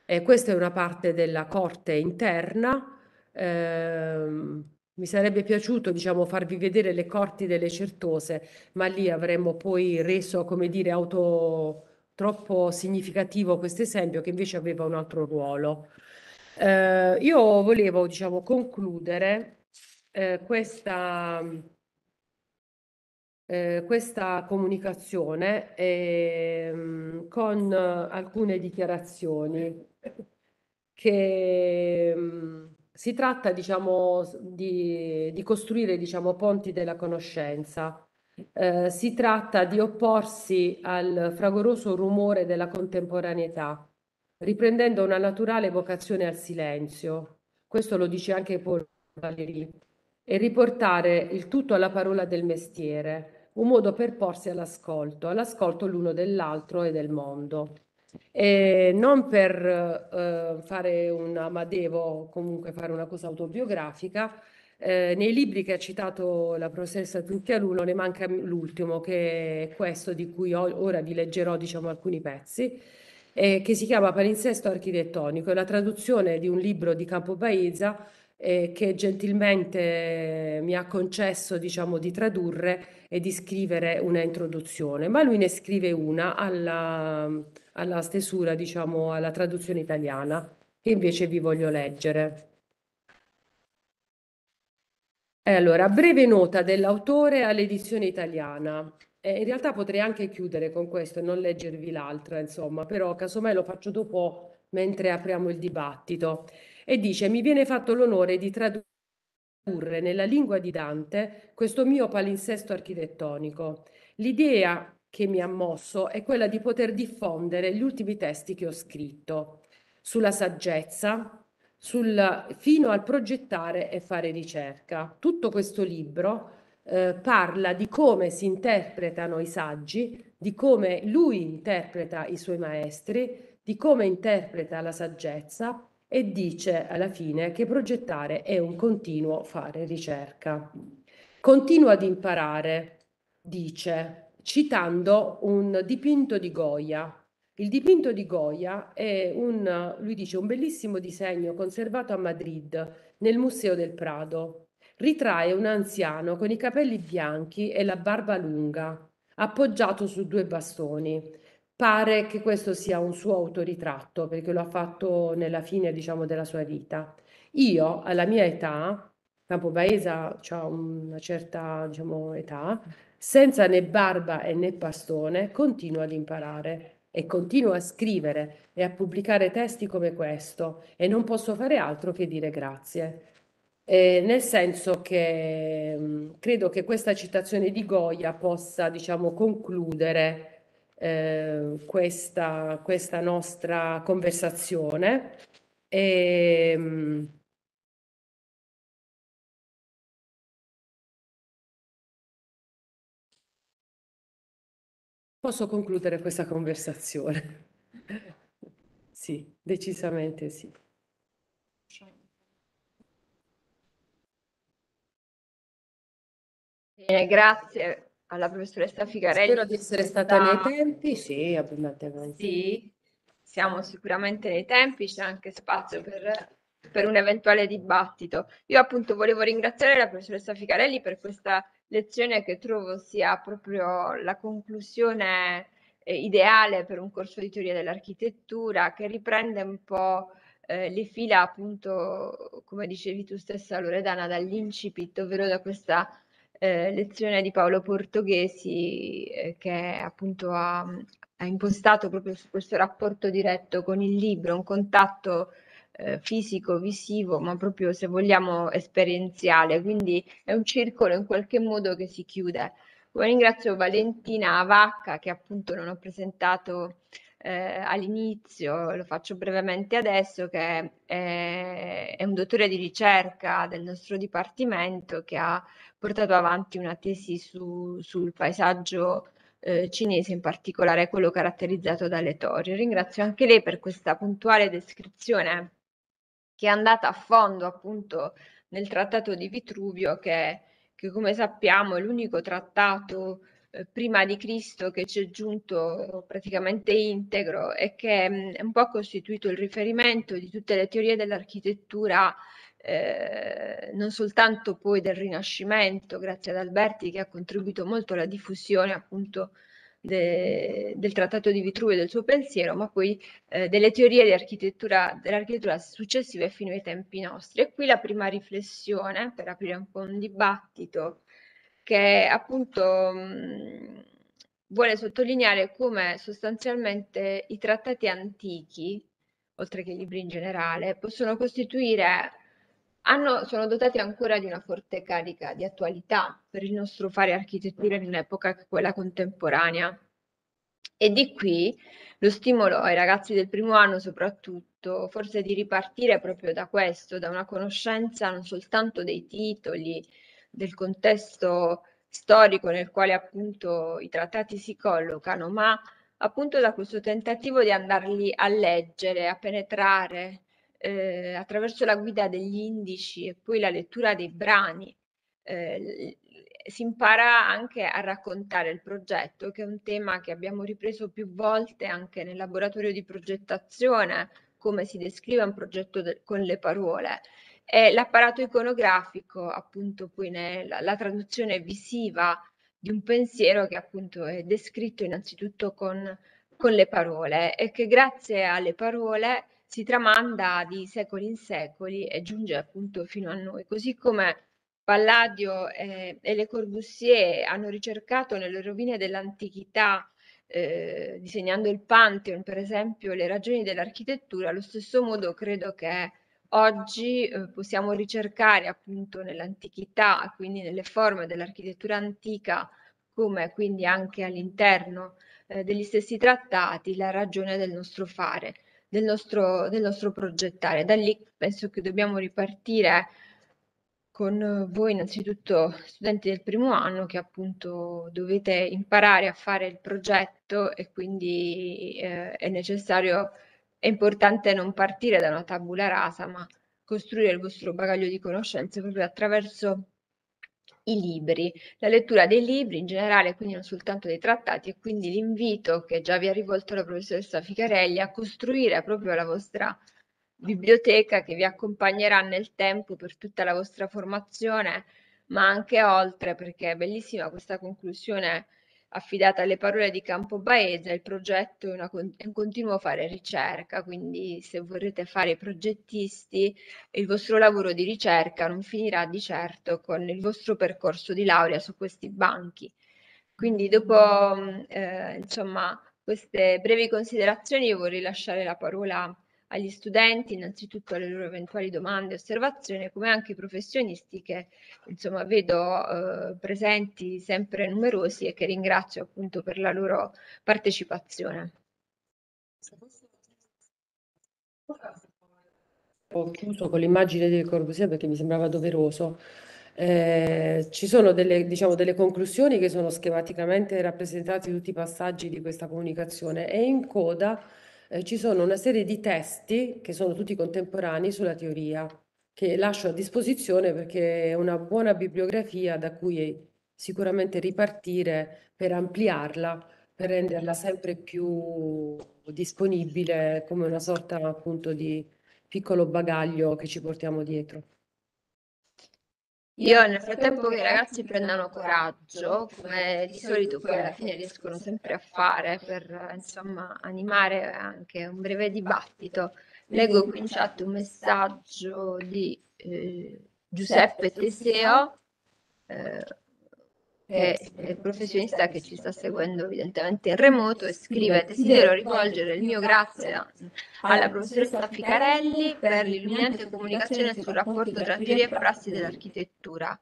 C: E questa è una parte della corte interna. Ehm, mi sarebbe piaciuto, diciamo, farvi vedere le corti delle certose, ma lì avremmo poi reso, come dire, auto troppo significativo questo esempio che invece aveva un altro ruolo. Eh, io volevo, diciamo, concludere eh, questa, eh, questa comunicazione ehm, con alcune dichiarazioni che ehm, si tratta, diciamo, di, di costruire, diciamo, ponti della conoscenza. Eh, si tratta di opporsi al fragoroso rumore della contemporaneità riprendendo una naturale vocazione al silenzio, questo lo dice anche Paul Valéry, e riportare il tutto alla parola del mestiere, un modo per porsi all'ascolto, all'ascolto l'uno dell'altro e del mondo. E non per eh, fare una, ma devo comunque fare una cosa autobiografica, eh, nei libri che ha citato la professoressa Tucchialuno ne manca l'ultimo, che è questo di cui ora vi leggerò diciamo, alcuni pezzi eh, che si chiama Palinsesto architettonico, è la traduzione di un libro di Campo Baezza eh, che gentilmente eh, mi ha concesso diciamo, di tradurre e di scrivere una introduzione, ma lui ne scrive una alla, alla stesura, diciamo, alla traduzione italiana, che invece vi voglio leggere. E allora, breve nota dell'autore all'edizione italiana. Eh, in realtà potrei anche chiudere con questo e non leggervi l'altra, insomma, però casomai lo faccio dopo mentre apriamo il dibattito. E dice, mi viene fatto l'onore di tradurre nella lingua di Dante questo mio palinsesto architettonico. L'idea che mi ha mosso è quella di poter diffondere gli ultimi testi che ho scritto sulla saggezza, sul, fino al progettare e fare ricerca. Tutto questo libro eh, parla di come si interpretano i saggi, di come lui interpreta i suoi maestri, di come interpreta la saggezza e dice alla fine che progettare è un continuo fare ricerca. Continua ad imparare, dice, citando un dipinto di Goya. Il dipinto di Goya è un, lui dice, un bellissimo disegno conservato a Madrid nel Museo del Prado Ritrae un anziano con i capelli bianchi e la barba lunga, appoggiato su due bastoni. Pare che questo sia un suo autoritratto, perché lo ha fatto nella fine, diciamo, della sua vita. Io, alla mia età, Campobaesa ha una certa, diciamo, età, senza né barba e né bastone, continuo ad imparare e continuo a scrivere e a pubblicare testi come questo e non posso fare altro che dire grazie. Eh, nel senso che mh, mm, credo che questa citazione di Goya possa, diciamo, concludere eh, questa, questa, nostra conversazione. E,
B: mh, mm, posso concludere questa conversazione? *laughs* sì, decisamente sì.
A: Bene, grazie alla professoressa Figarelli. Spero di essere stata nei
B: tempi,
C: sì, abbondantemente. Sì,
A: siamo sicuramente nei tempi, c'è anche spazio per, per un eventuale dibattito. Io appunto volevo ringraziare la professoressa Figarelli per questa lezione che trovo sia proprio la conclusione eh, ideale per un corso di teoria dell'architettura che riprende un po' eh, le fila appunto, come dicevi tu stessa Loredana, dall'incipit, ovvero da questa eh, lezione di Paolo Portoghesi eh, che appunto ha, ha, impostato proprio su questo rapporto diretto con il libro, un contatto eh, fisico, visivo, ma proprio se vogliamo esperienziale, quindi è un circolo in qualche modo che si chiude. Io ringrazio Valentina Avacca che appunto non ho presentato eh, all'inizio, lo faccio brevemente adesso, che è, eh, è un dottore di ricerca del nostro dipartimento che ha portato avanti una tesi su, sul paesaggio eh, cinese, in particolare quello caratterizzato dalle torri. Ringrazio anche lei per questa puntuale descrizione che è andata a fondo appunto nel trattato di Vitruvio che, che come sappiamo è l'unico trattato eh, prima di Cristo che ci è giunto praticamente integro e che mm, è un po' costituito il riferimento di tutte le teorie dell'architettura, eh, non soltanto poi del Rinascimento, grazie ad Alberti che ha contribuito molto alla diffusione appunto de, del trattato di Vitruvio e del suo pensiero, ma poi eh, delle teorie dell'architettura successive fino ai tempi nostri. E qui la prima riflessione per aprire un po' un dibattito che appunto mh, mhmm, vuole sottolineare come sostanzialmente i trattati antichi, oltre che i libri in generale, possono costituire, hanno, sono dotati ancora di una forte carica di attualità per il nostro fare architettura in un'epoca che è quella contemporanea. E di qui lo stimolo ai ragazzi del primo anno soprattutto, forse di ripartire proprio da questo, da una conoscenza non soltanto dei titoli, del contesto storico nel quale appunto i trattati si collocano, ma appunto da questo tentativo di andarli a leggere, a penetrare eh, attraverso la guida degli indici e poi la lettura dei brani. Eh, si impara anche a raccontare il progetto, che è un tema che abbiamo ripreso più volte anche nel laboratorio di progettazione, come si descrive un progetto de- con le parole è l'apparato iconografico, appunto, poi nella la traduzione visiva di un pensiero che appunto è descritto innanzitutto con, con le parole e che grazie alle parole si tramanda di secoli in secoli e giunge appunto fino a noi, così come Palladio e, e Le Corbusier hanno ricercato nelle rovine dell'antichità, eh, disegnando il Pantheon per esempio, le ragioni dell'architettura, allo stesso modo credo che Oggi eh, possiamo ricercare appunto nell'antichità, quindi nelle forme dell'architettura antica, come quindi anche all'interno eh, degli stessi trattati, la ragione del nostro fare, del nostro, del nostro progettare. Da lì penso che dobbiamo ripartire con voi innanzitutto studenti del primo anno che appunto dovete imparare a fare il progetto e quindi eh, è necessario è importante non partire da una tabula rasa, ma costruire il vostro bagaglio di conoscenze proprio attraverso i libri, la lettura dei libri in generale, quindi non soltanto dei trattati, e quindi l'invito che già vi ha rivolto la professoressa Ficarelli a costruire proprio la vostra
B: biblioteca
A: che vi accompagnerà nel tempo per tutta la vostra formazione, ma anche oltre, perché è bellissima questa conclusione affidata alle parole di Campobaesa, il progetto è, una, è un continuo fare ricerca, quindi se vorrete fare i progettisti, il vostro lavoro di ricerca non finirà di certo con il vostro percorso di laurea su questi banchi. Quindi dopo mm, eh, insomma, queste brevi considerazioni io vorrei lasciare la parola agli studenti innanzitutto alle loro eventuali domande e osservazioni, come anche i professionisti che insomma vedo eh, presenti sempre numerosi e che ringrazio appunto per la loro partecipazione.
C: Ho chiuso con l'immagine del Corbusier perché mi sembrava doveroso. Eh, ci sono delle, diciamo, delle, conclusioni che sono schematicamente rappresentate in tutti i passaggi di questa comunicazione e in coda eh, ci sono una serie di testi che sono tutti contemporanei sulla teoria, che lascio a disposizione perché è una buona bibliografia da cui sicuramente ripartire per ampliarla, per renderla sempre più disponibile come una sorta appunto di piccolo bagaglio che ci portiamo dietro.
A: Io nel frattempo che i ragazzi prendano coraggio, come di solito poi alla fine riescono sempre a fare per insomma animare anche un breve dibattito, leggo qui in chat un messaggio di eh, Giuseppe Teseo. Eh, che è eh, il professionista che ci sta seguendo evidentemente in remoto e scrive desidero rivolgere il mio grazie alla professoressa Ficarelli per l'illuminante comunicazione sul rapporto tra teoria e prassi dell'architettura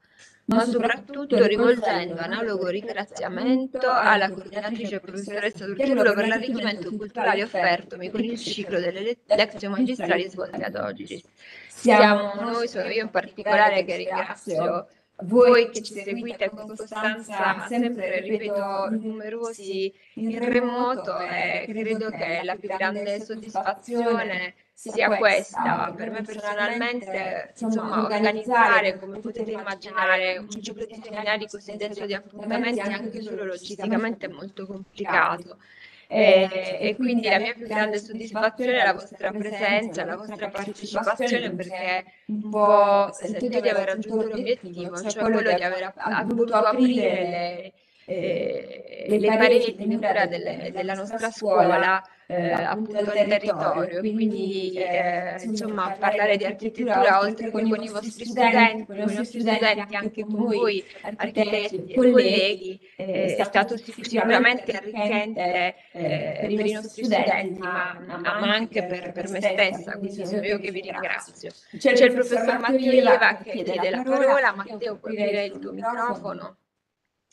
A: ma soprattutto rivolgendo analogo ringraziamento alla coordinatrice professoressa Turchiello per l'arricchimento culturale offertomi con il ciclo delle lezioni magistrali svolte ad oggi. Siamo noi, sono io in particolare che ringrazio voi che ci seguite con costanza, sempre ripeto, numerosi in remoto e eh, eh, credo che la più grande soddisfazione sia questa. Per me personalmente, insomma, organizzare, come potete immaginare, un ciclo di seminari così denso di appuntamenti anche solo logisticamente è molto complicato.
E: Eh, e, e quindi la mia
A: più grande soddisfazione è la vostra presenza, la vostra partecipazione perché un po' sento di aver raggiunto l'obiettivo, cioè quello di cioè aver voluto aprire eh, le, le, le pareti di mura della nostra scuola eh, appunto del territorio. Quindi eh, eh, insomma parlare di architettura oltre con i, con i vostri studenti, con i nostri studenti, studenti anche con voi architetti e colleghi eh, eh, è stato sicuramente arricchente eh, per i nostri studenti ma, ma anche per, per, me stessa, quindi sono io che vi ringrazio. C'è, il professor Matteo Mattieva che chiede la parola, Matteo puoi aprire il tuo microfono.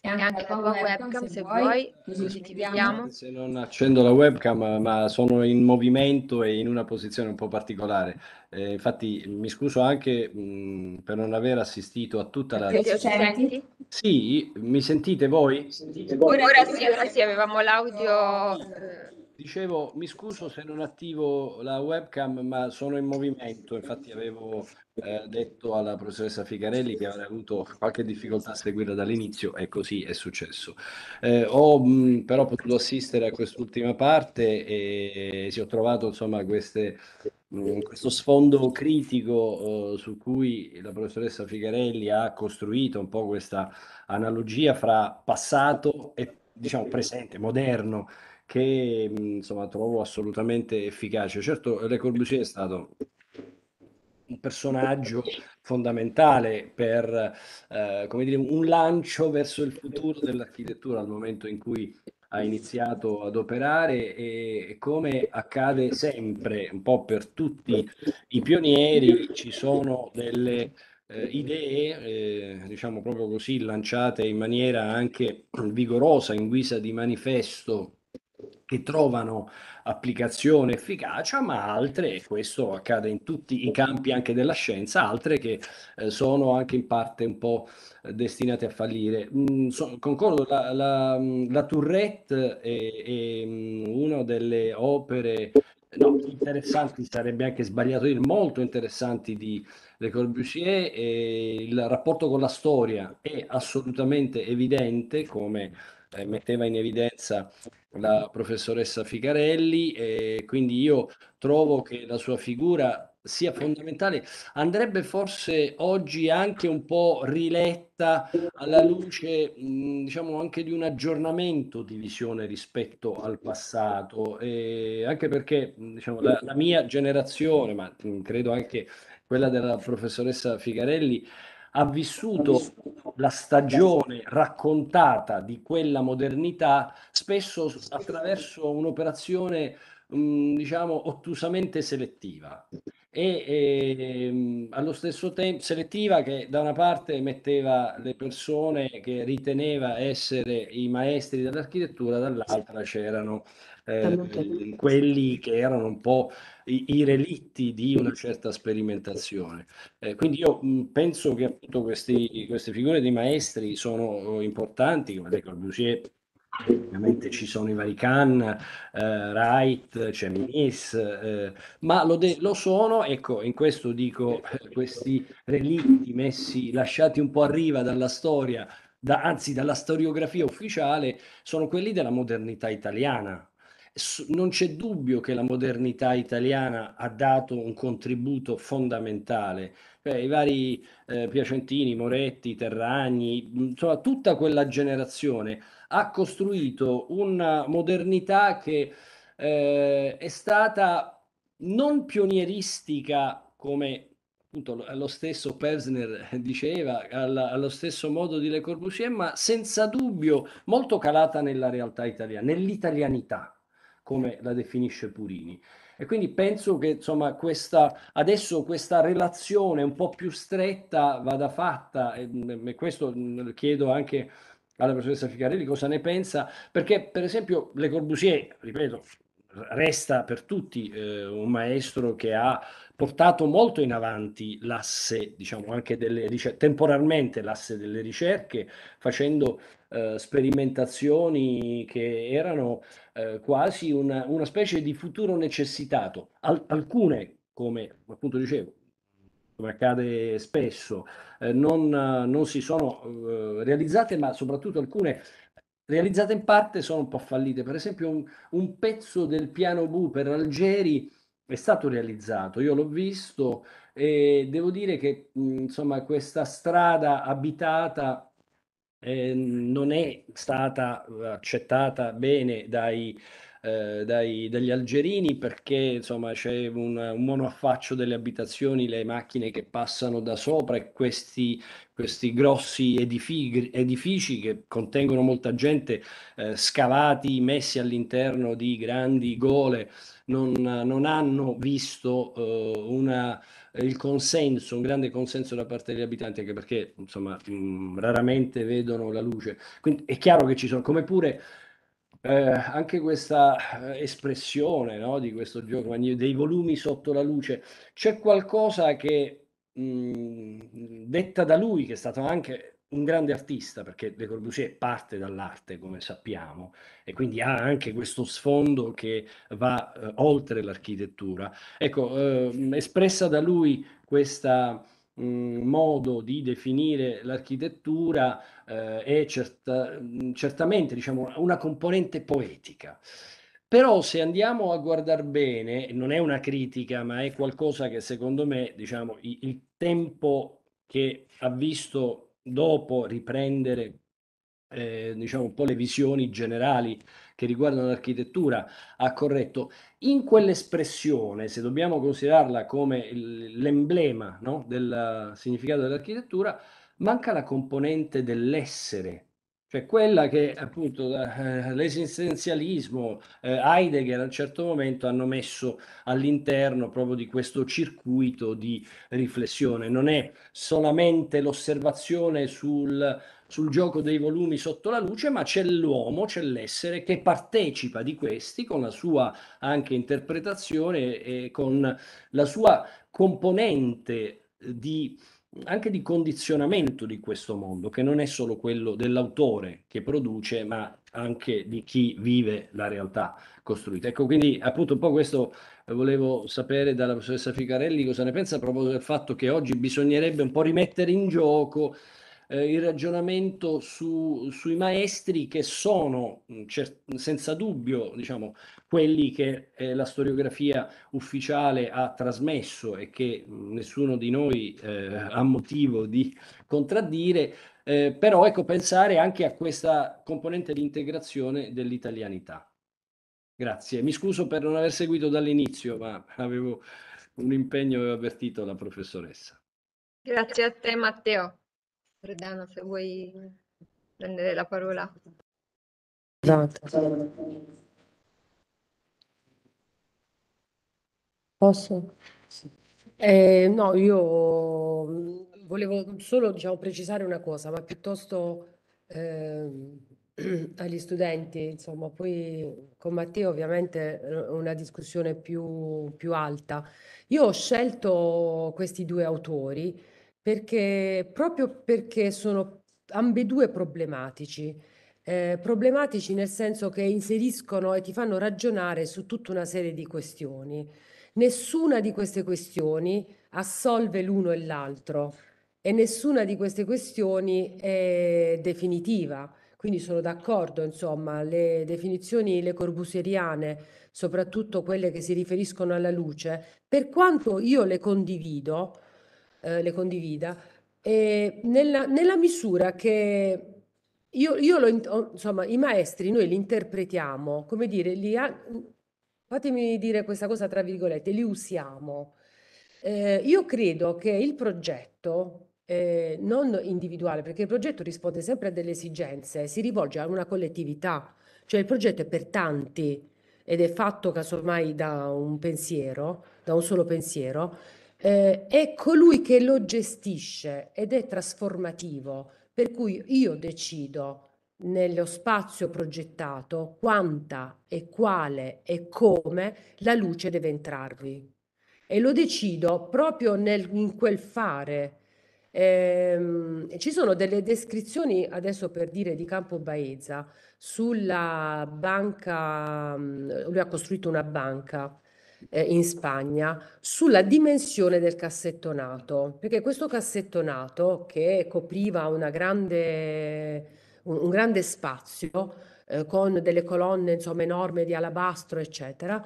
A: E anche, anche la tua webcam, webcam se vuoi, così ti vediamo. Se non
E: accendo la webcam, ma sono in movimento e in una posizione un po' particolare. Eh, infatti mi scuso anche mh, per non aver assistito a tutta la... Perché senti? Sì, mi sentite voi? Sentite voi? Ora, ora
A: sì, ora sì, avevamo l'audio... Eh.
E: Dicevo, mi scuso se non attivo la webcam, ma sono in movimento, infatti avevo eh, detto alla professoressa Figarelli che avrei avuto qualche difficoltà a seguirla dall'inizio e così è successo. Eh, ho mh, però potuto assistere a quest'ultima parte e, e si ho trovato insomma queste questo sfondo critico uh, su cui la professoressa Figarelli ha costruito un po' questa analogia fra passato e diciamo presente, moderno, che insomma trovo assolutamente efficace. Certo, Le Corbusier è stato un personaggio fondamentale per eh, dire, un lancio verso il futuro dell'architettura al momento in cui ha iniziato ad operare e come accade sempre, un po' per tutti i pionieri, ci sono delle eh, idee, eh, diciamo proprio così, lanciate in maniera anche vigorosa in guisa di manifesto che trovano applicazione efficacia, ma altre, e questo accade in tutti i campi anche della scienza, altre che eh, sono anche in parte un po' eh, destinate a fallire. Mm, so, concordo, la, la, mm, la Tourette è, è mm, una delle opere no, interessanti, sarebbe anche sbagliato dire, molto interessanti di Le Corbusier. il rapporto con la storia è assolutamente evidente come eh, metteva in evidenza la professoressa Ficarelli e quindi io trovo che la sua figura sia fondamentale, andrebbe forse oggi anche un po' riletta alla luce, diciamo, anche di un aggiornamento di visione rispetto al passato, e anche perché diciamo, la, la mia generazione, ma credo anche quella della professoressa Figarelli, ha vissuto la stagione raccontata di quella modernità spesso attraverso un'operazione diciamo ottusamente selettiva e, e ehm, allo stesso tempo selettiva che da una parte metteva le persone che riteneva essere i maestri dell'architettura, dall'altra c'erano Ehm, quelli che erano un po' i, i relitti di una certa sperimentazione. Eh, quindi io mh, penso che appunto questi, queste figure dei maestri sono oh, importanti, come dico, Corbusier Ovviamente ci sono i vari Khan, eh, Wright, c'è Minis, eh, ma lo, de- lo, sono, ecco, in questo dico, eh, questi relitti messi, lasciati un po' a riva dalla storia, da, anzi dalla storiografia ufficiale, sono quelli della modernità italiana, non c'è dubbio che la modernità italiana ha dato un contributo fondamentale. Cioè, I vari eh, Piacentini, Moretti, Terragni, insomma, tutta quella generazione ha costruito una modernità che eh, è stata non pionieristica come appunto lo stesso Persner diceva, alla, allo stesso modo di Le Corbusier, ma senza dubbio molto calata nella realtà italiana, nell'italianità come la definisce Purini. E quindi penso che insomma, questa, adesso questa relazione un po' più stretta vada fatta, e, mm, e questo mm, chiedo anche alla professoressa Ficarelli cosa ne pensa, perché per esempio Le Corbusier, ripeto, resta per tutti eh, un maestro che ha portato molto in avanti l'asse, diciamo, anche delle ricerche, temporalmente l'asse delle ricerche, facendo eh, sperimentazioni che erano eh, quasi una, una, specie di futuro necessitato. Al, alcune, come appunto dicevo, come accade spesso, eh, non, non, si sono eh, realizzate, ma soprattutto alcune realizzate in parte sono un po' fallite. Per esempio un, un pezzo del piano B per Algeri è stato realizzato, io l'ho visto e devo dire che insomma questa strada abitata eh, non è stata accettata bene dai, eh, dai, dagli algerini perché insomma c'è un, un, monoaffaccio delle abitazioni, le macchine che passano da sopra e questi, questi grossi edifici, edifici che contengono molta gente eh, scavati, messi all'interno di grandi gole, non, non hanno visto eh, una eh, il consenso, un grande consenso da parte degli abitanti, anche perché insomma mh, raramente vedono la luce. Quindi è chiaro che ci sono, come pure eh, anche questa eh, espressione no, di questo gioco, dei volumi sotto la luce, c'è qualcosa che mh, detta da lui, che è stato anche un grande artista, perché De Corbusier parte dall'arte, come sappiamo, e quindi ha anche questo sfondo che va eh, oltre l'architettura. Ecco, eh, espressa da lui questo mm, modo di definire l'architettura eh, è certa, mm, certamente diciamo, una componente poetica. Però se andiamo a guardare bene, non è una critica, ma è qualcosa che secondo me, diciamo, il, il tempo che ha visto dopo riprendere eh, diciamo un po' le visioni generali che riguardano l'architettura ha corretto in quell'espressione se dobbiamo considerarla come l'emblema no? del significato dell'architettura manca la componente dell'essere cioè quella che appunto eh, eh, l'esistenzialismo, eh, Heidegger a un certo momento hanno messo all'interno proprio di questo circuito di riflessione. Non è solamente l'osservazione sul, sul gioco dei volumi sotto la luce, ma c'è l'uomo, c'è l'essere che partecipa di questi con la sua anche interpretazione e con la sua componente di anche di condizionamento di questo mondo, che non è solo quello dell'autore che produce, ma anche di chi vive la realtà costruita. Ecco, quindi appunto un po' questo eh, volevo sapere dalla professoressa Ficarelli cosa ne pensa proprio del fatto che oggi bisognerebbe un po' rimettere in gioco eh, il ragionamento su, sui maestri che sono mm, cer- senza dubbio diciamo, quelli che eh, la storiografia ufficiale ha trasmesso e che mm, nessuno di noi eh, ha motivo di contraddire, eh, però ecco, pensare anche a questa componente di integrazione dell'italianità. Grazie, mi scuso per non aver seguito dall'inizio, ma avevo un impegno e avevo avvertito la professoressa.
A: Grazie a te Matteo. Loredana, se vuoi prendere la parola.
B: Esatto.
C: Posso? Eh, no, io volevo solo diciamo, precisare una cosa, ma piuttosto eh, *clears throat* agli studenti, insomma, poi con Matteo ovviamente eh, una discussione più, più alta. Io ho scelto questi due autori perché proprio perché sono ambedue problematici. Eh, problematici nel senso che inseriscono e ti fanno ragionare su tutta una serie di questioni. Nessuna di queste questioni assolve l'uno e l'altro e nessuna di queste questioni è definitiva. Quindi sono d'accordo, insomma, le definizioni le corbusieriane, soprattutto quelle che si riferiscono alla luce, per quanto io le condivido, eh, le condivida, nella, nella, misura che io, io lo, insomma, i maestri noi li interpretiamo, come dire, li ha, fatemi dire questa cosa tra virgolette, li usiamo. Eh, io credo che il progetto, eh, non individuale, perché il progetto risponde sempre a delle esigenze, si rivolge a una collettività, cioè il progetto è per tanti ed è fatto casomai da un pensiero, da un solo pensiero, eh, è colui che lo gestisce ed è trasformativo, per cui io decido nello spazio progettato quanta e quale e come la luce deve entrarvi. E lo decido proprio nel, in quel fare. Ehm, ci sono delle descrizioni, adesso per dire, di Campo Baeza, sulla banca, mm, lui ha costruito una banca eh, in Spagna sulla dimensione del cassettonato, perché questo cassettonato che copriva grande, un, un, grande spazio eh, con delle colonne insomma, enormi di alabastro, eccetera,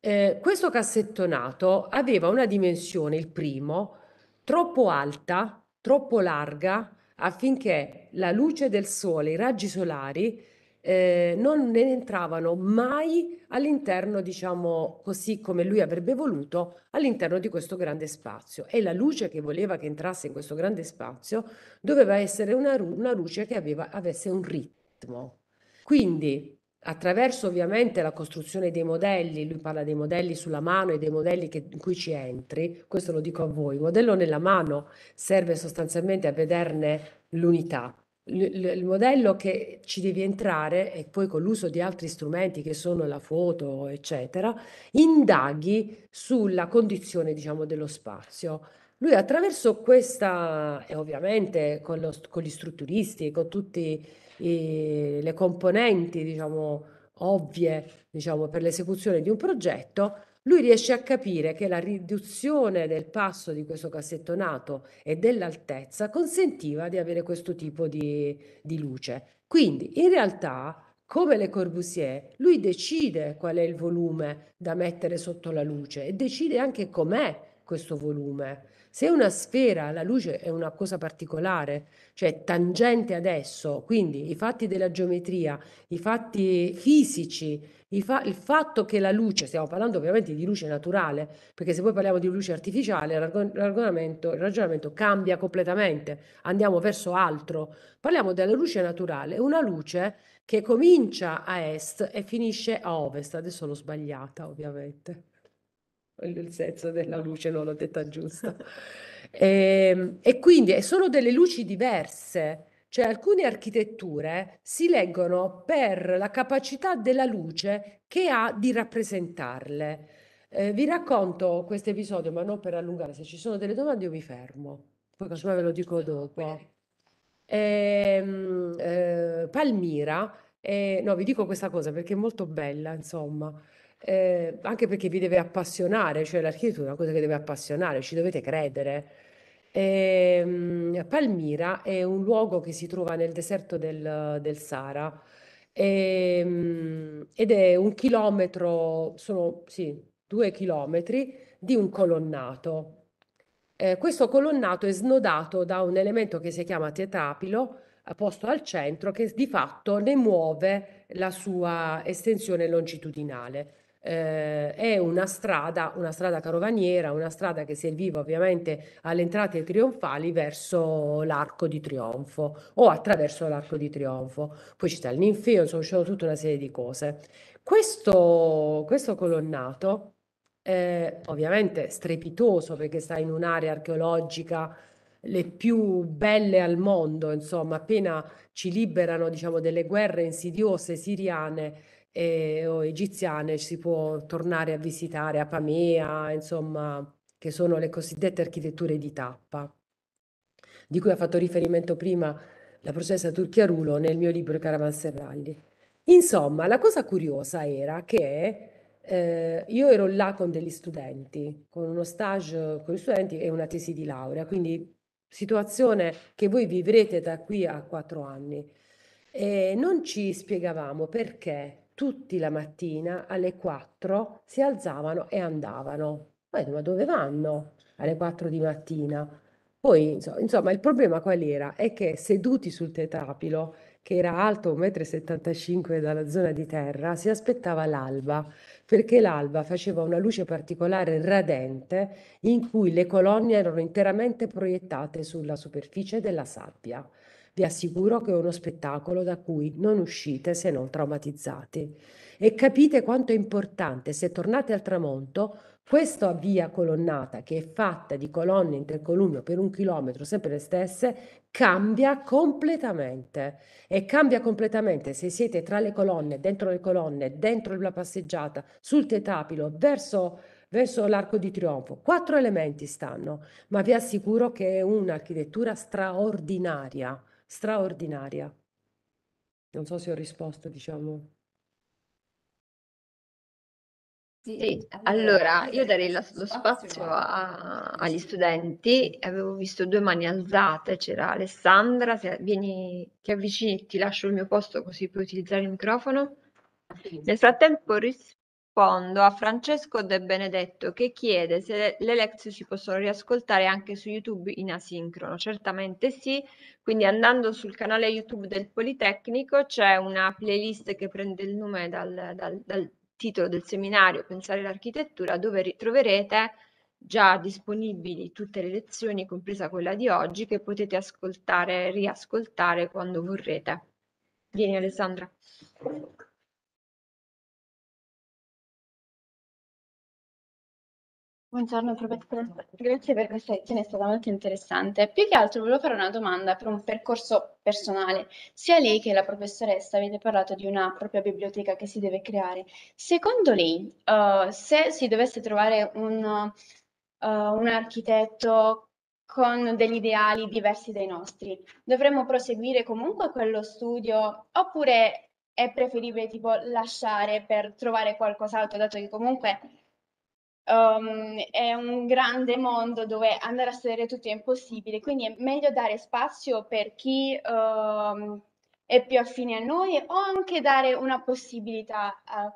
C: eh, questo cassettonato aveva una dimensione, il primo, troppo alta, troppo larga, affinché la luce del sole, i raggi solari, eh, non ne entravano mai all'interno, diciamo così come lui avrebbe voluto, all'interno di questo grande spazio. E la luce che voleva che entrasse in questo grande spazio doveva essere una, una luce che aveva, avesse un ritmo. Quindi, attraverso ovviamente la costruzione dei modelli, lui parla dei modelli sulla mano e dei modelli che, in cui ci entri, questo lo dico a voi, il modello nella mano serve sostanzialmente a vederne l'unità l- il modello che ci devi entrare e poi con l'uso di altri strumenti che sono la foto, eccetera, indaghi sulla condizione, diciamo, dello spazio. Lui attraverso questa, e ovviamente con, lo, con gli strutturisti, con tutte le componenti, diciamo, ovvie, diciamo, per l'esecuzione di un progetto, lui riesce a capire che la riduzione del passo di questo cassetto nato e dell'altezza consentiva di avere questo tipo di, di luce. Quindi in realtà, come Le Corbusier, lui decide qual è il volume da mettere sotto la luce e decide anche com'è questo volume. Se una sfera, la luce è una cosa particolare, cioè tangente adesso, quindi i fatti della geometria, i fatti fisici, i fa- il fatto che la luce, stiamo parlando ovviamente di luce naturale, perché se poi parliamo di luce artificiale, il il ragionamento cambia completamente, andiamo verso altro. Parliamo della luce naturale, una luce che comincia a est e finisce a ovest, adesso l'ho sbagliata ovviamente il senso della luce, non l'ho detta giusta. *laughs* E, ehm, e quindi eh, sono delle luci diverse, cioè alcune architetture si leggono per la capacità della luce che ha di rappresentarle. Eh, vi racconto questo episodio, ma non per allungare, se ci sono delle domande io mi fermo, poi casomai ve lo dico dopo. Eh, eh, Palmira, eh, no, vi dico questa cosa perché è molto bella, insomma eh, anche perché vi deve appassionare, cioè l'architettura è una cosa che deve appassionare, ci dovete credere. Ehm, Palmira è un luogo che si trova nel deserto del, del Sahara ehm, ed è un chilometro, sono sì, due chilometri di un colonnato. Eh, questo colonnato è snodato da un elemento che si chiama tetrapilo, eh, posto al centro, che di fatto ne muove la sua estensione longitudinale eh, è una strada, una strada carovaniera, una strada che serviva ovviamente alle entrate trionfali verso l'arco di trionfo o attraverso l'arco di trionfo. Poi c'è il ninfeo, insomma, c'è tutta una serie di cose. Questo, questo colonnato, eh, ovviamente strepitoso perché sta in un'area archeologica le più belle al mondo, insomma, appena ci liberano, diciamo, delle guerre insidiose siriane, eh, o egiziane, si può tornare a visitare Apamea, insomma, che sono le cosiddette architetture di tappa, di cui ha fatto riferimento prima la processa Rulo nel mio libro Caravanserragli. Insomma, la cosa curiosa era che eh, io ero là con degli studenti, con uno stage con gli studenti e una tesi di laurea, quindi situazione che voi vivrete da qui a quattro anni. E non ci spiegavamo perché tutti la mattina alle 4 si alzavano e andavano. ma dove vanno alle 4 di mattina? Poi, insomma, il problema qual era? È che seduti sul tetrapilo, che era alto 1,75 m dalla zona di terra, si aspettava l'alba, perché l'alba faceva una luce particolare radente in cui le colonne erano interamente proiettate sulla superficie della sabbia. Vi assicuro che è uno spettacolo da cui non uscite se non traumatizzati. E capite quanto è importante, se tornate al tramonto, questa via colonnata, che è fatta di colonne intercolumno per un chilometro, sempre le stesse, cambia completamente. E cambia completamente se siete tra le colonne, dentro le colonne, dentro la passeggiata, sul tetapilo, verso, verso l'arco di trionfo. Quattro elementi stanno, ma vi assicuro che è un'architettura straordinaria straordinaria. Non so se ho risposto, diciamo. Sì, eh, eh, allora eh, io darei
B: lo spazio a,
C: agli studenti,
A: avevo visto due mani alzate, c'era Alessandra, se vieni, ti avvicini, ti lascio il mio posto così puoi utilizzare il microfono. Nel frattempo rispondo rispondo a Francesco De Benedetto che chiede se le lezioni si possono riascoltare anche su YouTube in asincrono. Certamente sì, quindi andando sul canale YouTube del Politecnico c'è una playlist che prende il nome dal, dal, dal titolo del seminario Pensare l'architettura dove ritroverete già disponibili tutte le lezioni, compresa quella di oggi, che potete ascoltare e riascoltare quando vorrete.
B: Vieni Alessandra. Buongiorno professore, grazie per questa lezione, è stata molto
A: interessante. Più che altro volevo fare una domanda per un percorso personale. Sia lei che la professoressa avete parlato di una propria biblioteca che si deve creare. Secondo lei, uh, se si dovesse trovare un, uh, un architetto con degli ideali diversi dai nostri, dovremmo proseguire comunque quello studio oppure è preferibile tipo lasciare per trovare qualcos'altro, dato che comunque Um, è un grande mondo dove andare a sedere tutto è impossibile, quindi è meglio dare spazio per chi um, è più affine a noi o anche dare una possibilità a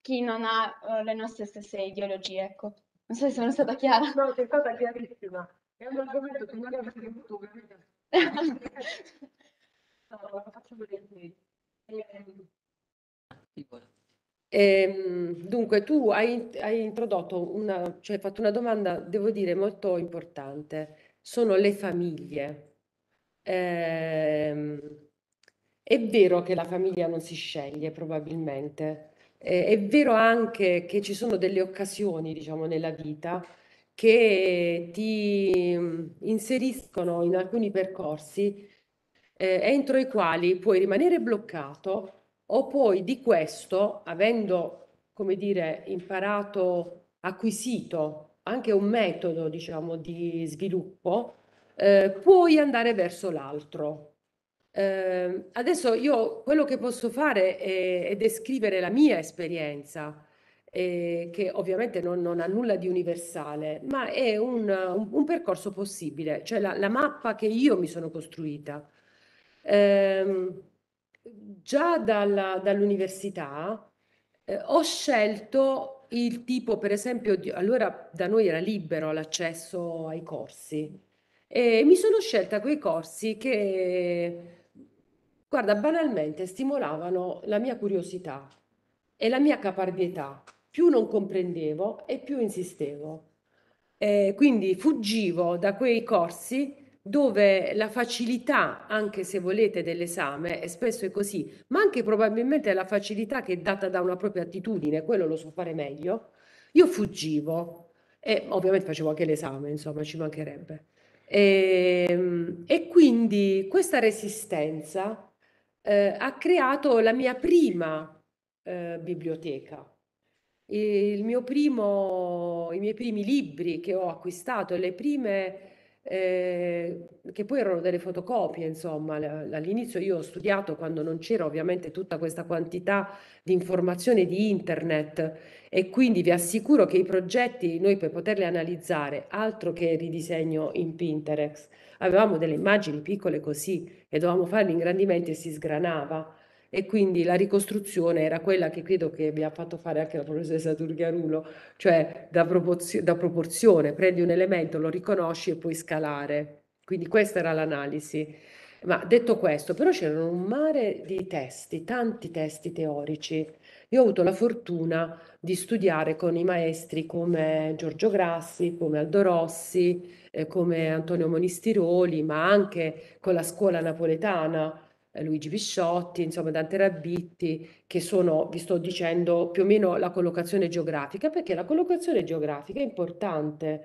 A: chi non ha uh, le nostre stesse ideologie. Ecco. Non so se sono stata chiara. No, sei stata chiarissima.
B: È un argomento che non avrei potuto vedere. *laughs* no, la faccio volentieri. Eh,
C: Ehm, dunque, tu hai, hai introdotto una, cioè hai fatto una domanda, devo dire, molto importante. Sono le famiglie. Ehm, è vero che la famiglia non si sceglie, probabilmente. Eh, è vero anche che ci sono delle occasioni, diciamo, nella vita che ti mm, inseriscono in alcuni percorsi eh, entro i quali puoi rimanere bloccato o poi di questo, avendo, come dire, imparato, acquisito anche un metodo, diciamo, di sviluppo, eh, puoi andare verso l'altro. Eh, adesso io quello che posso fare è, è descrivere la mia esperienza, eh, che ovviamente non, non, ha nulla di universale, ma è un, un, un percorso possibile, cioè la, la, mappa che io mi sono costruita. Eh, già dalla- dall'università eh, ho scelto il tipo, per esempio, di- allora da noi era libero l'accesso ai corsi e mi sono scelta quei corsi che, guarda, banalmente stimolavano la mia curiosità e la mia caparbietà. Più non comprendevo e più insistevo. Eh, quindi fuggivo da quei corsi dove la facilità, anche se volete, dell'esame, e spesso è così, ma anche probabilmente la facilità che è data da una propria attitudine, quello lo so fare meglio, io fuggivo e ovviamente facevo anche l'esame, insomma, ci mancherebbe. E, ehm, e quindi questa resistenza eh, ha creato la mia prima eh, biblioteca. Il mio primo, I miei primi libri che ho acquistato, le prime eh, che poi erano delle fotocopie, insomma, all'inizio io ho studiato quando non c'era ovviamente tutta questa quantità di informazione di internet e quindi vi assicuro che i progetti noi per poterli analizzare, altro che ridisegno in Pinterest, avevamo delle immagini piccole così e dovevamo fare l'ingrandimento e si sgranava e quindi la ricostruzione era quella che credo che vi ha fatto fare anche la professoressa Turghiarulo, cioè da, proporzio- da proporzione, prendi un elemento, lo riconosci e puoi scalare. Quindi questa era l'analisi. Ma detto questo, però c'erano un mare di testi, tanti testi teorici. Io ho avuto la fortuna di studiare con i maestri come Giorgio Grassi, come Aldo Rossi, eh, come Antonio Monistiroli, ma anche con la scuola napoletana eh, Luigi Pisciotti, insomma Dante Rabbitti, che sono, vi sto dicendo, più o meno la collocazione geografica, perché la collocazione geografica è importante,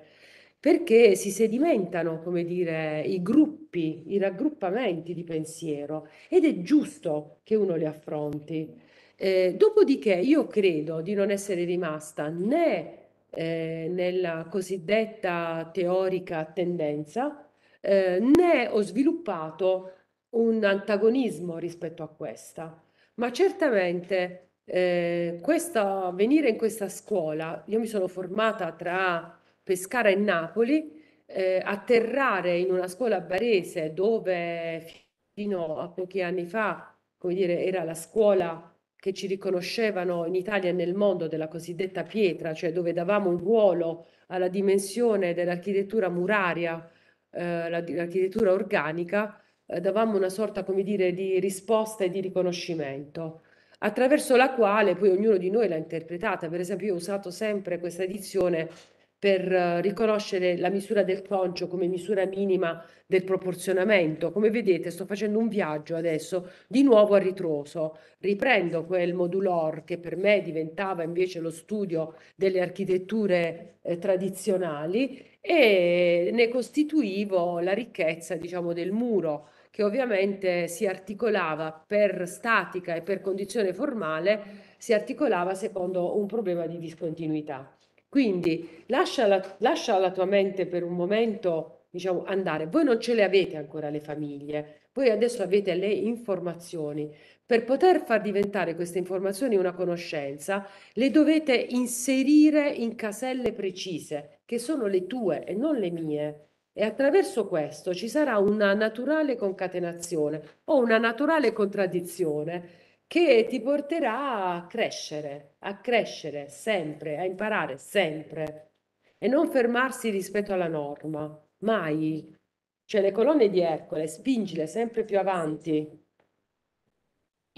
C: perché si sedimentano, come dire, i gruppi, i raggruppamenti di pensiero ed è giusto che uno li affronti. Eh, dopodiché io credo di non essere rimasta né eh, nella cosiddetta teorica tendenza, eh, né ho sviluppato un antagonismo rispetto a questa, ma certamente eh, questa, venire in questa scuola, io mi sono formata tra Pescara e Napoli, eh, atterrare in una scuola barese dove fino a pochi anni fa, come dire, era la scuola che ci riconoscevano in Italia e nel mondo della cosiddetta pietra, cioè dove davamo un ruolo alla dimensione dell'architettura muraria, eh, l'architettura organica, eh, davamo una sorta, come dire, di risposta e di riconoscimento, attraverso la quale poi ognuno di noi l'ha interpretata. Per esempio, io ho usato sempre questa dizione per eh, riconoscere la misura del concio come misura minima del proporzionamento. Come vedete, sto facendo un viaggio adesso di nuovo a ritroso. Riprendo quel modulor che per me diventava invece lo studio delle architetture eh, tradizionali e ne costituivo la ricchezza, diciamo, del muro che ovviamente si articolava per statica e per condizione formale, si articolava secondo un problema di discontinuità. Quindi lascia la, lascia la tua mente per un momento diciamo, andare. Voi non ce le avete ancora le famiglie, voi adesso avete le informazioni. Per poter far diventare queste informazioni una conoscenza, le dovete inserire in caselle precise, che sono le tue e non le mie e attraverso questo ci sarà una naturale concatenazione o una naturale contraddizione che ti porterà a crescere, a crescere sempre, a imparare sempre e non fermarsi rispetto alla norma, mai. Cioè le colonne di Ercole, spingile sempre più avanti.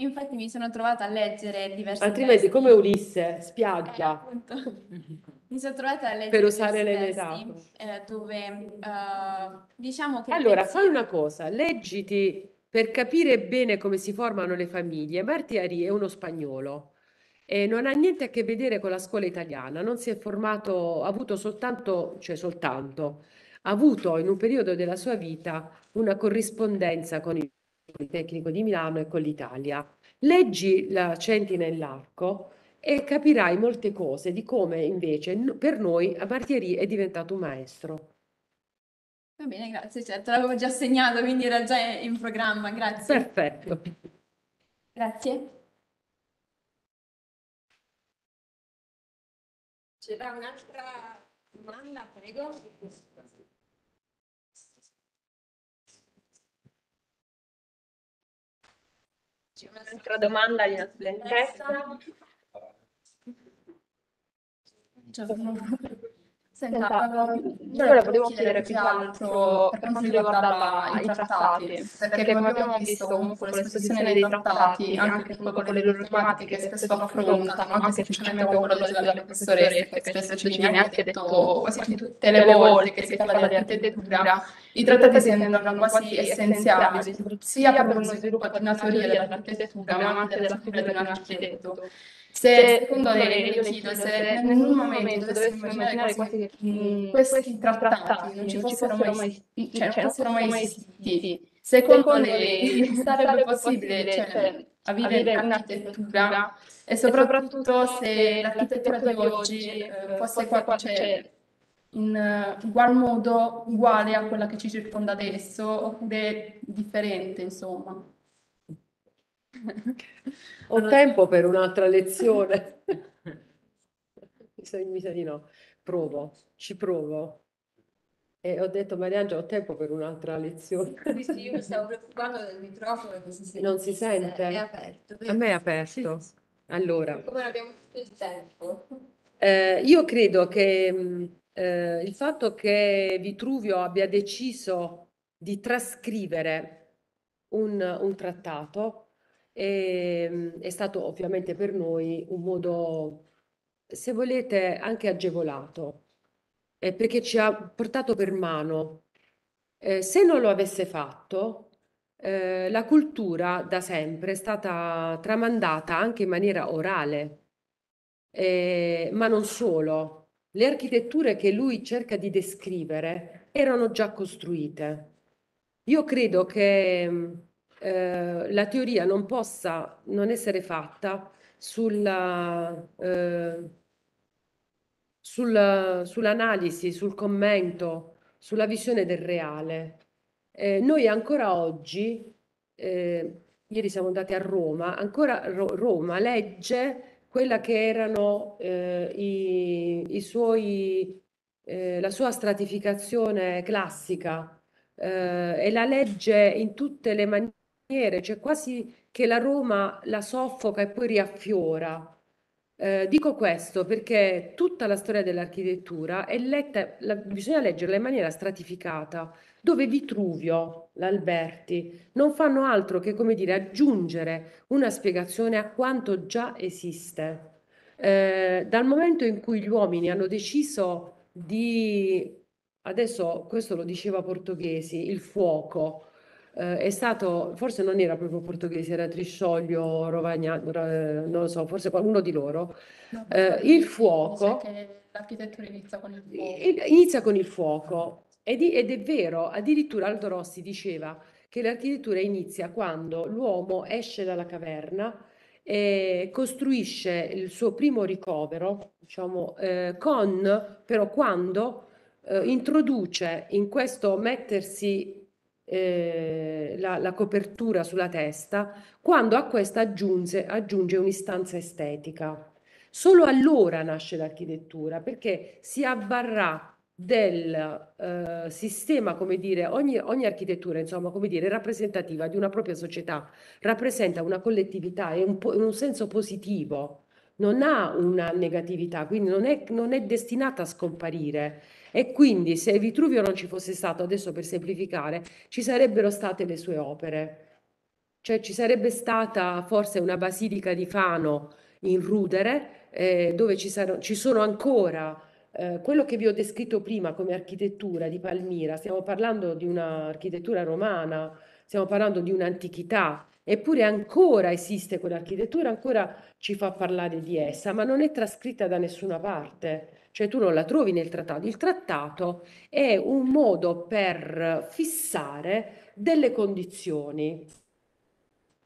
A: Infatti mi sono trovata a leggere diversi Altrimenti, testi.
C: come Ulisse, spiaggia. Eh,
A: *laughs* Mi sono trovata alle per usare le metafore. Eh, dove uh, diciamo che... Allora, pensi... fai
C: una cosa, leggiti per capire bene come si formano le famiglie. Marti Ari è uno spagnolo. E non ha niente a che vedere con la scuola italiana, non si è formato, ha avuto soltanto, cioè soltanto, ha avuto in un periodo della sua vita una corrispondenza con il Politecnico di Milano e con l'Italia. Leggi la Centina e l'arco e capirai molte cose di come invece per noi Martieri è diventato un maestro.
A: Va bene, grazie, certo, l'avevo già segnato, quindi era già in programma, grazie.
C: Perfetto.
B: Grazie. C'era un'altra domanda, prego. C'è un'altra domanda di una studentessa. Cioè, *laughs* Senta, io volevo chiedere più che altro
A: per quanto riguarda i trattati, perché come abbiamo visto comunque l'esposizione dei trattati, anche con le loro tematiche che spesso affrontano, anche semplicemente quello della professoressa, che spesso ci viene anche detto quasi tutte le volte che si parla di architettura,
B: i trattati si rendono quasi essenziali, sia per uno sviluppo di una teoria dell'architettura, ma
A: anche della figura di un architetto.
B: Se cioè, secondo lei, io chiedo se
A: in un momento dovessimo immaginare quasi che mh, questi trattati non ci fossero mai, cioè, cioè, non fossero mai esistiti, secondo lei *laughs* sarebbe possibile cioè, cioè, avere un'architettura e soprattutto se l'architettura di oggi eh, eh, fosse qua, in uh, ugual modo uguale a quella
C: che ci circonda adesso oppure differente, insomma. *laughs* Ho tempo per un'altra lezione. *laughs* mi sa mi sa di no. Provo, ci provo. E ho detto, Mariangela, ho tempo per un'altra lezione.
A: Sì, sì, io mi stavo preoccupando del microfono si Non si sente? È
C: aperto. vero? A me è aperto. Allora, Come
A: non abbiamo tutto il tempo?
C: eh, io credo che mm, eh, il fatto che Vitruvio abbia deciso di trascrivere un, un trattato e, ehm, è stato ovviamente per noi un modo, se volete, anche agevolato, eh, perché ci ha portato per mano. Eh, se non lo avesse fatto, eh, la cultura da sempre è stata tramandata anche in maniera orale, eh, ma non solo. Le architetture che lui cerca di descrivere erano già costruite. Io credo che eh, la teoria non possa non essere fatta sulla, eh, sul, sull'analisi, sul commento, sulla visione del reale. Eh, noi ancora oggi, eh, ieri siamo andati a Roma, ancora Ro- Roma legge quella che erano eh, i, i suoi, eh, la sua stratificazione classica eh, e la legge in tutte le maniere maniere, cioè quasi che la Roma la soffoca e poi riaffiora. Eh, dico questo perché tutta la storia dell'architettura è letta, la, bisogna leggerla in maniera stratificata, dove Vitruvio, l'Alberti, non fanno altro che, come dire, aggiungere una spiegazione a quanto già esiste. Eh, dal momento in cui gli uomini hanno deciso di, adesso questo lo diceva Portoghesi, il fuoco, eh, è stato, forse non era proprio portoghese, era Triscioglio, Rovagnano, eh, non lo so, forse qualcuno di loro, no, eh, il fuoco... L'architettura inizia con il fuoco. Inizia con il fuoco ed, ed è vero, addirittura Aldo Rossi diceva che l'architettura inizia quando l'uomo esce dalla caverna e costruisce il suo primo ricovero, diciamo, eh, con però quando eh, introduce in questo mettersi eh, la, la, copertura sulla testa, quando a questa aggiunge, aggiunge un'istanza estetica. Solo allora nasce l'architettura, perché si avvarrà del eh, sistema, come dire, ogni, ogni, architettura, insomma, come dire, rappresentativa di una propria società, rappresenta una collettività e un, po- un senso positivo, non ha una negatività, quindi non è, non è destinata a scomparire. E quindi se Vitruvio non ci fosse stato, adesso per semplificare, ci sarebbero state le sue opere. Cioè ci sarebbe stata forse una basilica di Fano in Rudere, eh, dove ci, sar- ci, sono ancora eh, quello che vi ho descritto prima come architettura di Palmira. Stiamo parlando di un'architettura romana, stiamo parlando di un'antichità, eppure ancora esiste quell'architettura, ancora ci fa parlare di essa, ma non è trascritta da nessuna parte cioè tu non la trovi nel trattato. Il trattato è un modo per fissare delle condizioni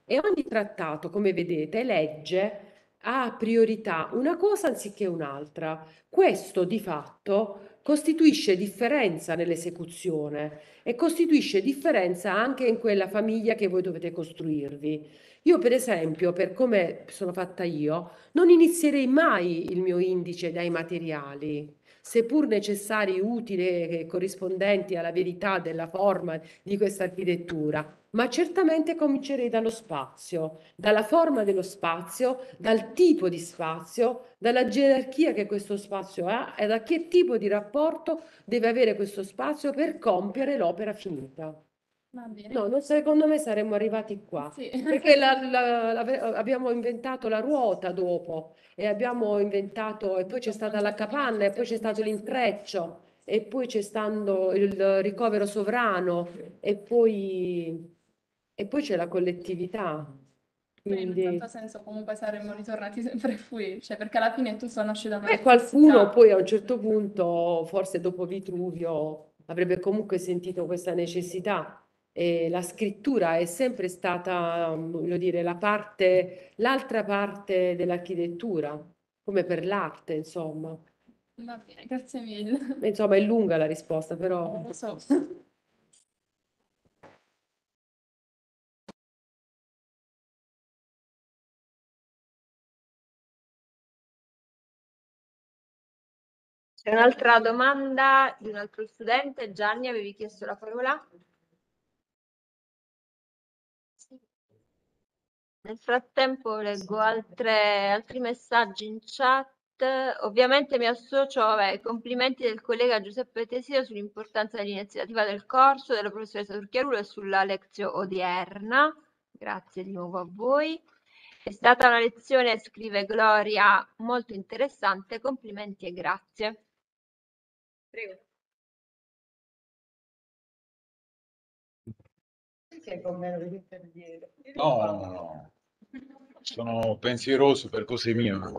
C: e ogni trattato, come vedete, legge ha priorità una cosa anziché un'altra. Questo di fatto costituisce differenza nell'esecuzione e costituisce differenza anche in quella famiglia che voi dovete costruirvi. Io, per esempio, per come sono fatta io, non inizierei mai il mio indice dai materiali, seppur necessari, utili e corrispondenti alla verità della forma di questa architettura, ma certamente comincerei dallo spazio, dalla forma dello spazio, dal tipo di spazio, dalla gerarchia che questo spazio ha e da che tipo di rapporto deve avere questo spazio per compiere l'opera finita. Va No, non, secondo me saremmo arrivati qua, sì. perché la, la, la, abbiamo inventato la ruota dopo e abbiamo inventato, e poi c'è stata la capanna, e poi c'è stato l'intreccio, e poi c'è stato il ricovero sovrano, e poi, e poi c'è la collettività. Quindi... In un certo
D: senso comunque saremmo ritornati sempre qui, cioè perché alla fine tutto nasce da una
C: qualcuno poi a un certo punto, forse dopo Vitruvio, avrebbe comunque sentito questa necessità e la scrittura è sempre stata, voglio dire, la parte, l'altra parte dell'architettura, come per l'arte, insomma.
B: Va bene, grazie mille.
C: Insomma, è lunga la risposta, però... Non lo
B: so.
E: C'è un'altra
B: domanda di un altro studente. Gianni, avevi chiesto la parola?
A: Nel frattempo leggo altre, altri messaggi in chat. Ovviamente mi associo ai complimenti del collega Giuseppe Tesio sull'importanza dell'iniziativa del corso, della professoressa Turchiarulo e sulla lezione odierna. Grazie di nuovo a voi. È stata una lezione, scrive Gloria, molto interessante. Complimenti
B: e grazie. Prego. Sei con me, lo No, no, no. Sono pensieroso per cose mie. Oh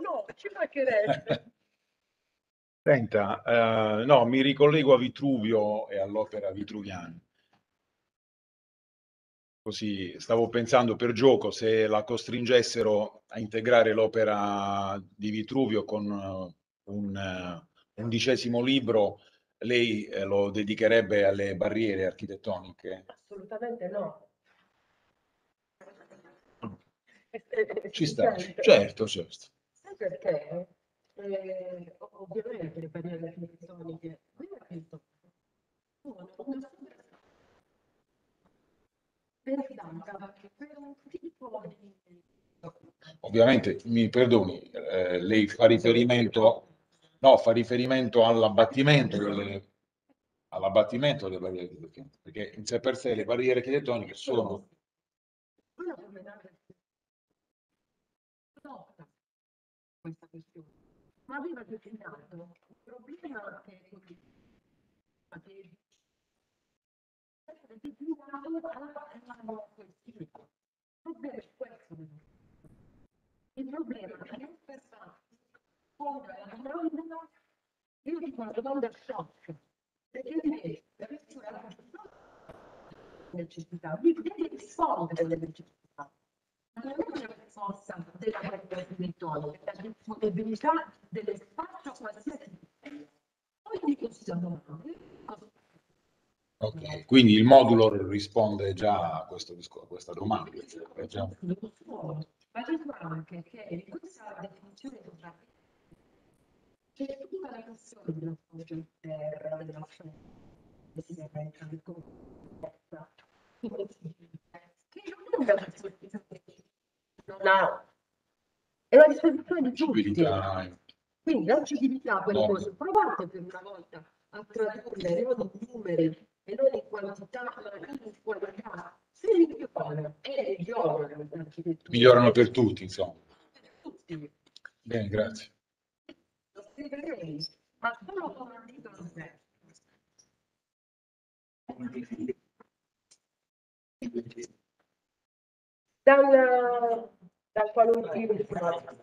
B: no, ci mancherebbe. *laughs* Senta, eh, no, mi ricollego a Vitruvio e all'opera vitruviana. Così stavo pensando per gioco se la costringessero a integrare l'opera di Vitruvio con uh, un uh, undicesimo libro, lei eh, lo dedicherebbe alle barriere architettoniche?
C: Assolutamente no.
B: Eh, Ci sta, certo. certo, certo. Sai perché? Eh,
D: ovviamente le barriere architettoniche, qui ho capito,
B: sono una
D: pensata per un tipo
C: di...
B: Ovviamente, mi perdoni, eh, lei fa riferimento, no, fa riferimento all'abbattimento delle all'abbattimento delle barriere architettoniche, perché in sé per sé le barriere architettoniche sono... Una promenata questa questione, ma aveva definito il problema che il problema è che persona con la io dico una domanda shock perché lei deve necessità, di necessità, deve rispondere alle necessità.
C: Non è una forza della qualità spirituale, la disponibilità dell'espazio
B: qualsiasi. Ogni questione Ok, quindi il modulo risponde già a, questo, a questa domanda. Cioè, è già... Ma vedo anche che questa definizione c'è tutta la questione della forza della forza che è una questione una, è una disposizione di tutti.
C: Quindi l'agibilità, quelle cose, provate per una volta a tradurle non in numeri e non
B: in quantità, ma in qualità. Se migliorano, e migliorano l'architettura. Migliorano per tutti, insomma. Per tutti. Bene, grazie. Lo scriverei, ma solo con un titolo Dal
A: da qualunque,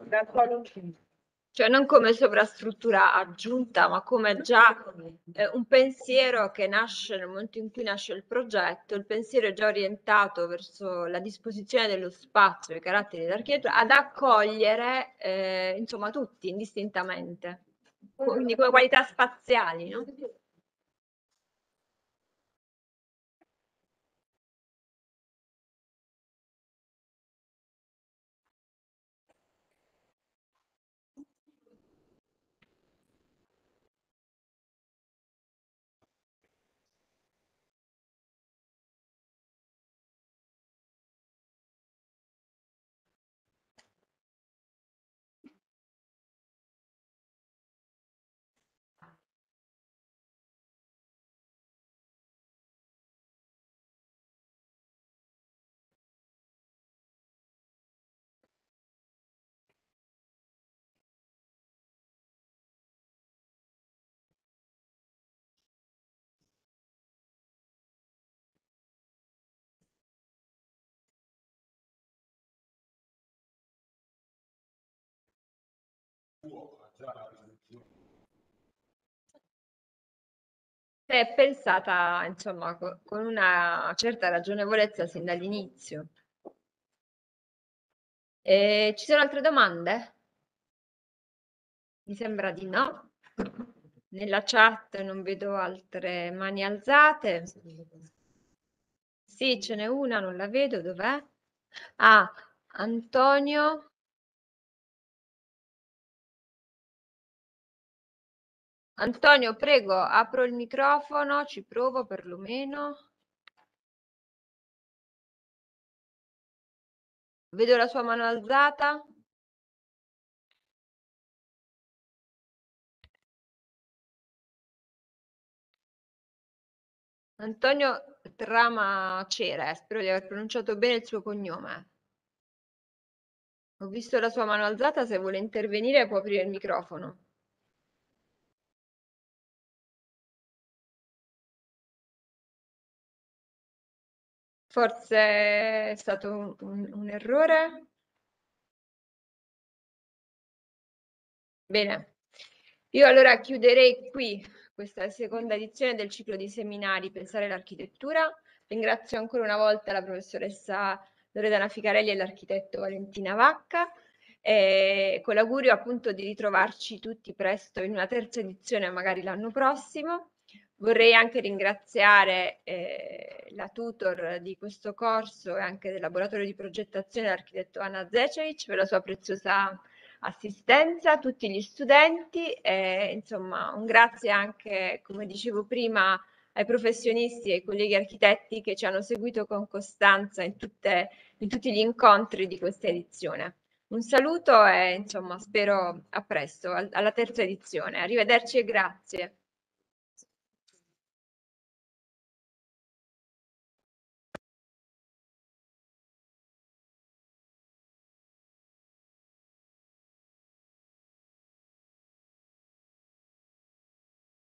A: da cioè non come sovrastruttura aggiunta, ma come già eh, un pensiero che nasce nel momento in cui nasce il progetto, il pensiero è già orientato verso la disposizione dello spazio, i caratteri dell'architettura, ad accogliere eh, insomma tutti indistintamente,
B: quindi come qualità spaziali. No? È pensata, insomma,
A: con una certa ragionevolezza sin dall'inizio. Eh, ci sono altre domande? Mi sembra di no. Nella chat non vedo altre mani alzate.
B: Sì, ce n'è una, non la vedo, dov'è? Ah, Antonio Antonio, prego, apro il microfono, ci provo perlomeno. Vedo la sua mano alzata. Antonio Tramacere, eh, spero di aver pronunciato bene il suo cognome. Ho visto la sua mano alzata, se vuole intervenire può aprire il microfono. Forse è stato un, un, errore. Bene,
A: io allora chiuderei qui questa seconda edizione del ciclo di seminari Pensare l'architettura. Ringrazio ancora una volta la professoressa Loredana Ficarelli e l'architetto Valentina Vacca e con l'augurio appunto di ritrovarci tutti presto in una terza edizione magari l'anno prossimo Vorrei anche ringraziare eh, la tutor di questo corso e anche del laboratorio di progettazione, l'architetto Anna Zecevic, per la sua preziosa assistenza, tutti gli studenti e insomma un grazie anche, come dicevo prima, ai professionisti e ai colleghi architetti che ci hanno seguito con costanza in, tutte, in tutti gli incontri di questa edizione. Un saluto e insomma spero a presto, alla terza
B: edizione. Arrivederci e grazie.